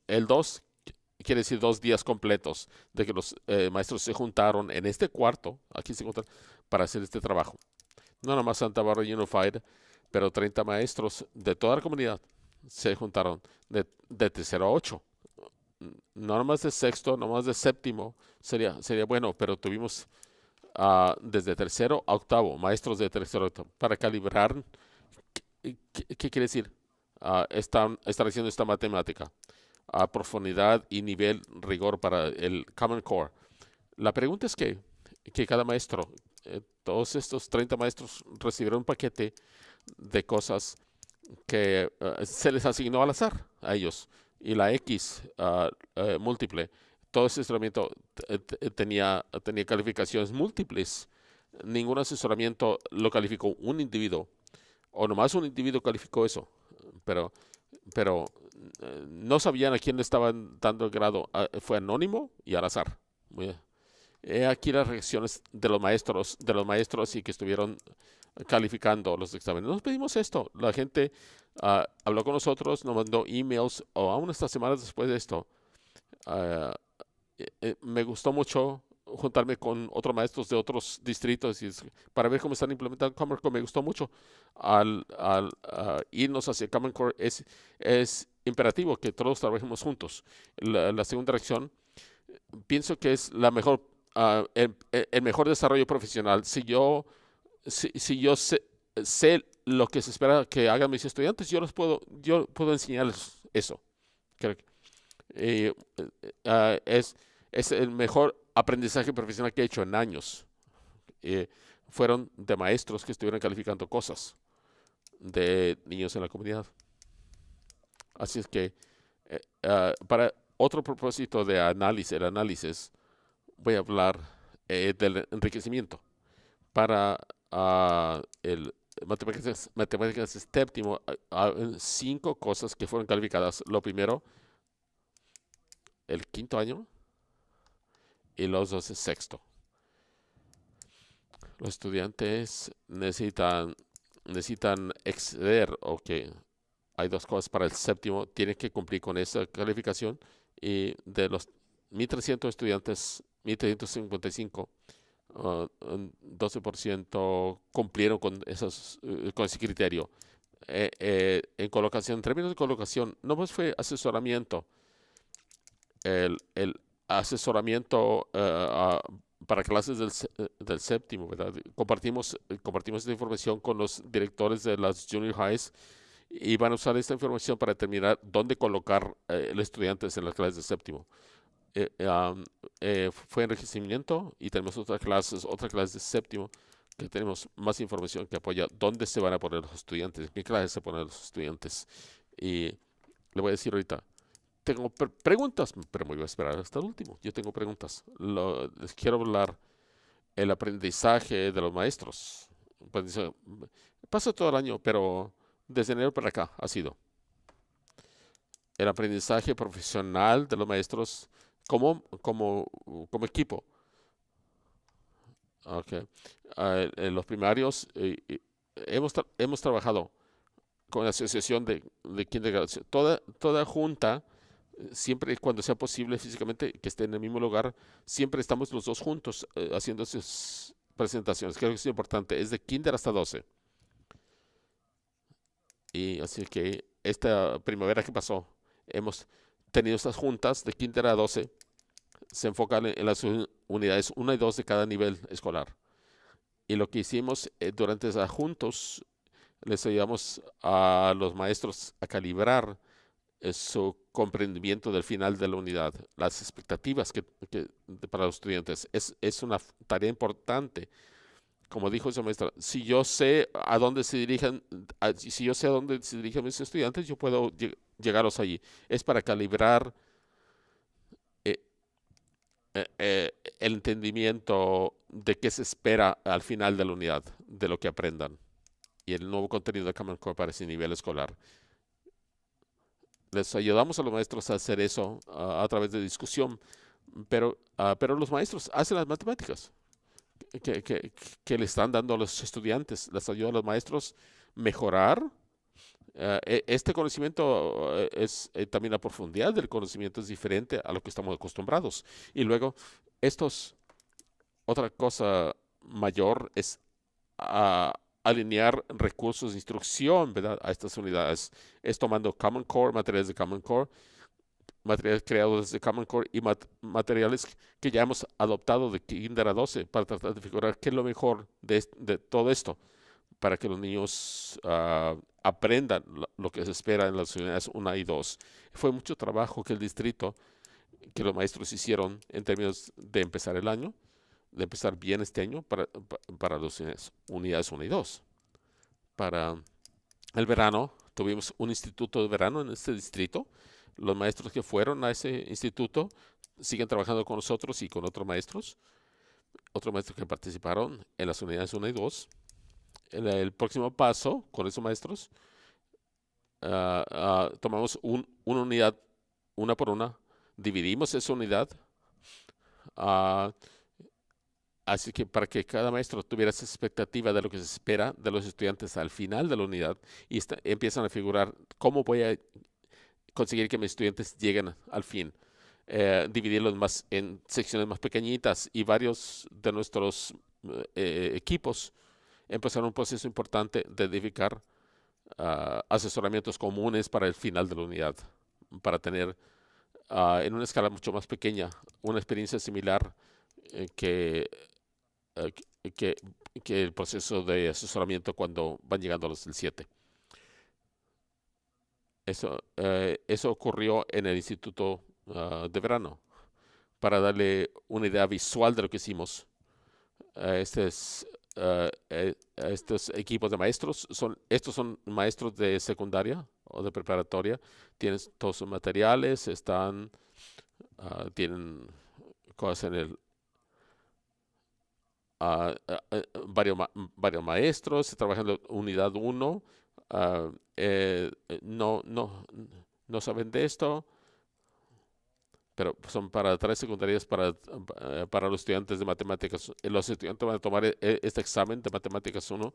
el 2 quiere decir dos días completos de que los eh, maestros se juntaron en este cuarto, aquí se juntan para hacer este trabajo. No nomás más Santa Bárbara Unified, pero 30 maestros de toda la comunidad se juntaron de, de tercero a ocho. Mm, no nomás de sexto, no más de séptimo, sería, sería bueno, pero tuvimos ah, desde tercero a octavo, maestros de tercero a octavo, para calibrar qué, quiere decir están, estar haciendo esta matemática a profundidad y nivel rigor para el Common Core. La pregunta es que, cada maestro, eh, todos estos 30 maestros recibieron un paquete de cosas que eh, se les asignó al azar a ellos. Y la X ah, eh, múltiple, todo ese asesoramiento tenía, tenía calificaciones múltiples. Ningún asesoramiento lo calificó un individuo, o nomás un individuo calificó eso. Pero, pero no sabían a quién le estaban dando el grado. Ah, fue anónimo y al azar. aquí las reacciones de los maestros, de los maestros y que estuvieron calificando los exámenes. Nos pedimos esto. La gente ah, habló con nosotros, nos mandó emails o aún estas semanas después de esto. Ah, eh, eh, me gustó mucho juntarme con otros maestros de otros distritos para ver cómo están implementando Common Core. Me gustó mucho al, ah, irnos hacia Common Core. Es, es imperativo que todos trabajemos juntos. La, segunda reacción, pienso que es la mejor, ah, el, mejor desarrollo profesional. Si yo, si, yo sé, lo que se espera que hagan mis estudiantes, yo los puedo, yo puedo enseñarles eso. Eh, eh, ah, es, es el mejor aprendizaje profesional que he hecho en años. Eh, fueron de maestros que estuvieron calificando cosas de niños en la comunidad. Así es que eh, ah, para otro propósito de análisis, análisis, voy a hablar eh, del enriquecimiento para ah, el matemáticas, matemáticas séptimo, ah, cinco cosas que fueron calificadas. Lo primero, el quinto año, y los dos sexto. Los estudiantes necesitan, necesitan exceder, o que hay dos cosas para el séptimo, tienen que cumplir con esa calificación y de los 1.300 estudiantes, 1.355, 12% ah, cumplieron con, esos, eh, con ese criterio. Eh, eh, en colocación, términos de colocación, no fue asesoramiento. el, asesoramiento eh, para clases eh, del, séptimo, ¿verdad? Compartimos, eh, compartimos esta información con los directores de las junior highs y van a usar esta información para determinar dónde colocar los estudiantes en las clases de séptimo. fue enriquecimiento y tenemos otras clases, otra clase de séptimo que tenemos más información que apoya dónde se van a poner los estudiantes, qué clases se ponen los estudiantes. Y le voy a decir ahorita, tengo preguntas, pero me voy a esperar hasta el último. Yo tengo preguntas. les quiero hablar el aprendizaje de los maestros. Pues pasa todo el año, pero desde enero para acá ha sido. El aprendizaje profesional de los maestros como, como, como equipo. Ah, en los primarios eh, eh, hemos, hemos trabajado con la asociación de, de kindergarten. Toda, toda junta siempre y cuando sea posible físicamente que esté en el mismo lugar, siempre estamos los dos juntos eh, haciendo sus presentaciones. Creo que es importante. Es de kinder hasta 12. Y así que esta primavera que pasó, hemos tenido estas juntas de kinder a 12. Se enfocan en, las unidades 1 y 2 de cada nivel escolar. Y lo que hicimos eh, durante esas juntas, les ayudamos a los maestros a calibrar eh, su comprendimiento del final de la unidad, las expectativas que, para los estudiantes. Es, una tarea importante. Como dijo esa maestra, si yo sé a dónde se dirigen, si yo sé a dónde se dirigen mis estudiantes, yo puedo llegaros allí. Es para calibrar eh, eh, el entendimiento de qué se espera al final de la unidad, de lo que aprendan y el nuevo contenido de Common Core para ese nivel escolar. Les ayudamos a los maestros a hacer eso a través de discusión, pero, ah, pero los maestros hacen las matemáticas que, que, le están dando a los estudiantes, les ayuda a los maestros mejorar. Eh, e, este conocimiento eh, es eh, también la profundidad del conocimiento es diferente a lo que estamos acostumbrados. Y luego, estos, otra cosa mayor es a ah, alinear recursos de instrucción ¿verdad? a estas unidades. Es tomando Common Core, materiales de Common Core, materiales creados desde Common Core y materiales que ya hemos adoptado de Kinder a 12 para tratar de figurar qué es lo mejor de, de todo esto para que los niños ah, aprendan lo que se espera en las unidades 1 y 2. Fue mucho trabajo que el distrito, que los maestros hicieron en términos de empezar el año, de empezar bien este año para, para las unidades 1 y 2. Para el verano, tuvimos un instituto de verano en este distrito. Los maestros que fueron a ese instituto siguen trabajando con nosotros y con otros maestros. Otros maestros que participaron en las unidades 1 y 2. El, próximo paso con esos maestros, ah, ah, tomamos una unidad, una por una, dividimos esa unidad. Ah, Así que para que cada maestro tuviera esa expectativa de lo que se espera de los estudiantes al final de la unidad y empiezan a figurar cómo voy a conseguir que mis estudiantes lleguen al fin. Eh, dividirlos más en secciones más pequeñitas y varios de nuestros eh, equipos empezaron un proceso importante de edificar ah, asesoramientos comunes para el final de la unidad, para tener ah, en una escala mucho más pequeña una experiencia similar eh, que eh, eh, que, que, el proceso de asesoramiento cuando van llegando los del 7. Eso, eh, eso ocurrió en el Instituto ah, de Verano. Para darle una idea visual de lo que hicimos, este es, estos equipos de maestros, son, estos son maestros de secundaria o de preparatoria, tienen todos sus materiales, están, ah, tienen cosas en el varios, maestros, trabajando en unidad 1, ah, eh, no, no, no saben de esto, pero son para tres secundarias para, eh, para los estudiantes de matemáticas. Los estudiantes van a tomar eh, este examen de matemáticas 1.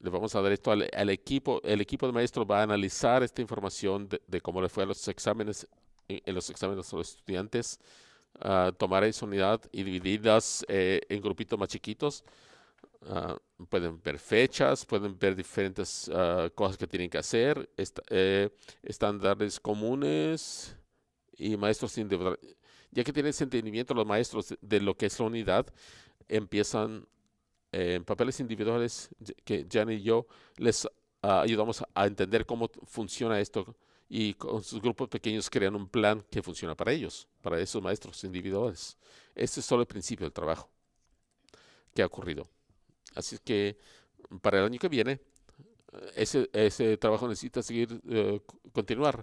Le vamos a dar esto al, equipo. El equipo de maestros va a analizar esta información de, cómo le fue a los exámenes, en, en los exámenes a los estudiantes tomar esa unidad y divididas eh, en grupitos más chiquitos. Ah, pueden ver fechas, pueden ver diferentes ah, cosas que tienen que hacer, eh, estándares comunes y maestros individuales. Ya que tienen ese entendimiento los maestros de lo que es la unidad, empiezan eh, en papeles individuales que Jan y yo les ah, ayudamos a entender cómo funciona esto y con sus grupos pequeños crean un plan que funciona para ellos, para esos maestros individuales. Este es solo el principio del trabajo que ha ocurrido. Así que para el año que viene, ese, ese trabajo necesita seguir, eh, continuar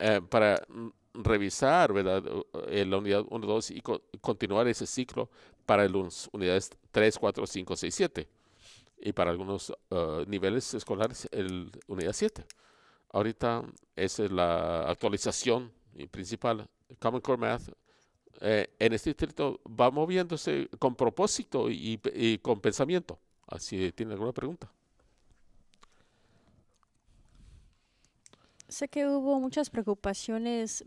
eh, para mm, revisar ¿verdad? Eh, la unidad 1, 2 y continuar ese ciclo para las unidades 3, 4, 5, 6, 7 y para algunos niveles escolares el unidad 7. Ahorita esa es la actualización principal. Common Core Math eh, en este distrito va moviéndose con propósito y, con pensamiento. Así tiene alguna pregunta. Sé que hubo muchas preocupaciones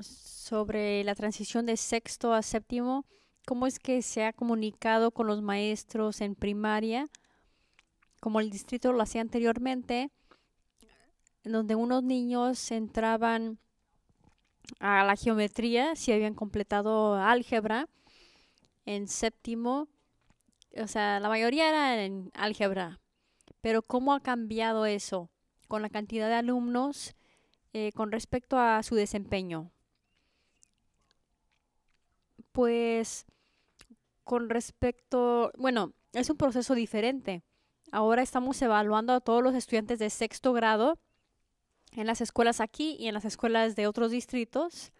sobre la transición de sexto a séptimo. ¿Cómo es que se ha comunicado con los maestros en primaria, como el distrito lo hacía anteriormente? donde unos niños entraban a la geometría si habían completado álgebra en séptimo. O sea, la mayoría eran en álgebra. Pero ¿cómo ha cambiado eso con la cantidad de alumnos eh, con respecto a su desempeño? Pues con respecto, bueno, es un proceso diferente. Ahora estamos evaluando a todos los estudiantes de sexto grado en las escuelas aquí y en las escuelas de otros distritos.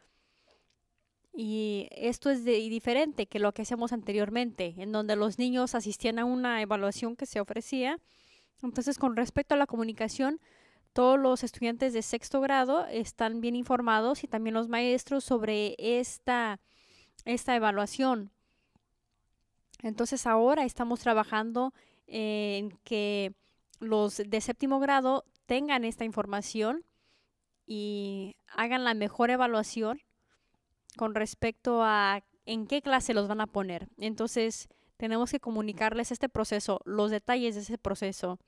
Y esto es diferente que lo que hacíamos anteriormente, en donde los niños asistían a una evaluación que se ofrecía. Entonces, con respecto a la comunicación, todos los estudiantes de sexto grado están bien informados y también los maestros sobre esta, esta evaluación. Entonces, ahora estamos trabajando en que los de séptimo grado tengan esta información y hagan la mejor evaluación con respecto a en qué clase los van a poner. Entonces, tenemos que comunicarles este proceso, los detalles de ese proceso.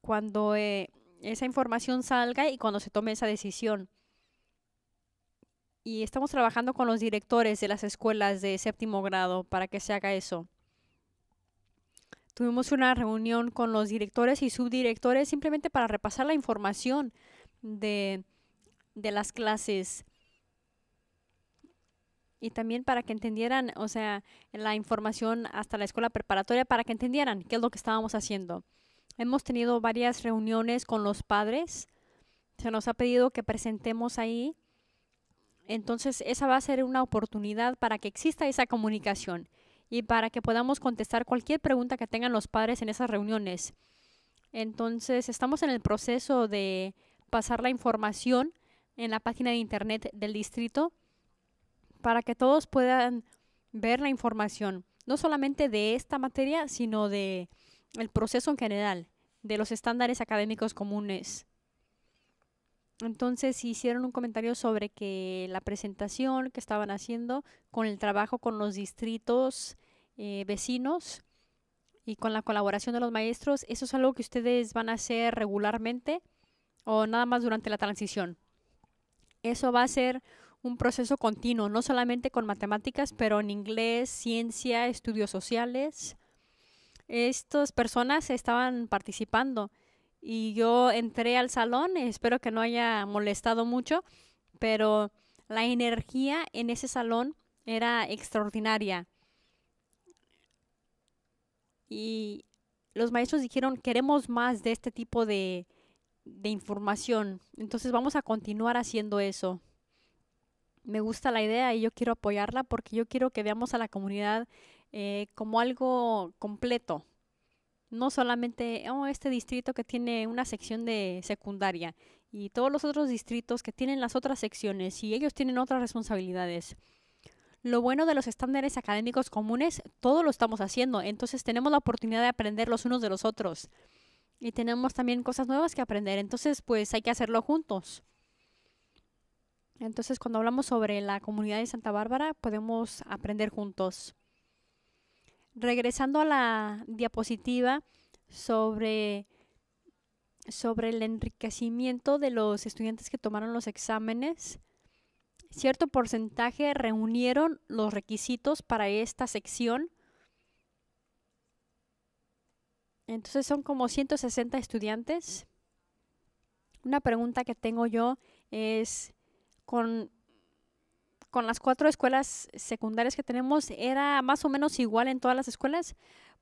Cuando eh, esa información salga y cuando se tome esa decisión. Y estamos trabajando con los directores de las escuelas de séptimo grado para que se haga eso. Tuvimos una reunión con los directores y subdirectores simplemente para repasar la información de, las clases y también para que entendieran, o sea, la información hasta la escuela preparatoria, para que entendieran qué es lo que estábamos haciendo. Hemos tenido varias reuniones con los padres. Se nos ha pedido que presentemos ahí. Entonces, esa va a ser una oportunidad para que exista esa comunicación y para que podamos contestar cualquier pregunta que tengan los padres en esas reuniones. Entonces, estamos en el proceso de pasar la información en la página de internet del distrito para que todos puedan ver la información, no solamente de esta materia, sino de el proceso en general, de los estándares académicos comunes. Entonces hicieron un comentario sobre que la presentación que estaban haciendo con el trabajo con los distritos eh, vecinos y con la colaboración de los maestros, ¿eso es algo que ustedes van a hacer regularmente o nada más durante la transición? Eso va a ser un proceso continuo, no solamente con matemáticas, pero en inglés, ciencia, estudios sociales. Estas personas estaban participando y yo entré al salón, espero que no haya molestado mucho, pero la energía en ese salón era extraordinaria. Y los maestros dijeron, queremos más de este tipo de, de información, entonces vamos a continuar haciendo eso. Me gusta la idea y yo quiero apoyarla porque yo quiero que veamos a la comunidad eh, como algo completo, no solamente, oh, este distrito que tiene una sección de secundaria y todos los otros distritos que tienen las otras secciones y ellos tienen otras responsabilidades. Lo bueno de los estándares académicos comunes, todo lo estamos haciendo, entonces tenemos la oportunidad de aprender los unos de los otros y tenemos también cosas nuevas que aprender, entonces pues hay que hacerlo juntos. Entonces cuando hablamos sobre la comunidad de Santa Bárbara podemos aprender juntos regresando a la diapositiva sobre, sobre el enriquecimiento de los estudiantes que tomaron los exámenes, cierto porcentaje reunieron los requisitos para esta sección. Entonces son como 160 estudiantes. Una pregunta que tengo yo es, con con las cuatro escuelas secundarias que tenemos era más o menos igual en todas las escuelas,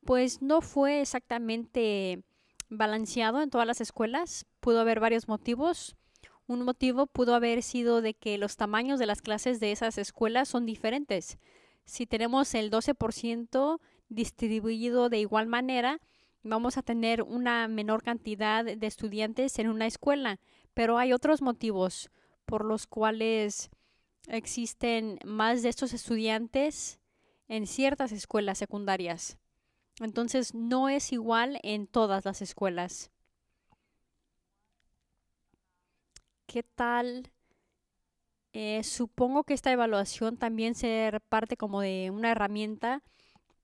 pues no fue exactamente balanceado en todas las escuelas. Pudo haber varios motivos. Un motivo pudo haber sido de que los tamaños de las clases de esas escuelas son diferentes. Si tenemos el 12% distribuido de igual manera, vamos a tener una menor cantidad de estudiantes en una escuela, pero hay otros motivos por los cuales existen más de estos estudiantes en ciertas escuelas secundarias. Entonces no es igual en todas las escuelas. ¿Qué tal? Eh, supongo que esta evaluación también ser parte como de una herramienta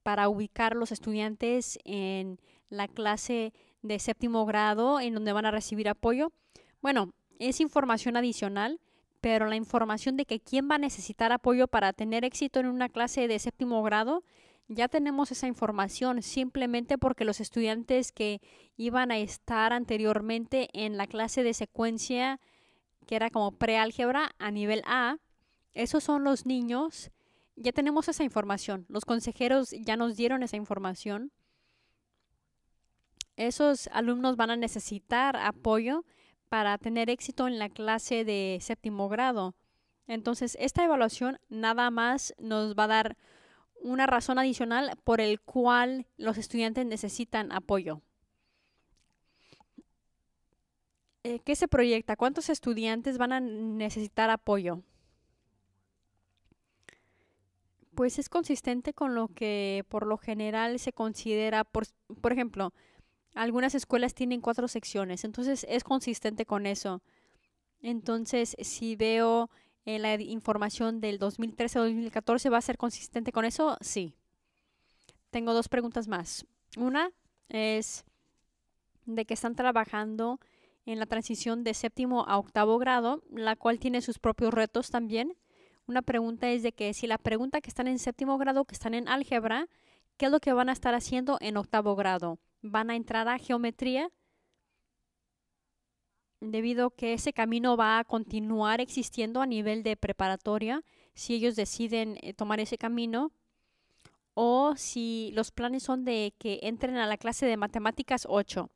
para ubicar los estudiantes en la clase de séptimo grado en donde van a recibir apoyo. Bueno, es información adicional pero la información de que quién va a necesitar apoyo para tener éxito en una clase de séptimo grado, ya tenemos esa información simplemente porque los estudiantes que iban a estar anteriormente en la clase de secuencia que era como preálgebra a nivel A, esos son los niños, ya tenemos esa información, los consejeros ya nos dieron esa información. Esos alumnos van a necesitar apoyo para tener éxito en la clase de séptimo grado. Entonces, esta evaluación nada más nos va a dar una razón adicional por el cual los estudiantes necesitan apoyo. Eh, ¿Qué se proyecta? ¿Cuántos estudiantes van a necesitar apoyo? Pues es consistente con lo que por lo general se considera, por ejemplo, algunas escuelas tienen cuatro secciones, entonces es consistente con eso. Entonces, si veo eh, la información del 2013-2014, ¿va a ser consistente con eso? Sí. Tengo dos preguntas más. Una es de que están trabajando en la transición de séptimo a octavo grado, la cual tiene sus propios retos también. Una pregunta es de que si la pregunta que están en séptimo grado, que están en álgebra, ¿qué es lo que van a estar haciendo en octavo grado? van a entrar a geometría debido a que ese camino va a continuar existiendo a nivel de preparatoria si ellos deciden eh, tomar ese camino o si los planes son de que entren a la clase de matemáticas 8.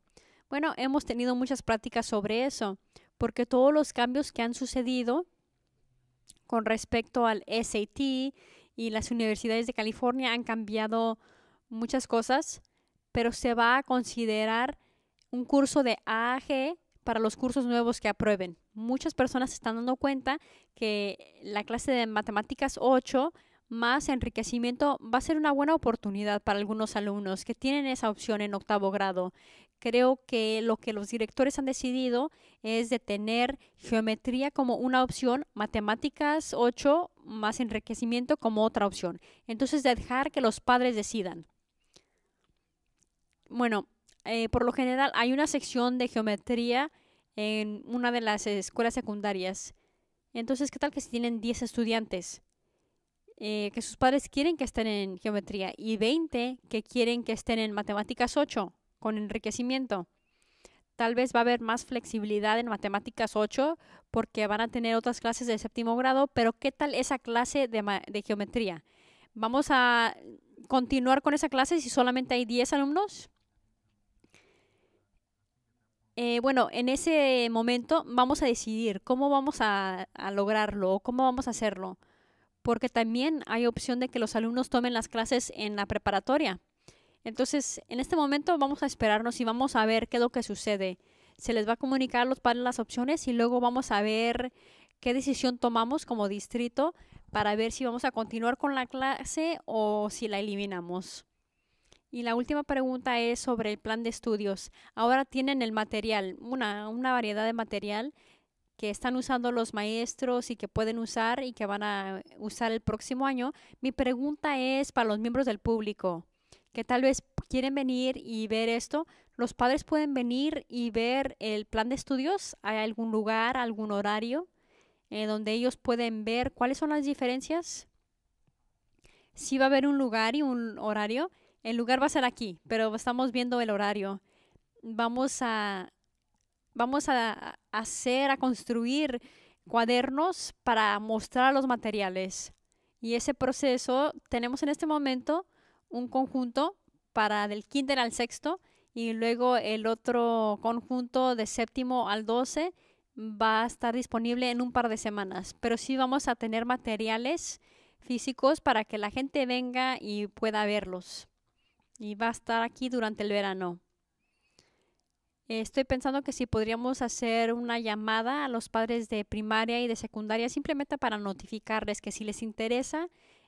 Bueno, hemos tenido muchas prácticas sobre eso, porque todos los cambios que han sucedido con respecto al SAT y las universidades de California han cambiado muchas cosas pero se va a considerar un curso de AAG para los cursos nuevos que aprueben. Muchas personas se están dando cuenta que la clase de matemáticas 8 más enriquecimiento va a ser una buena oportunidad para algunos alumnos que tienen esa opción en octavo grado. Creo que lo que los directores han decidido es de tener geometría como una opción, matemáticas 8 más enriquecimiento como otra opción. Entonces dejar que los padres decidan bueno, eh, por lo general hay una sección de geometría en una de las escuelas secundarias. Entonces, ¿qué tal que si tienen 10 estudiantes eh, que sus padres quieren que estén en geometría y 20 que quieren que estén en matemáticas 8 con enriquecimiento? Tal vez va a haber más flexibilidad en matemáticas 8 porque van a tener otras clases de séptimo grado, pero ¿qué tal esa clase de, de geometría? Vamos a continuar con esa clase si solamente hay 10 alumnos, eh, bueno, en ese momento vamos a decidir cómo vamos a, a lograrlo o cómo vamos a hacerlo, porque también hay opción de que los alumnos tomen las clases en la preparatoria. Entonces, en este momento vamos a esperarnos y vamos a ver qué es lo que sucede. Se les va a comunicar a los padres las opciones y luego vamos a ver qué decisión tomamos como distrito para ver si vamos a continuar con la clase o si la eliminamos. Y la última pregunta es sobre el plan de estudios. Ahora tienen el material, una, variedad de material que están usando los maestros y que pueden usar y que van a usar el próximo año. Mi pregunta es para los miembros del público que tal vez quieren venir y ver esto. Los padres pueden venir y ver el plan de estudios. ¿Hay algún lugar, algún horario eh, donde ellos pueden ver cuáles son las diferencias? Si va a haber un lugar y un horario el lugar va a ser aquí, pero estamos viendo el horario. Vamos a, vamos a hacer, a construir cuadernos para mostrar los materiales. Y ese proceso, tenemos en este momento un conjunto para del quinto al sexto y luego el otro conjunto de séptimo al doce va a estar disponible en un par de semanas. Pero sí vamos a tener materiales físicos para que la gente venga y pueda verlos y va a estar aquí durante el verano. Eh, estoy pensando que si podríamos hacer una llamada a los padres de primaria y de secundaria simplemente para notificarles que si les interesa,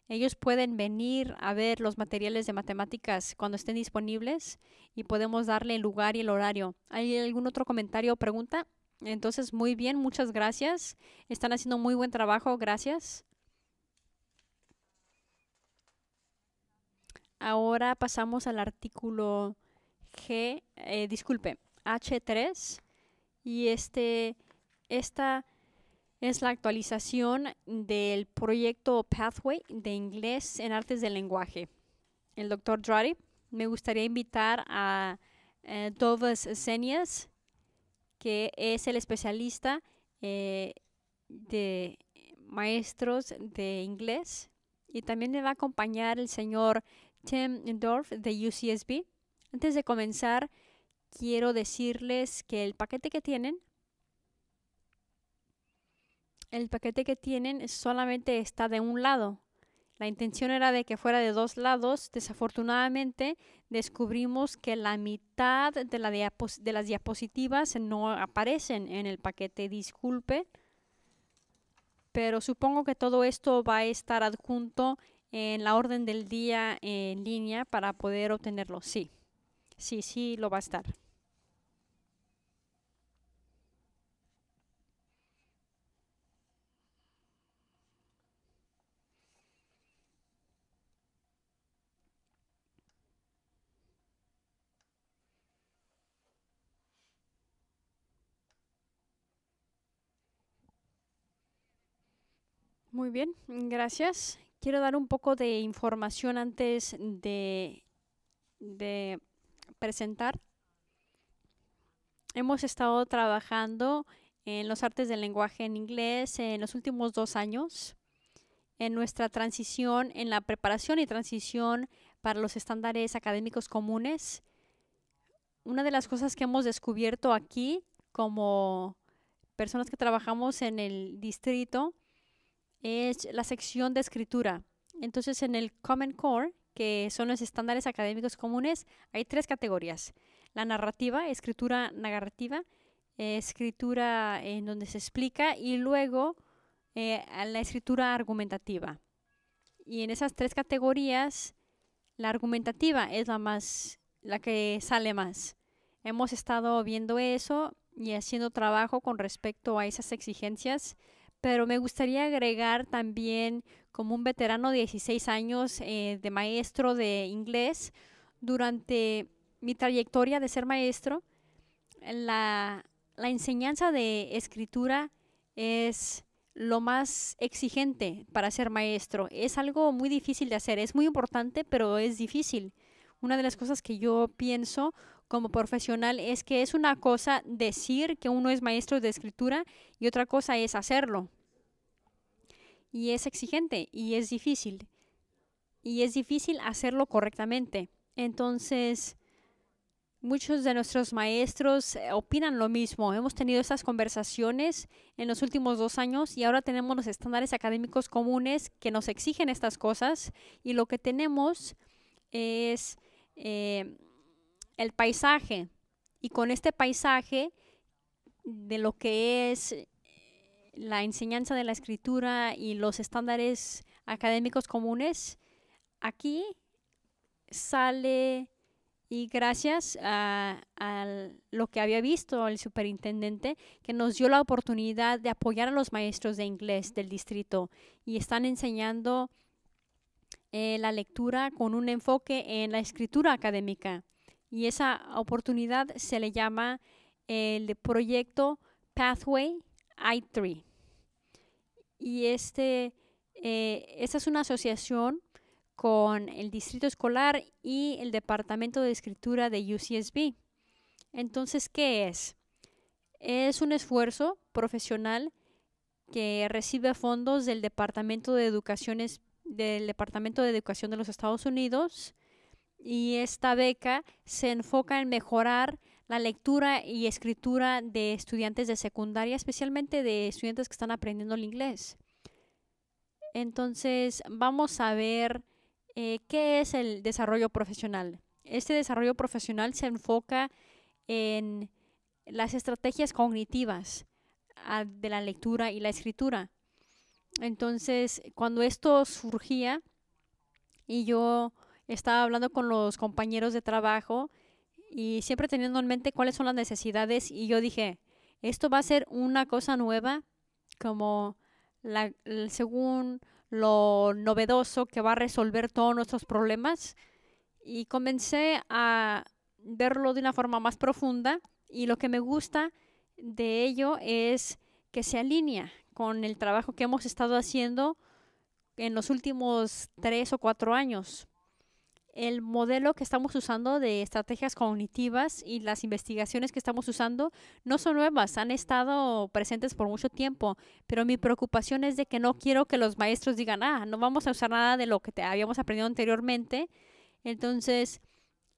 ellos pueden venir a ver los materiales de matemáticas cuando estén disponibles y podemos darle el lugar y el horario. ¿Hay algún otro comentario o pregunta? Entonces, muy bien, muchas gracias. Están haciendo muy buen trabajo, gracias. Ahora pasamos al artículo G, eh, disculpe, H3. Y este, esta es la actualización del proyecto Pathway de inglés en artes del lenguaje. El doctor Drari, me gustaría invitar a eh, Dovas Senias, que es el especialista eh, de maestros de inglés. Y también le va a acompañar el señor Tim Dorf de UCSB. Antes de comenzar, quiero decirles que el paquete que tienen, el paquete que tienen solamente está de un lado. La intención era de que fuera de dos lados. Desafortunadamente, descubrimos que la mitad de, la de las diapositivas no aparecen en el paquete. Disculpe. Pero supongo que todo esto va a estar adjunto en la orden del día en línea para poder obtenerlo. Sí, sí, sí lo va a estar. Muy bien, gracias quiero dar un poco de información antes de, presentar. Hemos estado trabajando en los artes del lenguaje en inglés en los últimos dos años, en nuestra transición, en la preparación y transición para los estándares académicos comunes. Una de las cosas que hemos descubierto aquí como personas que trabajamos en el distrito es la sección de escritura. Entonces, en el Common Core, que son los estándares académicos comunes, hay tres categorías. La narrativa, escritura narrativa, eh, escritura en donde se explica y luego eh, la escritura argumentativa. Y en esas tres categorías, la argumentativa es la más, la que sale más. Hemos estado viendo eso y haciendo trabajo con respecto a esas exigencias pero me gustaría agregar también como un veterano de 16 años eh, de maestro de inglés, durante mi trayectoria de ser maestro, la, la enseñanza de escritura es lo más exigente para ser maestro. Es algo muy difícil de hacer, es muy importante, pero es difícil. Una de las cosas que yo pienso como profesional es que es una cosa decir que uno es maestro de escritura y otra cosa es hacerlo y es exigente y es difícil. Y es difícil hacerlo correctamente. Entonces, muchos de nuestros maestros eh, opinan lo mismo. Hemos tenido estas conversaciones en los últimos dos años y ahora tenemos los estándares académicos comunes que nos exigen estas cosas y lo que tenemos es eh, el paisaje. Y con este paisaje de lo que es la enseñanza de la escritura y los estándares académicos comunes, aquí sale y gracias a, lo que había visto el superintendente, que nos dio la oportunidad de apoyar a los maestros de inglés del distrito y están enseñando eh, la lectura con un enfoque en la escritura académica. Y esa oportunidad se le llama el proyecto Pathway I3 y este, eh, esta es una asociación con el distrito escolar y el departamento de escritura de UCSB. Entonces, ¿qué es? Es un esfuerzo profesional que recibe fondos del Departamento de del Departamento de Educación de los Estados Unidos y esta beca se enfoca en mejorar la lectura y escritura de estudiantes de secundaria, especialmente de estudiantes que están aprendiendo el inglés. Entonces, vamos a ver eh, qué es el desarrollo profesional. Este desarrollo profesional se enfoca en las estrategias cognitivas ah, de la lectura y la escritura. Entonces, cuando esto surgía y yo estaba hablando con los compañeros de trabajo, y siempre teniendo en mente cuáles son las necesidades y yo dije, esto va a ser una cosa nueva, como según lo novedoso que va a resolver todos nuestros problemas y comencé a verlo de una forma más profunda y lo que me gusta de ello es que se alinea con el trabajo que hemos estado haciendo en los últimos tres o cuatro años, el modelo que estamos usando de estrategias cognitivas y las investigaciones que estamos usando no son nuevas, han estado presentes por mucho tiempo, pero mi preocupación es de que no quiero que los maestros digan, ah, no vamos a usar nada de lo que habíamos aprendido anteriormente. Entonces,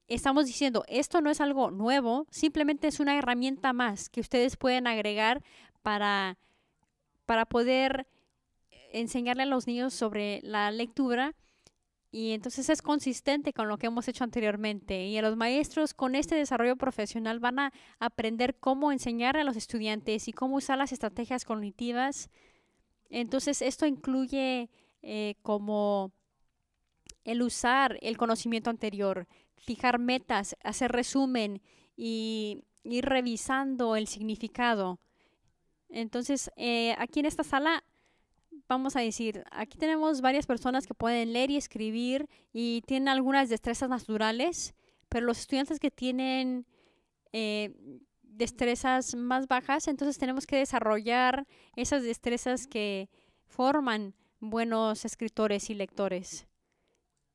estamos diciendo, esto no es algo nuevo, simplemente es una herramienta más que ustedes pueden agregar para, para poder enseñarle a los niños sobre la lectura y entonces es consistente con lo que hemos hecho anteriormente. Y los maestros con este desarrollo profesional van a aprender cómo enseñar a los estudiantes y cómo usar las estrategias cognitivas. Entonces esto incluye eh, como el usar el conocimiento anterior, fijar metas, hacer resumen y ir revisando el significado. Entonces, eh, aquí en esta sala vamos a decir, aquí tenemos varias personas que pueden leer y escribir y tienen algunas destrezas naturales, pero los estudiantes que tienen eh, destrezas más bajas, entonces tenemos que desarrollar esas destrezas que forman buenos escritores y lectores.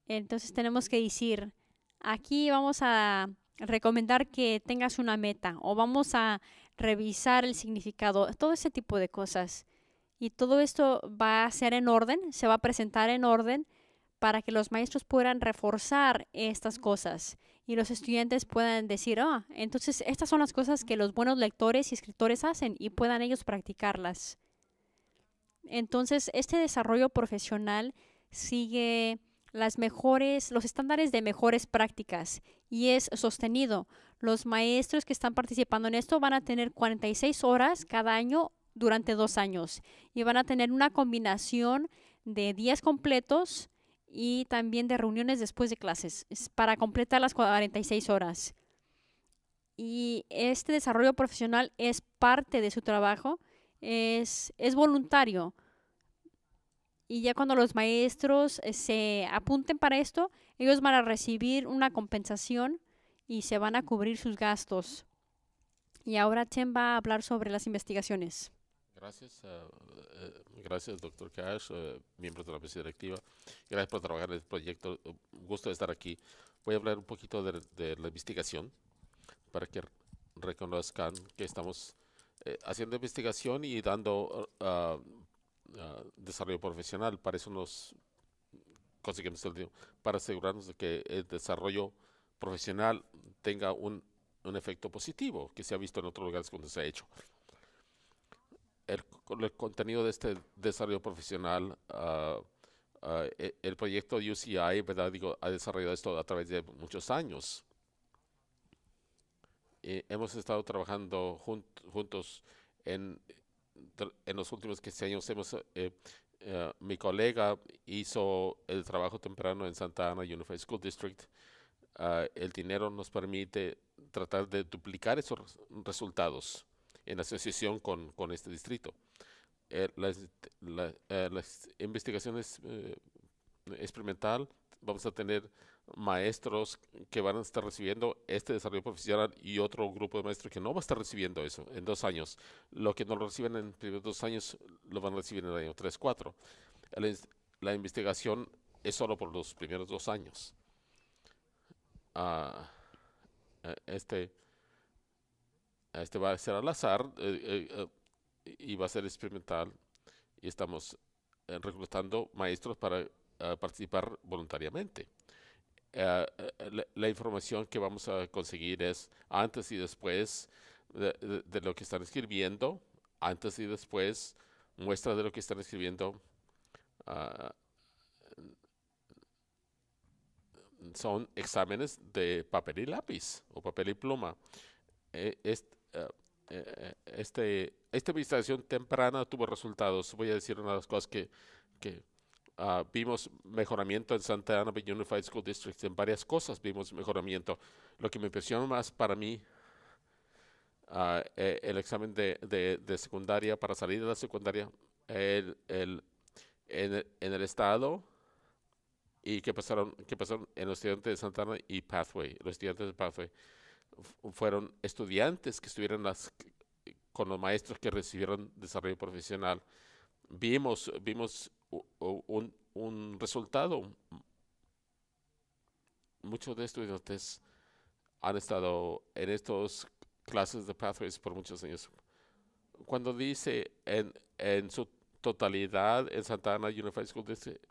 Entonces tenemos que decir, aquí vamos a recomendar que tengas una meta o vamos a revisar el significado, todo ese tipo de cosas. Y todo esto va a ser en orden, se va a presentar en orden para que los maestros puedan reforzar estas cosas y los estudiantes puedan decir, ah, entonces estas son las cosas que los buenos lectores y escritores hacen y puedan ellos practicarlas. Entonces, este desarrollo profesional sigue las mejores, los estándares de mejores prácticas y es sostenido. Los maestros que están participando en esto van a tener 46 horas cada año durante dos años y van a tener una combinación de días completos y también de reuniones después de clases para completar las 46 horas. Y este desarrollo profesional es parte de su trabajo, es, es voluntario. Y ya cuando los maestros eh, se apunten para esto, ellos van a recibir una compensación y se van a cubrir sus gastos. Y ahora Chen va a hablar sobre las investigaciones gracias. Eh, gracias, doctor Cash, eh, miembro de la mesa directiva. Gracias por trabajar en el este proyecto. gusto de estar aquí. Voy a hablar un poquito de, la investigación para que reconozcan que estamos eh, haciendo investigación y dando ah, ah, desarrollo profesional. Para eso nos conseguimos el para asegurarnos de que el desarrollo profesional tenga un, un efecto positivo que se ha visto en otros lugares cuando se ha hecho el, el contenido de este desarrollo profesional, ah, ah, e, el, proyecto UCI, ¿verdad? Digo, ha desarrollado esto a través de muchos años. hemos estado trabajando juntos en, en los últimos 15 años. Hemos, eh, eh, mi colega hizo el trabajo temprano en Santa Ana Unified School District. Ah, el dinero nos permite tratar de duplicar esos resultados en asociación con, con este distrito. Eh, la, la, eh, las, investigaciones eh, experimental, vamos a tener maestros que van a estar recibiendo este desarrollo profesional y otro grupo de maestros que no va a estar recibiendo eso en dos años. Lo que no lo reciben en los primeros dos años lo van a recibir en el año 3, 4. La, la investigación es solo por los primeros dos años. Ah, eh, este este va a ser al azar eh, eh, eh, y va a ser experimental. Y estamos reclutando maestros para participar voluntariamente. La, información que vamos a conseguir es antes y después de, lo que están escribiendo, antes y después, muestras de lo que están escribiendo. Ah, son exámenes de papel y lápiz o papel y pluma. Eh, eh, este, esta administración temprana tuvo resultados. Voy a decir una de las cosas que, que ah, vimos mejoramiento en Santa Ana Unified School District, en varias cosas vimos mejoramiento. Lo que me impresionó más para mí, uh, el examen de, de, secundaria, para salir de la secundaria, el, en, el, en, el estado y que pasaron, que pasaron en los estudiantes de Santa Ana y Pathway, los estudiantes de Pathway fueron estudiantes que estuvieron con los maestros que recibieron desarrollo profesional. Vimos, vimos un, un resultado. Muchos de estudiantes han estado en estas clases de Pathways por muchos años. Cuando dice en, en su totalidad en Santa Ana Unified School District,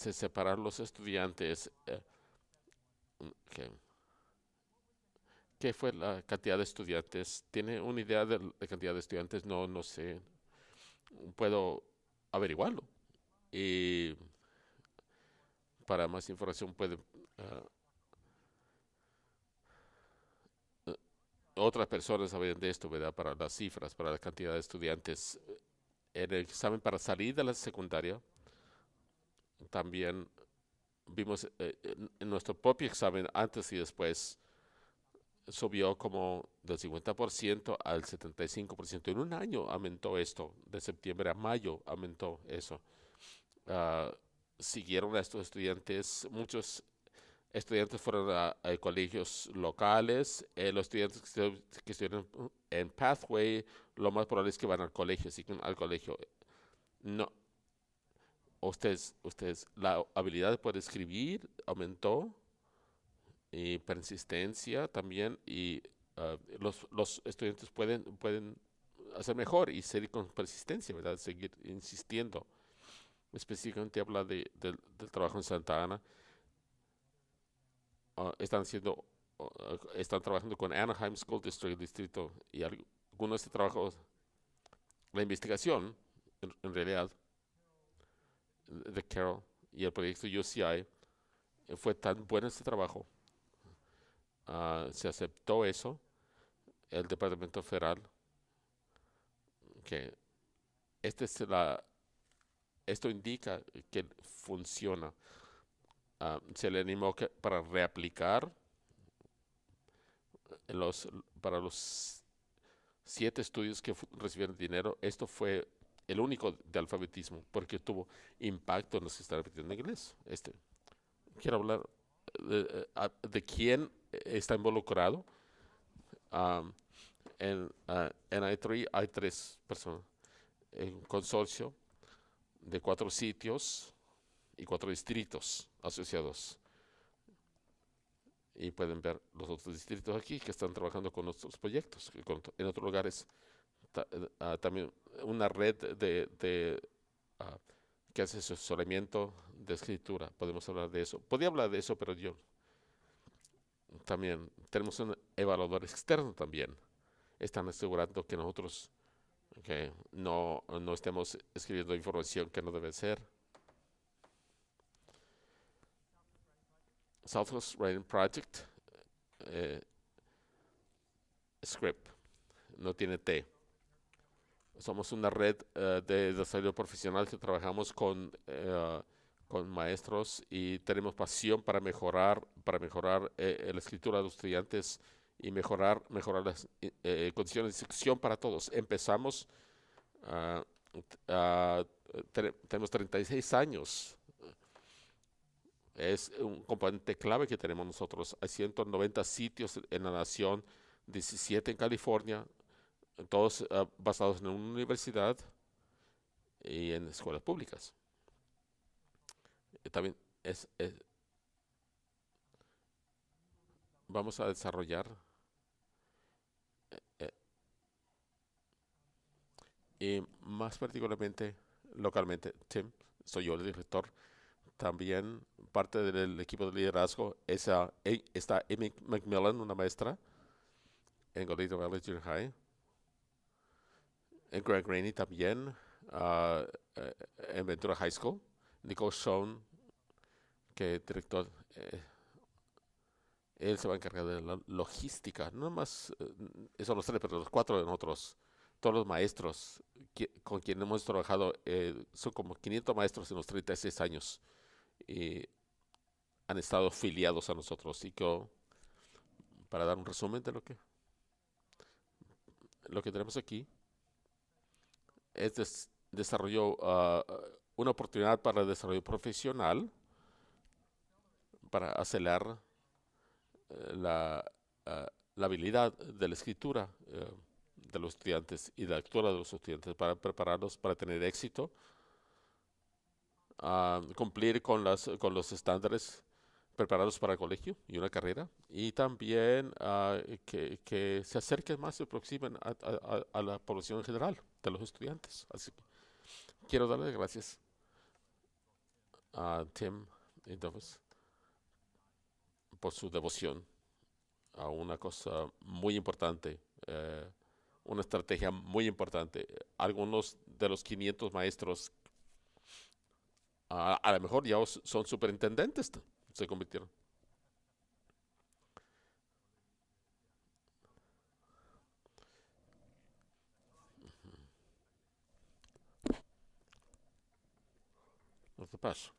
se separaron los estudiantes. Eh, ¿Qué fue la cantidad de estudiantes? ¿Tiene una idea de la cantidad de estudiantes? No, no sé. Puedo averiguarlo. Y para más información puede... Ah, otras personas saben de esto, ¿verdad? Para las cifras, para la cantidad de estudiantes. En el examen para salir de la secundaria, también vimos eh, en nuestro propio examen antes y después subió como del 50% al 75%. En un año aumentó esto, de septiembre a mayo aumentó eso. Ah, siguieron a estos estudiantes, muchos estudiantes fueron a, colegios locales, eh, los estudiantes que, estuvieron en Pathway, lo más probable es que van al colegio, siguen al colegio. No, ustedes, ustedes, la habilidad de poder escribir aumentó y persistencia también y ah, los, los, estudiantes pueden, pueden hacer mejor y seguir con persistencia, ¿verdad? Seguir insistiendo. Específicamente habla de, del trabajo en Santa Ana. Ah, están haciendo, ah, están trabajando con Anaheim School District, y algunos de trabajos, la investigación, en realidad, de y el proyecto UCI, eh, fue tan bueno este trabajo, ah, se aceptó eso, el Departamento Federal, que este es la, esto indica que funciona. Ah, se le animó que para reaplicar los, para los siete estudios que recibieron dinero, esto fue el único de alfabetismo, porque tuvo impacto en los que está repitiendo inglés. Este, quiero hablar de, eh, eh, de quién está involucrado. Um, en, uh, I3 hay tres personas. Un consorcio de cuatro sitios y cuatro distritos asociados. Y pueden ver los otros distritos aquí que están trabajando con nuestros proyectos, en otros lugares Ah, también una red de, de ah, que hace asesoramiento de escritura. Podemos hablar de eso. Podía hablar de eso, pero yo también tenemos un evaluador externo también. Están asegurando que nosotros que no, no estemos escribiendo información que no debe ser. Southwest Writing Project eh, Script. No tiene T somos una red eh, de desarrollo profesional que trabajamos con, eh, con maestros y tenemos pasión para mejorar, para mejorar eh, la escritura de los estudiantes y mejorar, mejorar las condiciones de instrucción para todos. Empezamos, ah, ah, tenemos 36 años. Es un componente clave que tenemos nosotros. Hay 190 sitios en la nación, 17 en California, todos eh, basados en una universidad y en escuelas públicas. Eh, también es, es vamos a desarrollar eh, y más particularmente localmente, Tim, soy yo el director, también parte del equipo de liderazgo e, está Amy McMillan, una maestra en Goleta Valley Junior High Greg Rainey también ah, eh, en Ventura High School. Nicole Shawn, que es director, eh, él se va a encargar de la logística. No más, eh, son los tres, pero los cuatro de otros. Todos los maestros con quienes hemos trabajado, eh, son como 500 maestros en los 36 años. Y han estado filiados a nosotros. Y que, para dar un resumen de lo que, lo que tenemos aquí, es ah, una oportunidad para el desarrollo profesional, para acelerar eh, ah, la, habilidad de la escritura eh, de los estudiantes y de la lectura de los estudiantes, para prepararlos para tener éxito, ah, cumplir con, las, con los estándares preparados para el colegio y una carrera y también que, se acerquen más, se aproximen a, a, la población en general de los estudiantes. Así que quiero darle gracias a Tim y por su devoción a una cosa muy importante, eh, una estrategia muy importante. Algunos de los 500 maestros a lo mejor ya son superintendentes, se convirtieron. paso.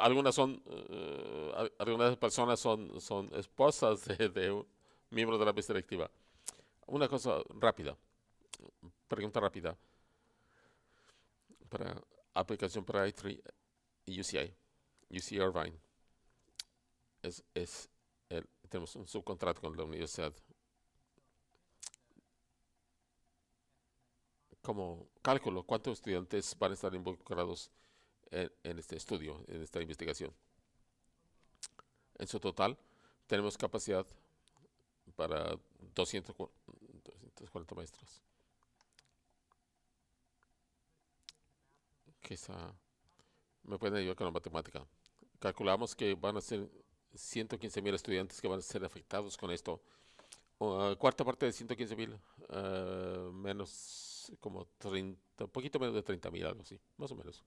algunas son eh, algunas personas son, son esposas de, de miembros de la mesa directiva. Una cosa rápida, pregunta rápida para aplicación para i3 y eh, UCI, UC Irvine. el, tenemos un subcontrato con la universidad como cálculo cuántos estudiantes van a estar involucrados en, este estudio, en esta investigación. En su total, tenemos capacidad para 200, 240 maestros. Quizá me pueden ayudar con la matemática. Calculamos que van a ser 115 mil estudiantes que van a ser afectados con esto. Ah, cuarta parte de 115 mil, ah, menos como 30, un poquito menos de 30 mil, algo así, más o menos.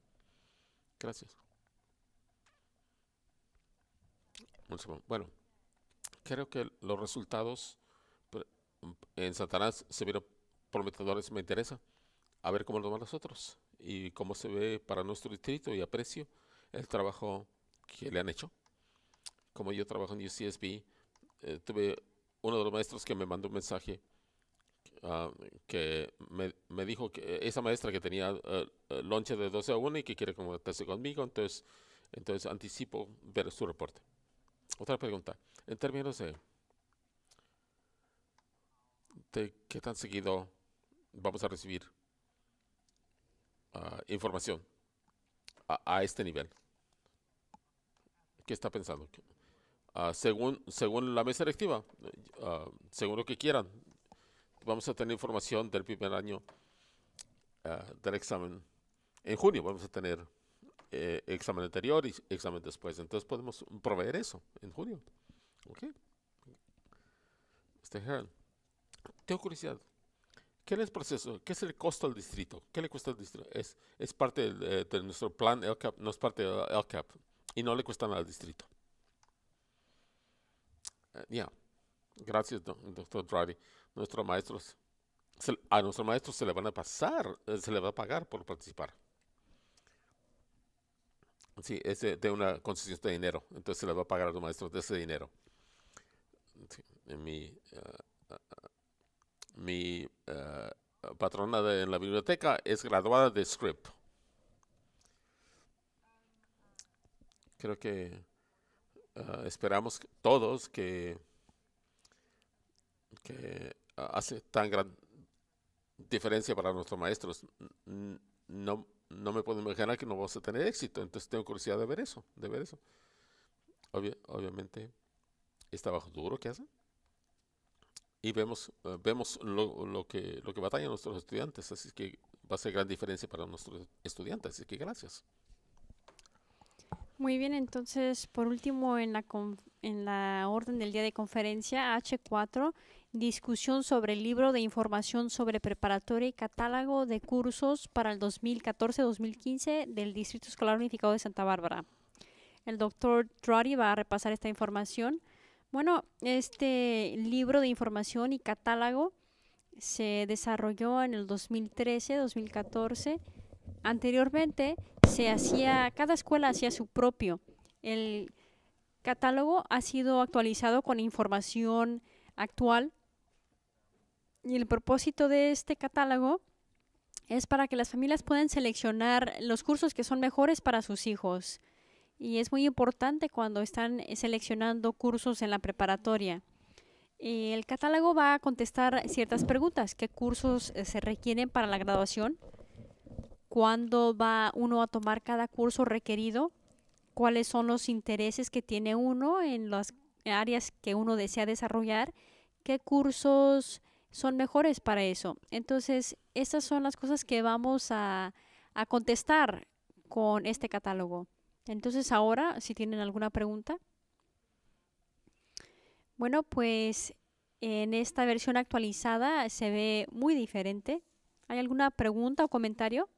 Gracias. Bueno, creo que los resultados mm, en Satanás se vieron prometedores, me interesa. A ver cómo lo van los otros y cómo se ve para nuestro distrito y aprecio el trabajo que le han hecho. Como yo trabajo en UCSB, eh, tuve uno de los maestros que me mandó un mensaje Ah, que me, me, dijo que eh, esa maestra que tenía uh, lonche de 12 a 1 y que quiere contactarse conmigo, entonces, entonces anticipo ver su reporte. Otra pregunta, en términos de, qué tan seguido vamos a recibir ah, información a, este nivel. ¿Qué está pensando? Ah, según, según la mesa directiva, según lo que quieran, vamos a tener información del primer año ah, del examen. En junio vamos a tener eh, examen anterior y examen después. Entonces podemos proveer eso en junio. ¿Ok? Mr. Este, tengo curiosidad. ¿Qué es el proceso? ¿Qué es el costo al distrito? ¿Qué le cuesta al distrito? Es, es parte eh, de, nuestro plan LCAP, no es parte del LCAP. Y no le cuesta nada al distrito. Eh, ya. Gracias, doctor Brady nuestros maestros, a nuestros maestros se le van a pasar, eh, se le va a pagar por participar. Sí, es de, una concesión de dinero, entonces se le va a pagar a los maestros de ese dinero. mi, eh, eh, mi patrona de, en la biblioteca es graduada de Script. Creo que esperamos todos que, que hace tan gran diferencia para nuestros maestros. No, no me puedo imaginar que no vamos a tener éxito, entonces tengo curiosidad de ver eso, de ver eso. obviamente es trabajo duro que hacen y vemos, eh, vemos lo, lo, que, lo que batallan nuestros estudiantes, así que va a ser gran diferencia para nuestros estudiantes, así que gracias. Muy bien, entonces, por último, en la, orden del día de conferencia H4, discusión sobre el libro de información sobre preparatoria y catálogo de cursos para el 2014-2015 del Distrito Escolar Unificado de Santa Bárbara. El doctor Trotty va a repasar esta información. Bueno, este libro de información y catálogo se desarrolló en el 2013-2014 Anteriormente se hacía, cada escuela hacía su propio. El catálogo ha sido actualizado con información actual y el propósito de este catálogo es para que las familias puedan seleccionar los cursos que son mejores para sus hijos. Y es muy importante cuando están seleccionando cursos en la preparatoria. El catálogo va a contestar ciertas preguntas. ¿Qué cursos eh, se requieren para la graduación? cuándo va uno a tomar cada curso requerido, cuáles son los intereses que tiene uno en las áreas que uno desea desarrollar, qué cursos son mejores para eso. Entonces, estas son las cosas que vamos a, a contestar con este catálogo. Entonces, ahora, si tienen alguna pregunta. Bueno, pues en esta versión actualizada se ve muy diferente. ¿Hay alguna pregunta o comentario?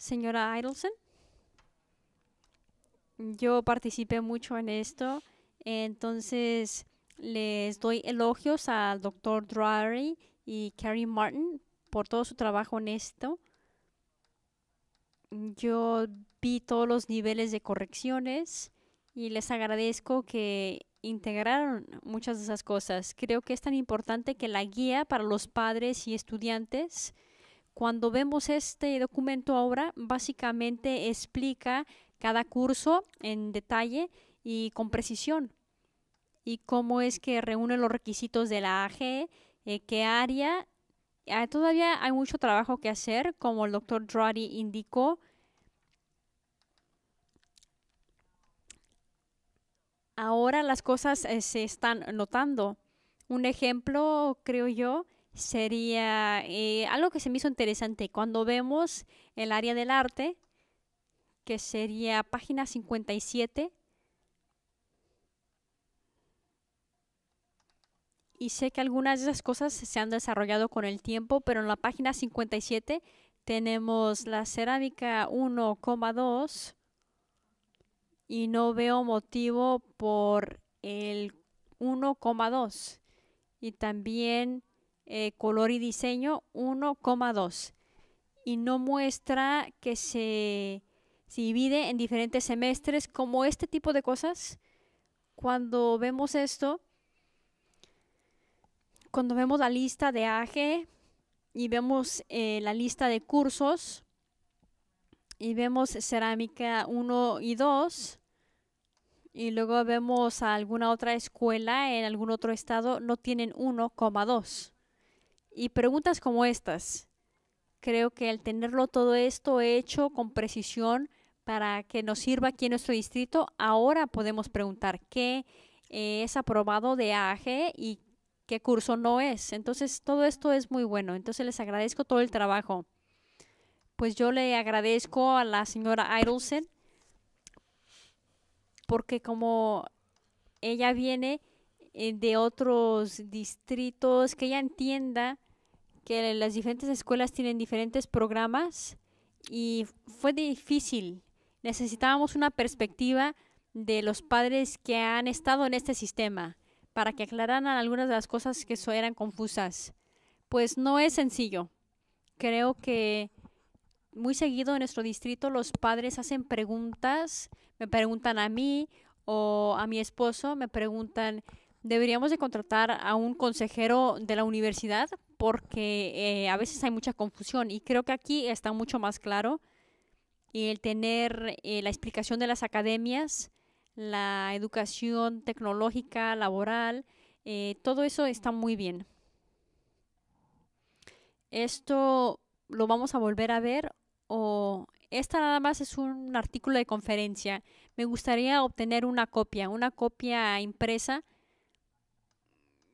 señora Idelson. Yo participé mucho en esto, entonces les doy elogios al doctor Drury y Carrie Martin por todo su trabajo en esto. Yo vi todos los niveles de correcciones y les agradezco que integraron muchas de esas cosas. Creo que es tan importante que la guía para los padres y estudiantes cuando vemos este documento ahora, básicamente explica cada curso en detalle y con precisión y cómo es que reúne los requisitos de la AG, eh, qué área. Ah, todavía hay mucho trabajo que hacer, como el doctor Drody indicó. Ahora las cosas eh, se están notando. Un ejemplo, creo yo, sería eh, algo que se me hizo interesante cuando vemos el área del arte, que sería página 57. Y sé que algunas de esas cosas se han desarrollado con el tiempo, pero en la página 57 tenemos la cerámica 1,2 y no veo motivo por el 1,2. Y también eh, color y diseño 1,2 y no muestra que se, divide en diferentes semestres como este tipo de cosas. Cuando vemos esto, cuando vemos la lista de AGE y vemos eh, la lista de cursos y vemos cerámica 1 y 2, y luego vemos a alguna otra escuela en algún otro estado, no tienen 1,2. Y preguntas como estas. Creo que al tenerlo todo esto hecho con precisión para que nos sirva aquí en nuestro distrito, ahora podemos preguntar qué eh, es aprobado de ag y qué curso no es. Entonces, todo esto es muy bueno. Entonces, les agradezco todo el trabajo. Pues yo le agradezco a la señora Idelson porque como ella viene eh, de otros distritos, que ella entienda que las diferentes escuelas tienen diferentes programas y fue difícil. Necesitábamos una perspectiva de los padres que han estado en este sistema para que aclararan algunas de las cosas que eran confusas. Pues no es sencillo. Creo que muy seguido en nuestro distrito los padres hacen preguntas, me preguntan a mí o a mi esposo, me preguntan, ¿deberíamos de contratar a un consejero de la universidad porque eh, a veces hay mucha confusión y creo que aquí está mucho más claro y el tener eh, la explicación de las academias, la educación tecnológica, laboral, eh, todo eso está muy bien. Esto lo vamos a volver a ver o esta nada más es un artículo de conferencia. Me gustaría obtener una copia, una copia impresa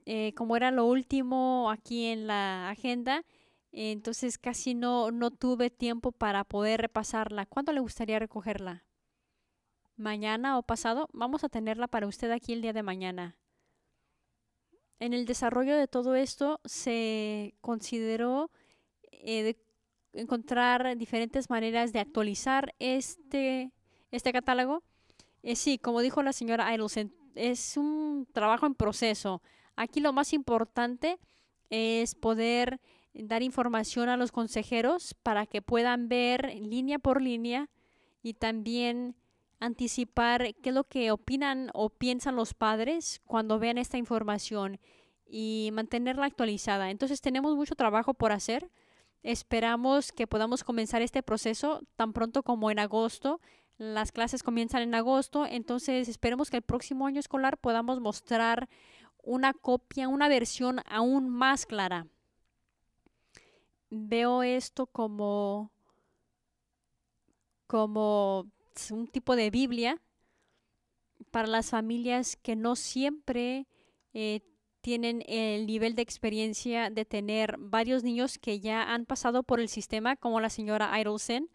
eh, como era lo último aquí en la agenda, entonces casi no, no tuve tiempo para poder repasarla. ¿Cuándo le gustaría recogerla? ¿Mañana o pasado? Vamos a tenerla para usted aquí el día de mañana. En el desarrollo de todo esto se consideró eh, encontrar diferentes maneras de actualizar este, este catálogo. Eh, sí, como dijo la señora Idelson, es un trabajo en proceso. Aquí lo más importante es poder dar información a los consejeros para que puedan ver línea por línea y también anticipar qué es lo que opinan o piensan los padres cuando vean esta información y mantenerla actualizada. Entonces tenemos mucho trabajo por hacer. Esperamos que podamos comenzar este proceso tan pronto como en agosto. Las clases comienzan en agosto, entonces esperemos que el próximo año escolar podamos mostrar una copia, una versión aún más clara. Veo esto como, como un tipo de Biblia para las familias que no siempre eh, tienen el nivel de experiencia de tener varios niños que ya han pasado por el sistema, como la señora Idelson.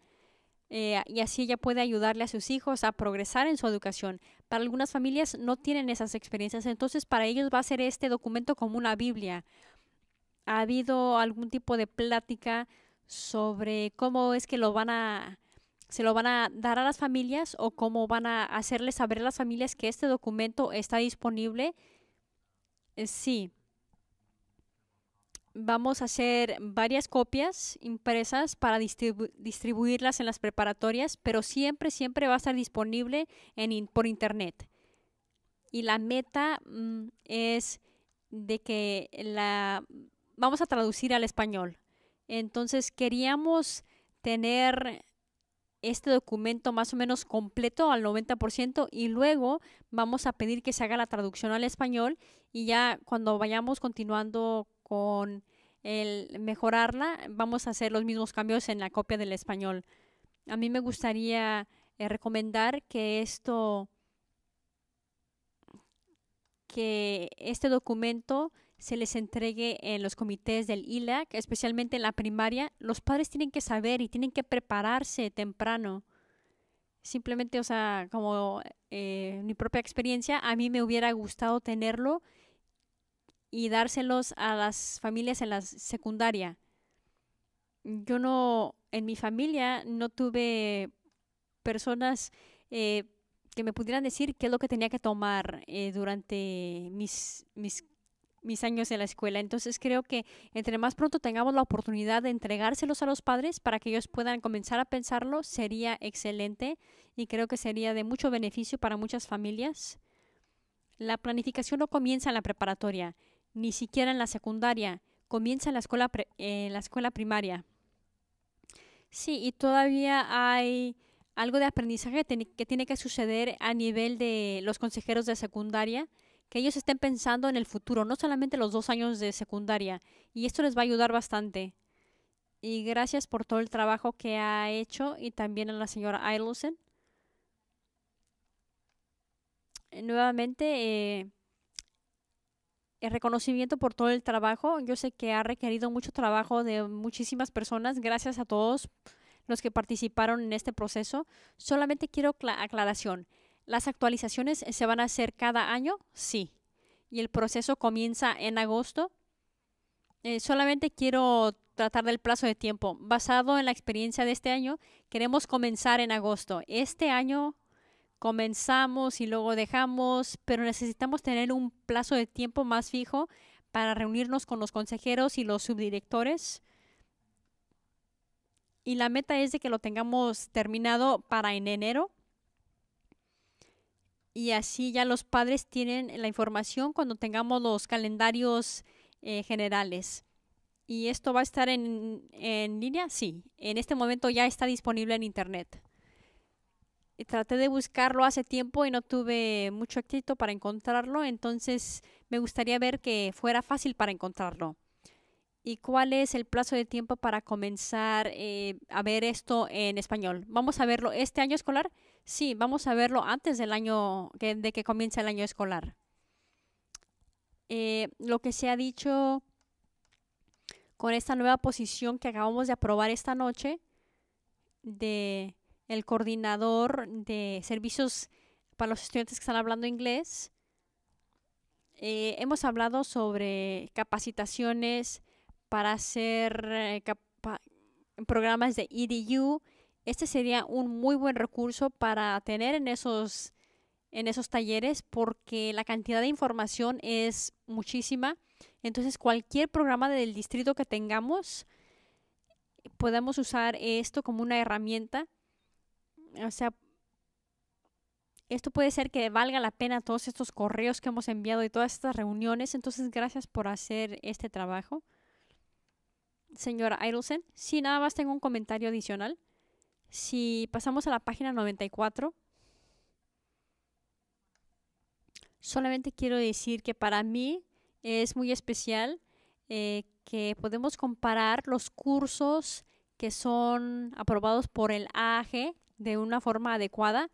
Eh, y así ella puede ayudarle a sus hijos a progresar en su educación. Para algunas familias no tienen esas experiencias, entonces para ellos va a ser este documento como una Biblia. ¿Ha habido algún tipo de plática sobre cómo es que lo van a se lo van a dar a las familias o cómo van a hacerles saber a las familias que este documento está disponible? Eh, sí vamos a hacer varias copias impresas para distribuirlas en las preparatorias, pero siempre, siempre va a estar disponible en por internet. Y la meta mm, es de que la vamos a traducir al español. Entonces queríamos tener este documento más o menos completo al 90% y luego vamos a pedir que se haga la traducción al español y ya cuando vayamos continuando con el mejorarla, vamos a hacer los mismos cambios en la copia del español. A mí me gustaría eh, recomendar que esto, que este documento se les entregue en los comités del ILAC, especialmente en la primaria. Los padres tienen que saber y tienen que prepararse temprano. Simplemente, o sea, como eh, mi propia experiencia, a mí me hubiera gustado tenerlo y dárselos a las familias en la secundaria. Yo no, en mi familia no tuve personas eh, que me pudieran decir qué es lo que tenía que tomar eh, durante mis, mis, mis años en la escuela. Entonces creo que entre más pronto tengamos la oportunidad de entregárselos a los padres para que ellos puedan comenzar a pensarlo, sería excelente y creo que sería de mucho beneficio para muchas familias. La planificación no comienza en la preparatoria ni siquiera en la secundaria, comienza en la escuela, la escuela primaria. Sí, y todavía hay algo de aprendizaje que tiene que suceder a nivel de los consejeros de secundaria, que ellos estén pensando en el futuro, no solamente los dos años de secundaria, y esto les va a ayudar bastante. Y gracias por todo el trabajo que ha hecho y también a la señora Eilusen. Nuevamente, eh, el reconocimiento por todo el trabajo. Yo sé que ha requerido mucho trabajo de muchísimas personas. Gracias a todos los que participaron en este proceso. Solamente quiero aclaración. ¿Las actualizaciones se van a hacer cada año? Sí. Y el proceso comienza en agosto. Eh, solamente quiero tratar del plazo de tiempo. Basado en la experiencia de este año, queremos comenzar en agosto. Este año comenzamos y luego dejamos, pero necesitamos tener un plazo de tiempo más fijo para reunirnos con los consejeros y los subdirectores. Y la meta es de que lo tengamos terminado para en enero. Y así ya los padres tienen la información cuando tengamos los calendarios eh, generales. ¿Y esto va a estar en, en línea? Sí. En este momento ya está disponible en Internet traté de buscarlo hace tiempo y no tuve mucho éxito para encontrarlo, entonces me gustaría ver que fuera fácil para encontrarlo. ¿Y cuál es el plazo de tiempo para comenzar eh, a ver esto en español? ¿Vamos a verlo este año escolar? Sí, vamos a verlo antes del año de que comience el año escolar. Eh, lo que se ha dicho con esta nueva posición que acabamos de aprobar esta noche de el coordinador de servicios para los estudiantes que están hablando inglés. Eh, hemos hablado sobre capacitaciones para hacer eh, programas de EDU. Este sería un muy buen recurso para tener en esos, en esos talleres porque la cantidad de información es muchísima. Entonces, cualquier programa del distrito que tengamos, podemos usar esto como una herramienta o sea, esto puede ser que valga la pena todos estos correos que hemos enviado y todas estas reuniones. Entonces, gracias por hacer este trabajo. Señora Idelson, si sí, nada más tengo un comentario adicional. Si pasamos a la página 94, solamente quiero decir que para mí es muy especial eh, que podemos comparar los cursos que son aprobados por el AAG de una forma adecuada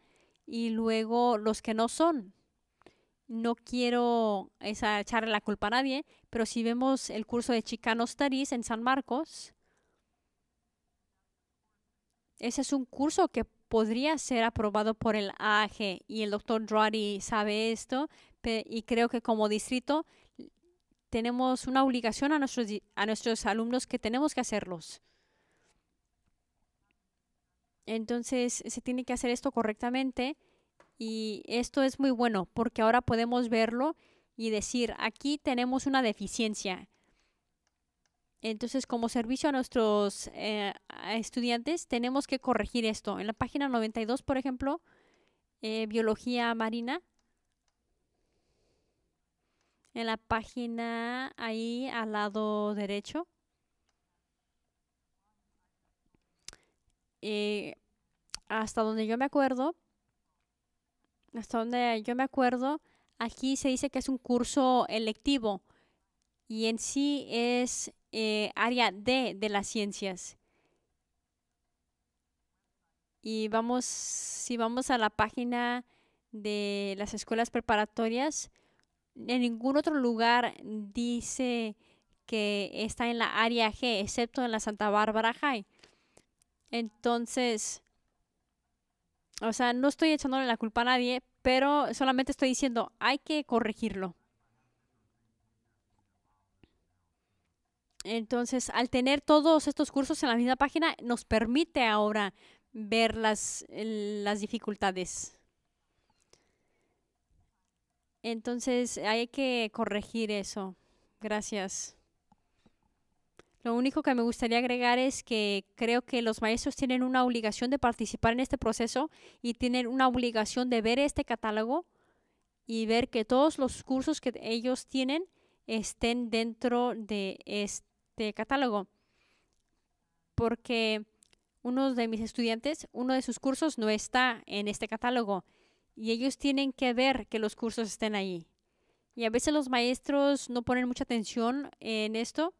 y luego los que no son. No quiero esa, echarle la culpa a nadie, pero si vemos el curso de Chicano Studies en San Marcos, ese es un curso que podría ser aprobado por el AG y el doctor Drari sabe esto y creo que como distrito tenemos una obligación a nuestros, a nuestros alumnos que tenemos que hacerlos. Entonces se tiene que hacer esto correctamente y esto es muy bueno porque ahora podemos verlo y decir, aquí tenemos una deficiencia. Entonces, como servicio a nuestros eh, estudiantes, tenemos que corregir esto. En la página 92, por ejemplo, eh, biología marina. En la página ahí al lado derecho. Y eh, hasta donde yo me acuerdo, hasta donde yo me acuerdo, aquí se dice que es un curso electivo y en sí es eh, área D de las ciencias. Y vamos, si vamos a la página de las escuelas preparatorias, en ningún otro lugar dice que está en la área G, excepto en la Santa Bárbara High. Entonces, o sea, no estoy echándole la culpa a nadie, pero solamente estoy diciendo, hay que corregirlo. Entonces, al tener todos estos cursos en la misma página, nos permite ahora ver las, las dificultades. Entonces, hay que corregir eso. Gracias. Lo único que me gustaría agregar es que creo que los maestros tienen una obligación de participar en este proceso y tienen una obligación de ver este catálogo y ver que todos los cursos que ellos tienen estén dentro de este catálogo. Porque uno de mis estudiantes, uno de sus cursos no está en este catálogo y ellos tienen que ver que los cursos estén ahí. Y a veces los maestros no ponen mucha atención en esto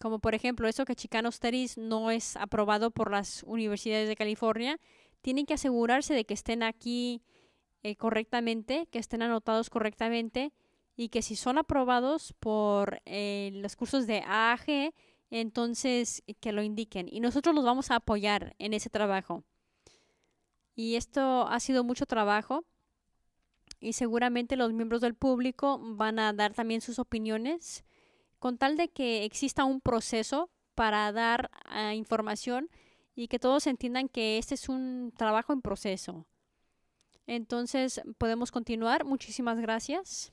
como por ejemplo eso que Chicano Studies no es aprobado por las universidades de California, tienen que asegurarse de que estén aquí eh, correctamente, que estén anotados correctamente y que si son aprobados por eh, los cursos de AAG, entonces eh, que lo indiquen. Y nosotros los vamos a apoyar en ese trabajo. Y esto ha sido mucho trabajo y seguramente los miembros del público van a dar también sus opiniones con tal de que exista un proceso para dar ah, información y que todos entiendan que este es un trabajo en proceso. Entonces, podemos continuar. Muchísimas gracias.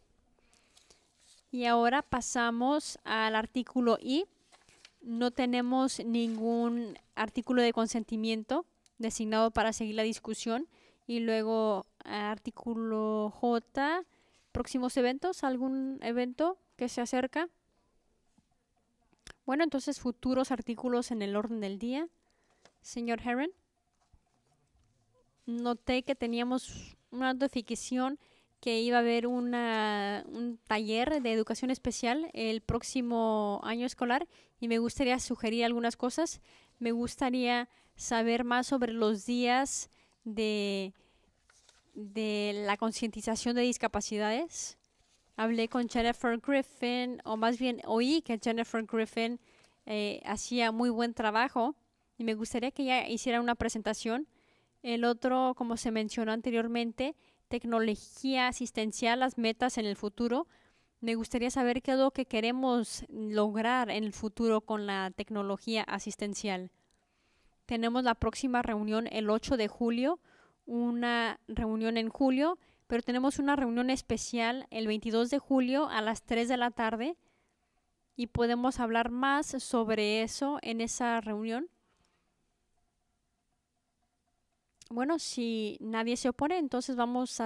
Y ahora pasamos al artículo I. No tenemos ningún artículo de consentimiento designado para seguir la discusión. Y luego ah, artículo J, próximos eventos, algún evento que se acerca. Bueno, entonces futuros artículos en el orden del día. Señor Herron, noté que teníamos una notificación que iba a haber una, un taller de educación especial el próximo año escolar y me gustaría sugerir algunas cosas. Me gustaría saber más sobre los días de, de la concientización de discapacidades hablé con Jennifer Griffin, o más bien oí que Jennifer Griffin eh, hacía muy buen trabajo y me gustaría que ella hiciera una presentación. El otro, como se mencionó anteriormente, tecnología asistencial, las metas en el futuro. Me gustaría saber qué es lo que queremos lograr en el futuro con la tecnología asistencial. Tenemos la próxima reunión el 8 de julio, una reunión en julio pero tenemos una reunión especial el 22 de julio a las 3 de la tarde y podemos hablar más sobre eso en esa reunión. Bueno, si nadie se opone, entonces vamos a